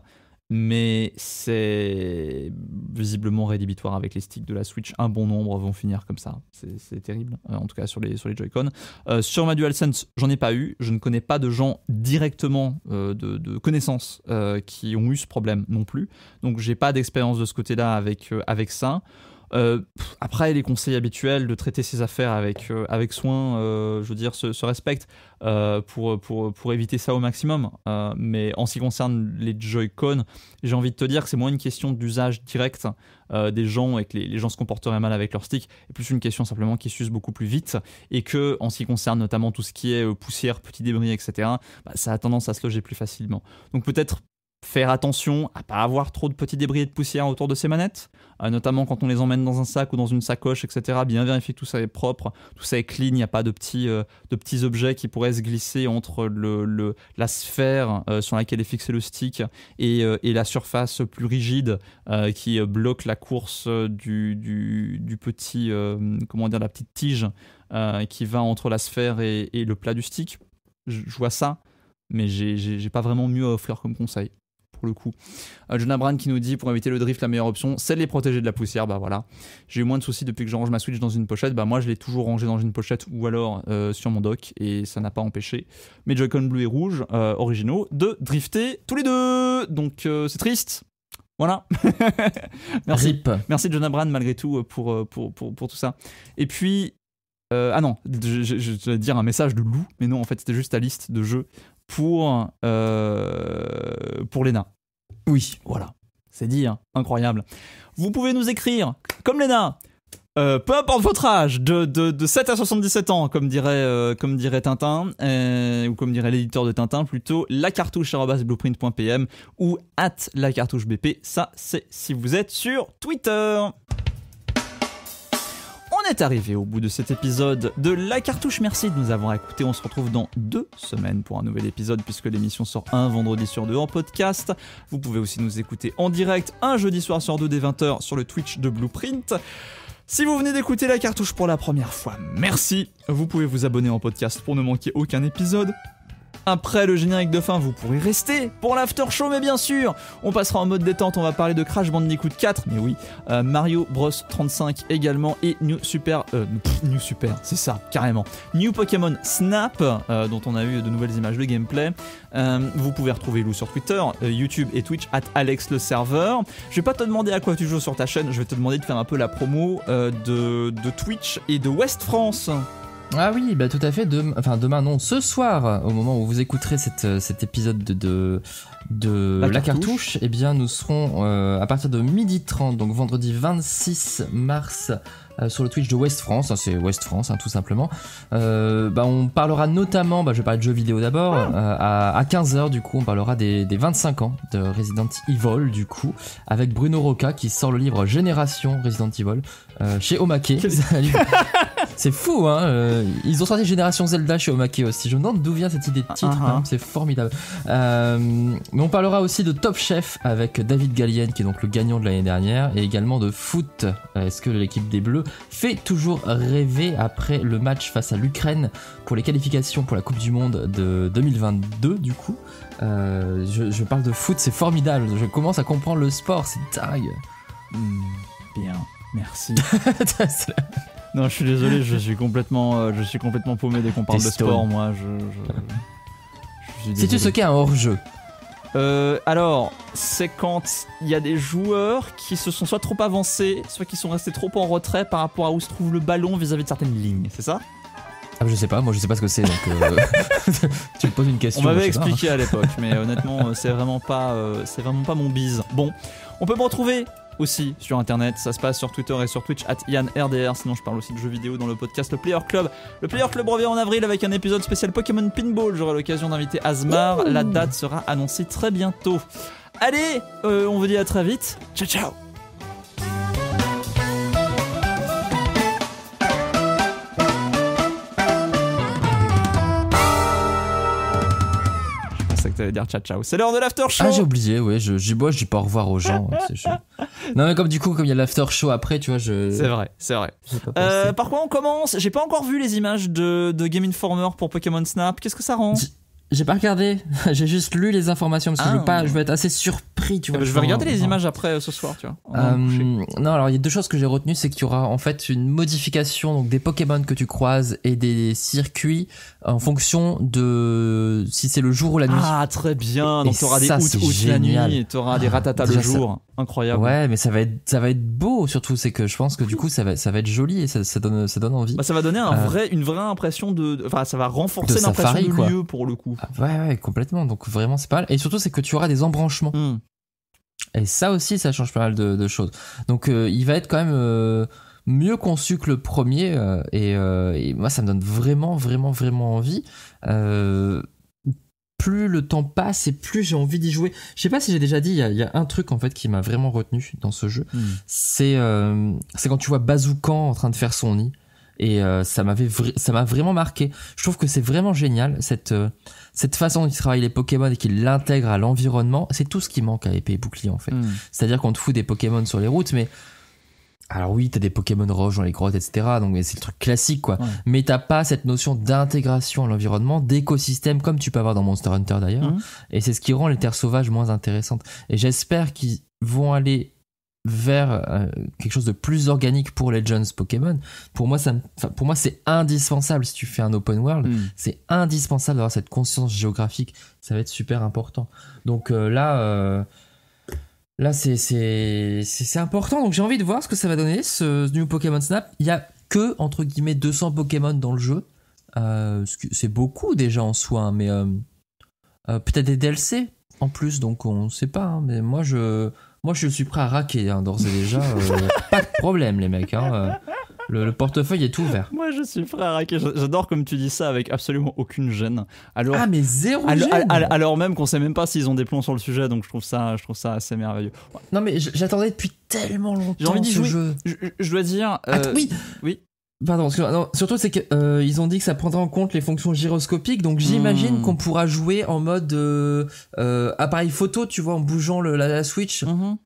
mais c'est visiblement rédhibitoire avec les sticks de la Switch. Un bon nombre vont finir comme ça. C'est terrible, euh, en tout cas sur les, sur Joy-Con. Euh, sur ma DualSense, j'en ai pas eu. Je ne connais pas de gens directement euh, de, connaissance qui ont eu ce problème non plus. Donc j'ai pas d'expérience de ce côté-là avec, avec ça. Euh, après, les conseils habituels de traiter ses affaires avec, euh, avec soin, euh, je veux dire, se, se respectent pour, pour, pour, éviter ça au maximum. mais en ce qui concerne les Joy-Con, j'ai envie de te dire que c'est moins une question d'usage direct des gens et que les, gens se comporteraient mal avec leur stick, et plus une question simplement qui s'use beaucoup plus vite et que, en ce qui concerne notamment tout ce qui est poussière, petits débris, etc., bah, ça a tendance à se loger plus facilement. Donc peut-être faire attention à pas avoir trop de petits débris et de poussière autour de ces manettes. Euh, notamment quand on les emmène dans un sac ou dans une sacoche, etc. Bien vérifier que tout ça est propre, tout ça est clean, il n'y a pas de petits, euh, de petits objets qui pourraient se glisser entre le, la sphère euh, sur laquelle est fixé le stick et, la surface plus rigide qui bloque la course du, petit, comment dire, la petite tige qui va entre la sphère et, le plat du stick. Je, vois ça, mais j'ai pas vraiment mieux à offrir comme conseil le coup. Euh, Jonah Brand qui nous dit pour éviter le drift, la meilleure option, c'est de les protéger de la poussière. Bah voilà. J'ai eu moins de soucis depuis que je range ma Switch dans une pochette. Bah moi, je l'ai toujours rangée dans une pochette ou alors euh, sur mon dock et ça n'a pas empêché mes Joy-Con bleu et rouge euh, originaux de drifter tous les deux. Donc c'est triste. Voilà. (laughs) Merci. Merci Jonah Brand malgré tout pour, pour, pour, tout ça. Et puis, ah non, je, je, je, vais dire un message de loup, mais non, en fait, c'était juste la liste de jeux pour, euh, pour l'ENA. Oui, voilà. C'est dire, hein. incroyable. Vous pouvez nous écrire, comme l'ENA, euh, peu importe votre âge, de, 7 à 77 ans, comme dirait, euh, comme dirait Tintin, euh, ou comme dirait l'éditeur de Tintin, plutôt la cartouche ou at la Ça, c'est si vous êtes sur Twitter on est arrivé au bout de cet épisode de La Cartouche. Merci de nous avoir écoutés. On se retrouve dans deux semaines pour un nouvel épisode puisque l'émission sort un vendredi sur deux en podcast. Vous pouvez aussi nous écouter en direct un jeudi soir sur deux des 20h sur le Twitch de Blueprint. Si vous venez d'écouter La Cartouche pour la première fois, merci. Vous pouvez vous abonner en podcast pour ne manquer aucun épisode. Après le générique de fin, vous pourrez rester pour l'after show, mais bien sûr, on passera en mode détente, on va parler de Crash Bandicoot 4, mais oui, euh, Mario Bros 35 également, et New Super, euh, New Super, c'est ça, carrément, New Pokémon Snap, euh, dont on a eu de nouvelles images de gameplay. vous pouvez retrouver Lou sur Twitter, YouTube et Twitch, at Alex le serveur. Je vais pas te demander à quoi tu joues sur ta chaîne, je vais te demander de faire un peu la promo de, de Twitch et de West France. Ah oui, bah tout à fait. Demain, enfin demain non, ce soir, au moment où vous écouterez euh, cet épisode de, de, la, cartouche, eh bien nous serons euh, à partir de midi 30 donc vendredi 26 mars. Euh, sur le Twitch de West France, hein, c'est West France hein, tout simplement. Euh, bah, on parlera notamment, bah, je vais parler de jeux vidéo d'abord, ah. à, à 15h du coup on parlera des, des, 25 ans de Resident Evil du coup, avec Bruno Roca qui sort le livre Génération Resident Evil chez Omake. (laughs) C'est fou, hein euh, Ils ont sorti Génération Zelda chez Omake aussi. Je me demande d'où vient cette idée de titre, uh-huh. hein, c'est formidable. Euh, mais on parlera aussi de Top Chef avec David Gallienne, qui est donc le gagnant de l'année dernière, et également de foot. Euh, est-ce que l'équipe des Bleus fait toujours rêver après le match face à l'Ukraine pour les qualifications pour la Coupe du Monde de 2022, du coup je, parle de foot, c'est formidable. Je commence à comprendre le sport, c'est dingue. Hmm, bien, merci. (laughs) Non, je suis désolé, je suis complètement, euh, je suis complètement paumé dès qu'on parle de sport, moi. Je, je, je Sais-tu ce qu'est un hors-jeu euh, alors, c'est quand il y a des joueurs qui se sont soit trop avancés, soit qui sont restés trop en retrait par rapport à où se trouve le ballon vis-à-vis de certaines lignes, c'est ça ah, je sais pas, moi je sais pas ce que c'est donc euh, (laughs) tu me poses une question. On m'avait hein. expliqué à l'époque, mais honnêtement, c'est vraiment pas, c'est vraiment pas mon bise. Bon, on peut me retrouver aussi sur internet. Ça se passe sur Twitter et sur Twitch, at YanRDR. Sinon, je parle aussi de jeux vidéo dans le podcast Le Player Club. Le Player Club revient en avril avec un épisode spécial Pokémon Pinball. J'aurai l'occasion d'inviter Azmar La date sera annoncée très bientôt. Allez, euh, on vous dit à très vite. Ciao, ciao! C'est l'heure de l'after show. Ah, j'ai oublié, ouais. Je, j'y bois, dis pas au revoir aux gens. Hein, (laughs) non, mais comme du coup, comme il y a l'after show après, tu vois, je. C'est vrai, c'est vrai. Euh, par quoi on commence J'ai pas encore vu les images de, de Game Informer pour Pokémon Snap. Qu'est-ce que ça rend j'ai pas regardé, (laughs) j'ai juste lu les informations parce que je, veux ah. pas, je vais être assez surpris, tu eh vois. Ben, je vais regarder les images après ce soir, tu vois. Euh, oh, non, alors il y a deux choses que j'ai retenues, c'est qu'il y aura en fait une modification donc, des Pokémon que tu croises et des circuits en fonction de si c'est le jour ou la nuit. Ah, très bien. Donc, auras des août, la nuit et tu auras des ah, ratatas le jour. Incroyable. Ouais, mais ça va être, ça va être beau surtout. C'est que je pense que du coup, ça va, ça va être joli et ça, ça donne, ça donne envie. Bah, ça va donner un euh, vrai, une vraie impression de, enfin, ça va renforcer l'impression de, lieu pour le coup. Ah, ouais, complètement. Donc, vraiment, c'est pas mal. Et surtout, c'est que tu auras des embranchements. Hmm. Et ça aussi, ça change pas mal de, de choses. Donc, euh, il va être quand même, euh, mieux conçu que le premier euh, euh, et, moi ça me donne vraiment vraiment vraiment envie. Euh, plus le temps passe et plus j'ai envie d'y jouer. Je sais pas si j'ai déjà dit, il y, y, a un truc en fait qui m'a vraiment retenu dans ce jeu, hmm. c'est c'est quand tu vois Bazookan en train de faire son nid et ça m'avait ça m'a vraiment marqué. Je trouve que c'est vraiment génial cette cette façon dont ils travaillent les Pokémon et qu'ils l'intègre à l'environnement. C'est tout ce qui manque à Épée et Bouclier en fait. Hmm. C'est-à-dire qu'on te fout des Pokémon sur les routes, mais alors oui, t'as des Pokémon roches dans les grottes, etc. Donc c'est le truc classique, quoi. Mais Mais t'as pas cette notion d'intégration à l'environnement, d'écosystème, comme tu peux avoir dans Monster Hunter d'ailleurs. Mmh. Et c'est ce qui rend les terres sauvages moins intéressantes. Et j'espère qu'ils vont aller vers euh, quelque chose de plus organique pour les Pokémon. Pour moi, ça, pour moi, c'est indispensable si tu fais un open world. Mmh. C'est indispensable d'avoir cette conscience géographique. Ça va être super important. Donc euh, là, euh, Là, c'est c'est important. Donc, j'ai envie de voir ce que ça va donner, ce, new nouveau Pokémon Snap. Il y a que, entre guillemets, 200 Pokémon dans le jeu. Euh, c'est beaucoup déjà en soi, hein, mais euh, euh, peut-être des DLC en plus, donc on ne sait pas. Hein, mais moi je, moi, je suis prêt à raquer hein, d'ores et déjà. pas de problème, les mecs. Le, portefeuille est ouvert. Moi, je suis frère, à J'adore comme tu dis ça avec absolument aucune gêne. Alors, ah, mais zéro gêne alors, même qu'on sait même pas s'ils ont des plans sur le sujet, donc je trouve ça, je trouve ça assez merveilleux. Non, mais j'attendais depuis tellement longtemps J'ai envie de jouer. Je, dois dire. Euh, oui Oui. Pardon, surtout c'est qu'ils euh, ont dit que ça prendrait en compte les fonctions gyroscopiques, donc j'imagine hmm. qu'on pourra jouer en mode euh, appareil photo, tu vois, en bougeant la, Switch. Mm-hmm.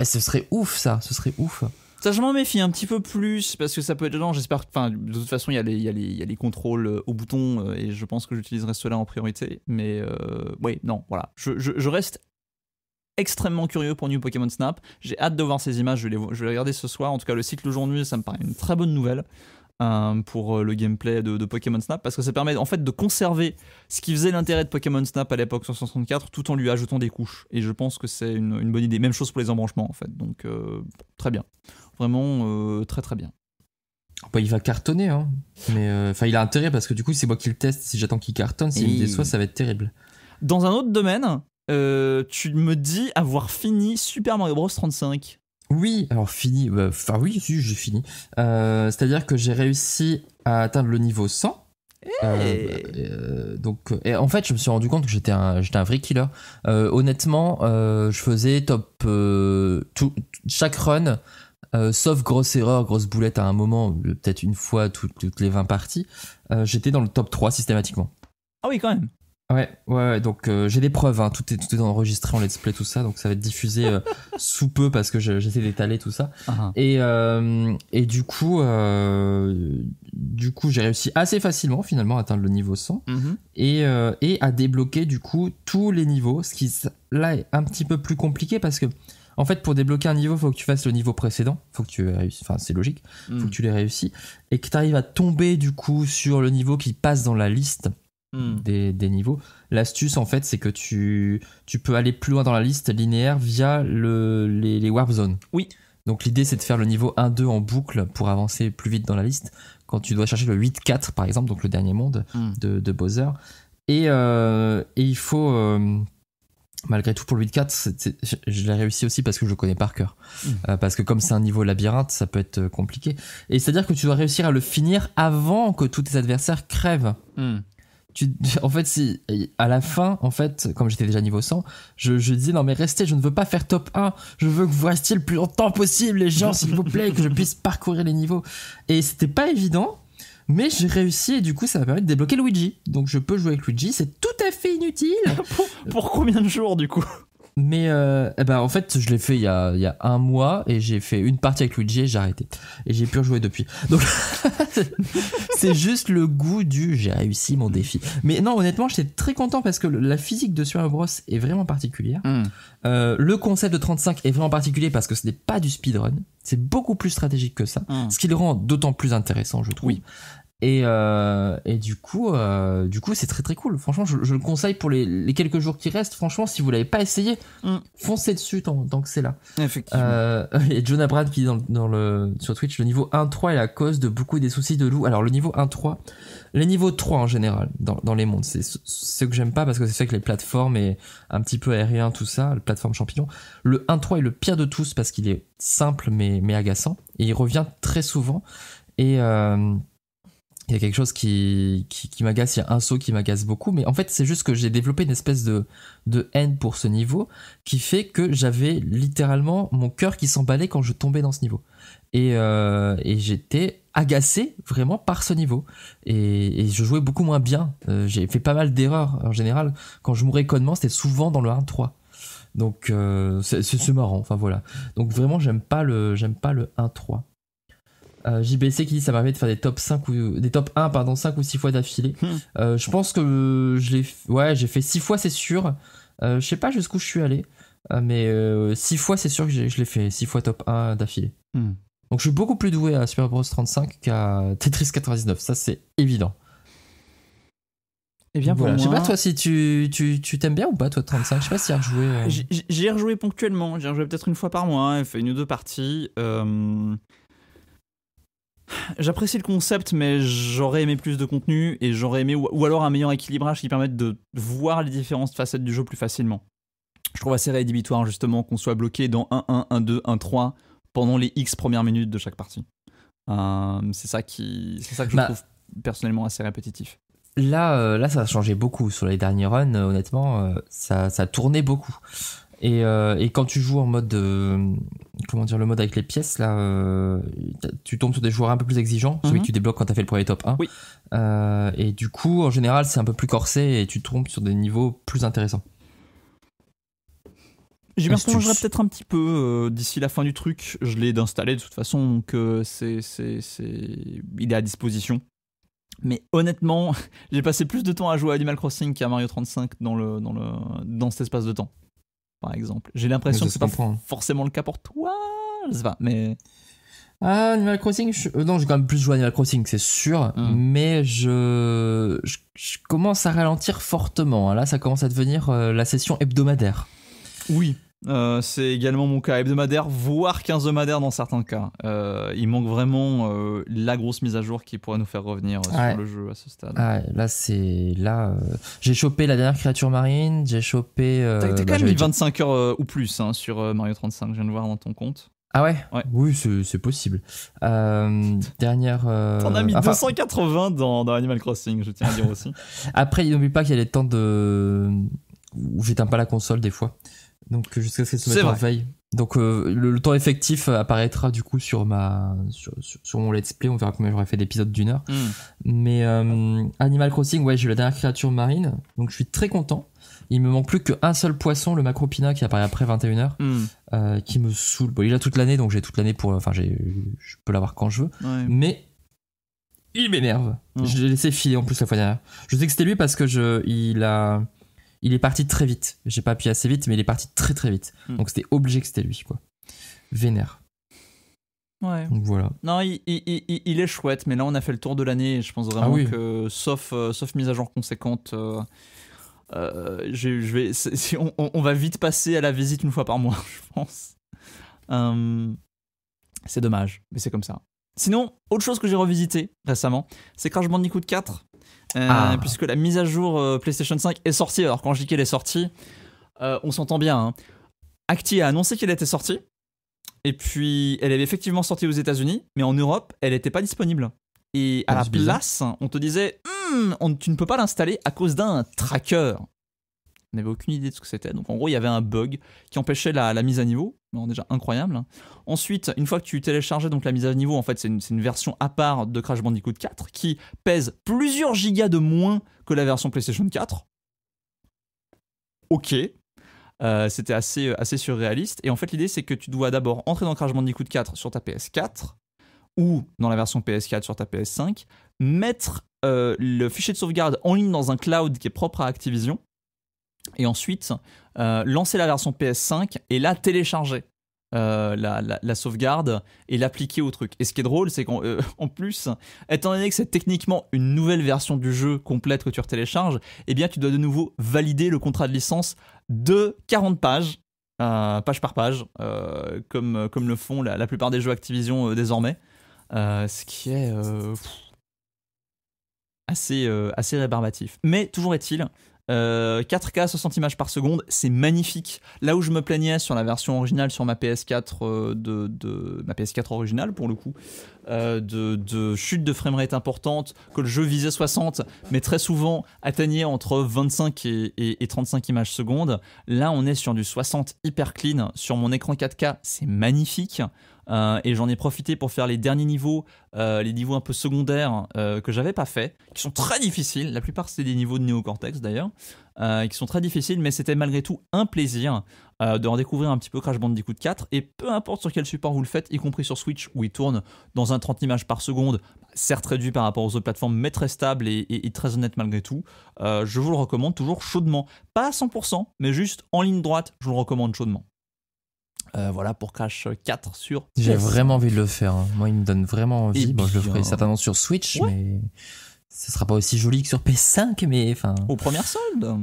Eh, ce serait ouf ça, ce serait ouf. Ça, je m'en méfie un petit peu plus parce que ça peut être dedans. J'espère. Enfin, de toute façon, il y, a les, contrôles euh, au bouton euh, et je pense que j'utiliserai cela en priorité. Mais euh, oui, non, voilà. Je, reste extrêmement curieux pour New Pokémon Snap. J'ai hâte de voir ces images. Je vais, les, je regarder ce soir. En tout cas, le cycle aujourd'hui ça me paraît une très bonne nouvelle. pour le gameplay de, Pokémon Snap parce que ça permet en fait de conserver ce qui faisait l'intérêt de Pokémon Snap à l'époque sur 64 tout en lui ajoutant des couches et je pense que c'est une, bonne idée même chose pour les embranchements en fait donc très bien Vraiment euh, très très bien. Bah, il va cartonner, hein. mais euh, enfin il a intérêt parce que du coup c'est moi qui le teste. Si j'attends qu'il cartonne, s'il me déçoit, ça va être terrible. Dans un autre domaine, euh, tu me dis avoir fini Super Mario Bros 35. Oui, alors fini, bah, enfin oui, j'ai fini. C'est-à-dire que j'ai réussi à atteindre le niveau 100. Eh. Bah, donc, et en fait, je me suis rendu compte que j'étais un, j'étais un vrai killer. honnêtement, je faisais top tout, chaque run, euh, sauf grosse erreur, grosse boulette à un moment, peut-être une fois toutes les 20 parties, euh, j'étais dans le top 3 systématiquement. Ah oui, quand même. Ouais, ouais, donc euh, j'ai des preuves, hein. tout, est, tout est enregistré en let's play, tout ça, donc ça va être diffusé (laughs) sous peu parce que j'essaie d'étaler tout ça. Ah, ah. et, et du coup, du coup j'ai réussi assez facilement finalement à atteindre le niveau 100 mhm. et, et à débloquer du coup tous les niveaux, ce qui là est un petit peu plus compliqué parce que en fait, pour débloquer un niveau, faut que tu fasses le niveau précédent. Faut que tu Enfin, c'est logique. Hmm. Faut que tu les réussis et que tu arrives à tomber du coup sur le niveau qui passe dans la liste hmm. des, niveaux. L'astuce, en fait, c'est que tu tu peux aller plus loin dans la liste linéaire via le, les, warp zones. Oui. Donc l'idée, c'est de faire le niveau 1-2 en boucle pour avancer plus vite dans la liste. Quand tu dois chercher le 8-4, par exemple, donc le dernier monde hmm. de, de Bowser. Et, euh, il faut euh, malgré tout pour le 8-4, je l'ai réussi aussi parce que je le connais par cœur. Hmm. Euh, parce que comme c'est un niveau labyrinthe, ça peut être euh, compliqué. Et c'est-à-dire que tu dois réussir à le finir avant que tous tes adversaires crèvent. Hmm. en fait, si, à la fin, en fait, comme j'étais déjà niveau 100, je, je dis non mais restez, je ne veux pas faire top 1, je veux que vous restiez le plus longtemps possible les gens, s'il vous plaît, que je puisse parcourir les niveaux. Et c'était pas évident, mais j'ai réussi et du coup ça va permis de débloquer Luigi. Donc je peux jouer avec Luigi, c'est tout à fait inutile. (laughs) pour, pour combien de jours du coup mais euh, eh ben en fait, je l'ai fait il y, a, il y a un mois et j'ai fait une partie avec Luigi et j'ai arrêté. Et j'ai pu rejouer depuis. Donc, (laughs) c'est juste le goût du j'ai réussi mon défi. Mais non, honnêtement, j'étais très content parce que la physique de Super Bros est vraiment particulière. Hmm. Euh, le concept de 35 est vraiment particulier parce que ce n'est pas du speedrun. C'est beaucoup plus stratégique que ça. Hmm. Ce qui le rend d'autant plus intéressant, je trouve. Oui. Et, euh, et du coup, euh, du coup, c'est très très cool. Franchement, je, le conseille pour les, quelques jours qui restent. Franchement, si vous l'avez pas essayé, mm. foncez dessus tant, que c'est là. Effectivement. Euh, et (laughs) Jonah Brad qui dit dans, le, sur Twitch, le niveau 1-3 est la cause de beaucoup des soucis de loup. Alors le niveau 1-3, les niveaux 3 en général dans, les mondes, c'est ce que j'aime pas parce que c'est ça que les plateformes et un petit peu aérien tout ça, le plateforme champignon. Le 1-3 est le pire de tous parce qu'il est simple mais agaçant et il revient très souvent et euh, il y a quelque chose qui, qui, m'agace, il y a un saut qui m'agace beaucoup, mais en fait c'est juste que j'ai développé une espèce de, de haine pour ce niveau qui fait que j'avais littéralement mon cœur qui s'emballait quand je tombais dans ce niveau. Et, euh, j'étais agacé vraiment par ce niveau. Et, je jouais beaucoup moins bien. Euh, j'ai fait pas mal d'erreurs en général. Quand je mourais connement, c'était souvent dans le 1-3. Donc euh, c'est marrant, enfin voilà. Donc vraiment j'aime pas le j'aime pas le 1-3. Euh, JBC qui dit ça m'a permis de faire des top 5 ou des top 1 pardon 5 ou 6 fois d'affilée. Hmm. Euh, je pense que je l'ai ouais, j'ai fait 6 fois c'est sûr. Euh, je sais pas jusqu'où je suis allé mais 6 fois c'est sûr que je l'ai fait 6 fois top 1 d'affilée. Hmm. Donc je suis beaucoup plus doué à Super Bros 35 qu'à Tetris 99, ça c'est évident. et eh bien, voilà. pour moi... Je sais pas, toi, si tu, tu, t'aimes bien ou pas, toi, 35. Je sais pas si y rejoué. J'y rejoué ponctuellement. J'ai rejoué peut-être une fois par mois. fait une ou deux parties. Euh... J'apprécie le concept, mais j'aurais aimé plus de contenu et j'aurais aimé ou, alors un meilleur équilibrage qui permette de voir les différentes facettes du jeu plus facilement. Je trouve assez rédhibitoire justement qu'on soit bloqué dans 1-1, 1-2, 1-3 pendant les X premières minutes de chaque partie. Euh, c'est ça qui, c'est ça que je bah, trouve personnellement assez répétitif. Là, euh, là, ça a changé beaucoup sur les derniers runs. Euh, honnêtement, ça, ça tournait beaucoup. Euh, et, quand tu joues en mode euh, comment dire le mode avec les pièces là euh, tu tombes sur des joueurs un peu plus exigeants celui que mhm. tu débloques quand t'as fait le premier top 1 oui. et du coup en général c'est un peu plus corsé et tu tombes sur des niveaux plus intéressants Je peut-être un petit peu d'ici la fin du truc. Je l'ai installé de toute façon, donc c'est, il est à disposition. Mais honnêtement, (laughs) j'ai passé plus de temps à jouer à Animal Crossing qu'à Mario 35 dans cet espace de temps par exemple. J'ai l'impression que c'est pas hein. forcément le cas pour toi, je sais mais. Ah, Animal Crossing, je... Euh, non, j'ai quand même plus joué à Animal Crossing, c'est sûr, hum. mais je... je... commence à ralentir fortement. Hein. Là, ça commence à devenir euh, la session hebdomadaire. Oui. Euh, c'est également mon cas hebdomadaire, voire quinzomadaire dans certains cas. Euh, il manque vraiment euh, la grosse mise à jour qui pourrait nous faire revenir sur le jeu à ce stade. Ah là, c'est là. J'ai chopé la dernière créature marine, j'ai chopé. T'as bah, quand même mis 25 heures ou plus hein, sur Mario 35, je viens de voir dans ton compte. Ah ouais, Oui, c'est possible. (laughs) dernière. T'en as mis 280 dans, dans, Animal Crossing, je tiens à dire aussi. (laughs) Après, n'oublie pas qu'il y a les temps de. où j'éteins pas la console des fois. Donc jusqu'à ce que se mette en veille. Donc euh, le, temps effectif euh, apparaîtra du coup sur ma sur, mon let's play. On verra combien j'aurai fait d'épisodes d'une heure. Hmm. Mais euh, Animal Crossing, ouais, j'ai la dernière créature marine, donc je suis très content. Il me manque plus qu'un seul poisson, le macropina, qui apparaît après 21h, hmm. qui me saoule. Bon, il a toute l'année, donc j'ai toute l'année pour. Enfin, j'ai, je peux l'avoir quand je veux. Mais il m'énerve. Hmm. Je l'ai laissé filer en plus la fois dernière. Je sais que c'était lui parce que je, il a il est parti très vite. J'ai pas appuyé assez vite, mais il est parti très très vite. Hmm. Donc c'était obligé que c'était lui, quoi. Vénère. Ouais. Donc voilà. Non, il, est chouette, mais là on a fait le tour de l'année je pense vraiment ah que, sauf, euh, sauf mise à jour conséquente, euh, euh, je, vais, on, on, va vite passer à la visite une fois par mois, (laughs) je pense. Hum, c'est dommage, mais c'est comme ça. Sinon, autre chose que j'ai revisité récemment, c'est Crash Bandicoot 4. Euh, ah. Puisque la mise à jour euh, PlayStation 5 est sortie, alors quand je dis qu'elle est sortie, euh, on s'entend bien. Hein. Acti a annoncé qu'elle était sortie, et puis elle est effectivement sortie aux États-Unis, mais en Europe, elle n'était pas disponible. Et à ah, la place, on te disait, hum, tu ne peux pas l'installer à cause d'un tracker on n'avait aucune idée de ce que c'était. Donc en gros, il y avait un bug qui empêchait la, mise à niveau. déjà incroyable. Hein. Ensuite, une fois que tu téléchargeais donc la mise à niveau, en fait, c'est une, version à part de Crash Bandicoot 4 qui pèse plusieurs gigas de moins que la version PlayStation 4. Ok. Euh, c'était assez, euh, assez surréaliste. Et en fait, l'idée, c'est que tu dois d'abord entrer dans Crash Bandicoot 4 sur ta PS4 ou dans la version PS4 sur ta PS5, mettre euh, le fichier de sauvegarde en ligne dans un cloud qui est propre à Activision et ensuite euh, lancer la version PS5 et la télécharger. Euh, la, sauvegarde et l'appliquer au truc. Et ce qui est drôle, c'est qu'en euh, (laughs) plus, étant donné que c'est techniquement une nouvelle version du jeu complète que tu retélécharges, eh bien tu dois de nouveau valider le contrat de licence de 40 pages, page par page, comme, comme le font la, plupart des jeux Activision désormais. ce qui est assez, assez rébarbatif. Mais toujours est-il, 4K euh, 60 images par seconde, c'est magnifique. Là où je me plaignais sur la version originale sur ma PS4 euh, de, ma PS4 originale pour le coup, euh, de, chute de framerate importante, que le jeu visait 60, mais très souvent atteignait entre 25 et, et 35 images secondes. Là, on est sur du 60 hyper clean sur mon écran 4K, c'est magnifique. Euh, et j'en ai profité pour faire les derniers niveaux, euh, les niveaux un peu secondaires euh, que j'avais pas fait, qui sont très difficiles. La plupart c'est des niveaux de néocortex d'ailleurs, qui sont très difficiles, mais c'était malgré tout un plaisir de redécouvrir un petit peu Crash Bandicoot 4. Et peu importe sur quel support vous le faites, y compris sur Switch où il tourne dans un 30 images par seconde, certes réduit par rapport aux autres plateformes, mais très stable et, et très honnête malgré tout, je vous le recommande toujours chaudement. Pas à 100%, mais juste en ligne droite, je vous le recommande chaudement. Euh, voilà pour Crash 4 sur. J'ai vraiment envie de le faire. Hein. Moi, il me donne vraiment envie. bon, je le ferai certainement sur Switch, mais ce sera pas aussi joli que sur PS5, mais enfin. au premier soldes.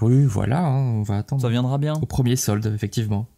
Oui, voilà, hein, on va attendre. Ça viendra bien. Au premier solde, effectivement.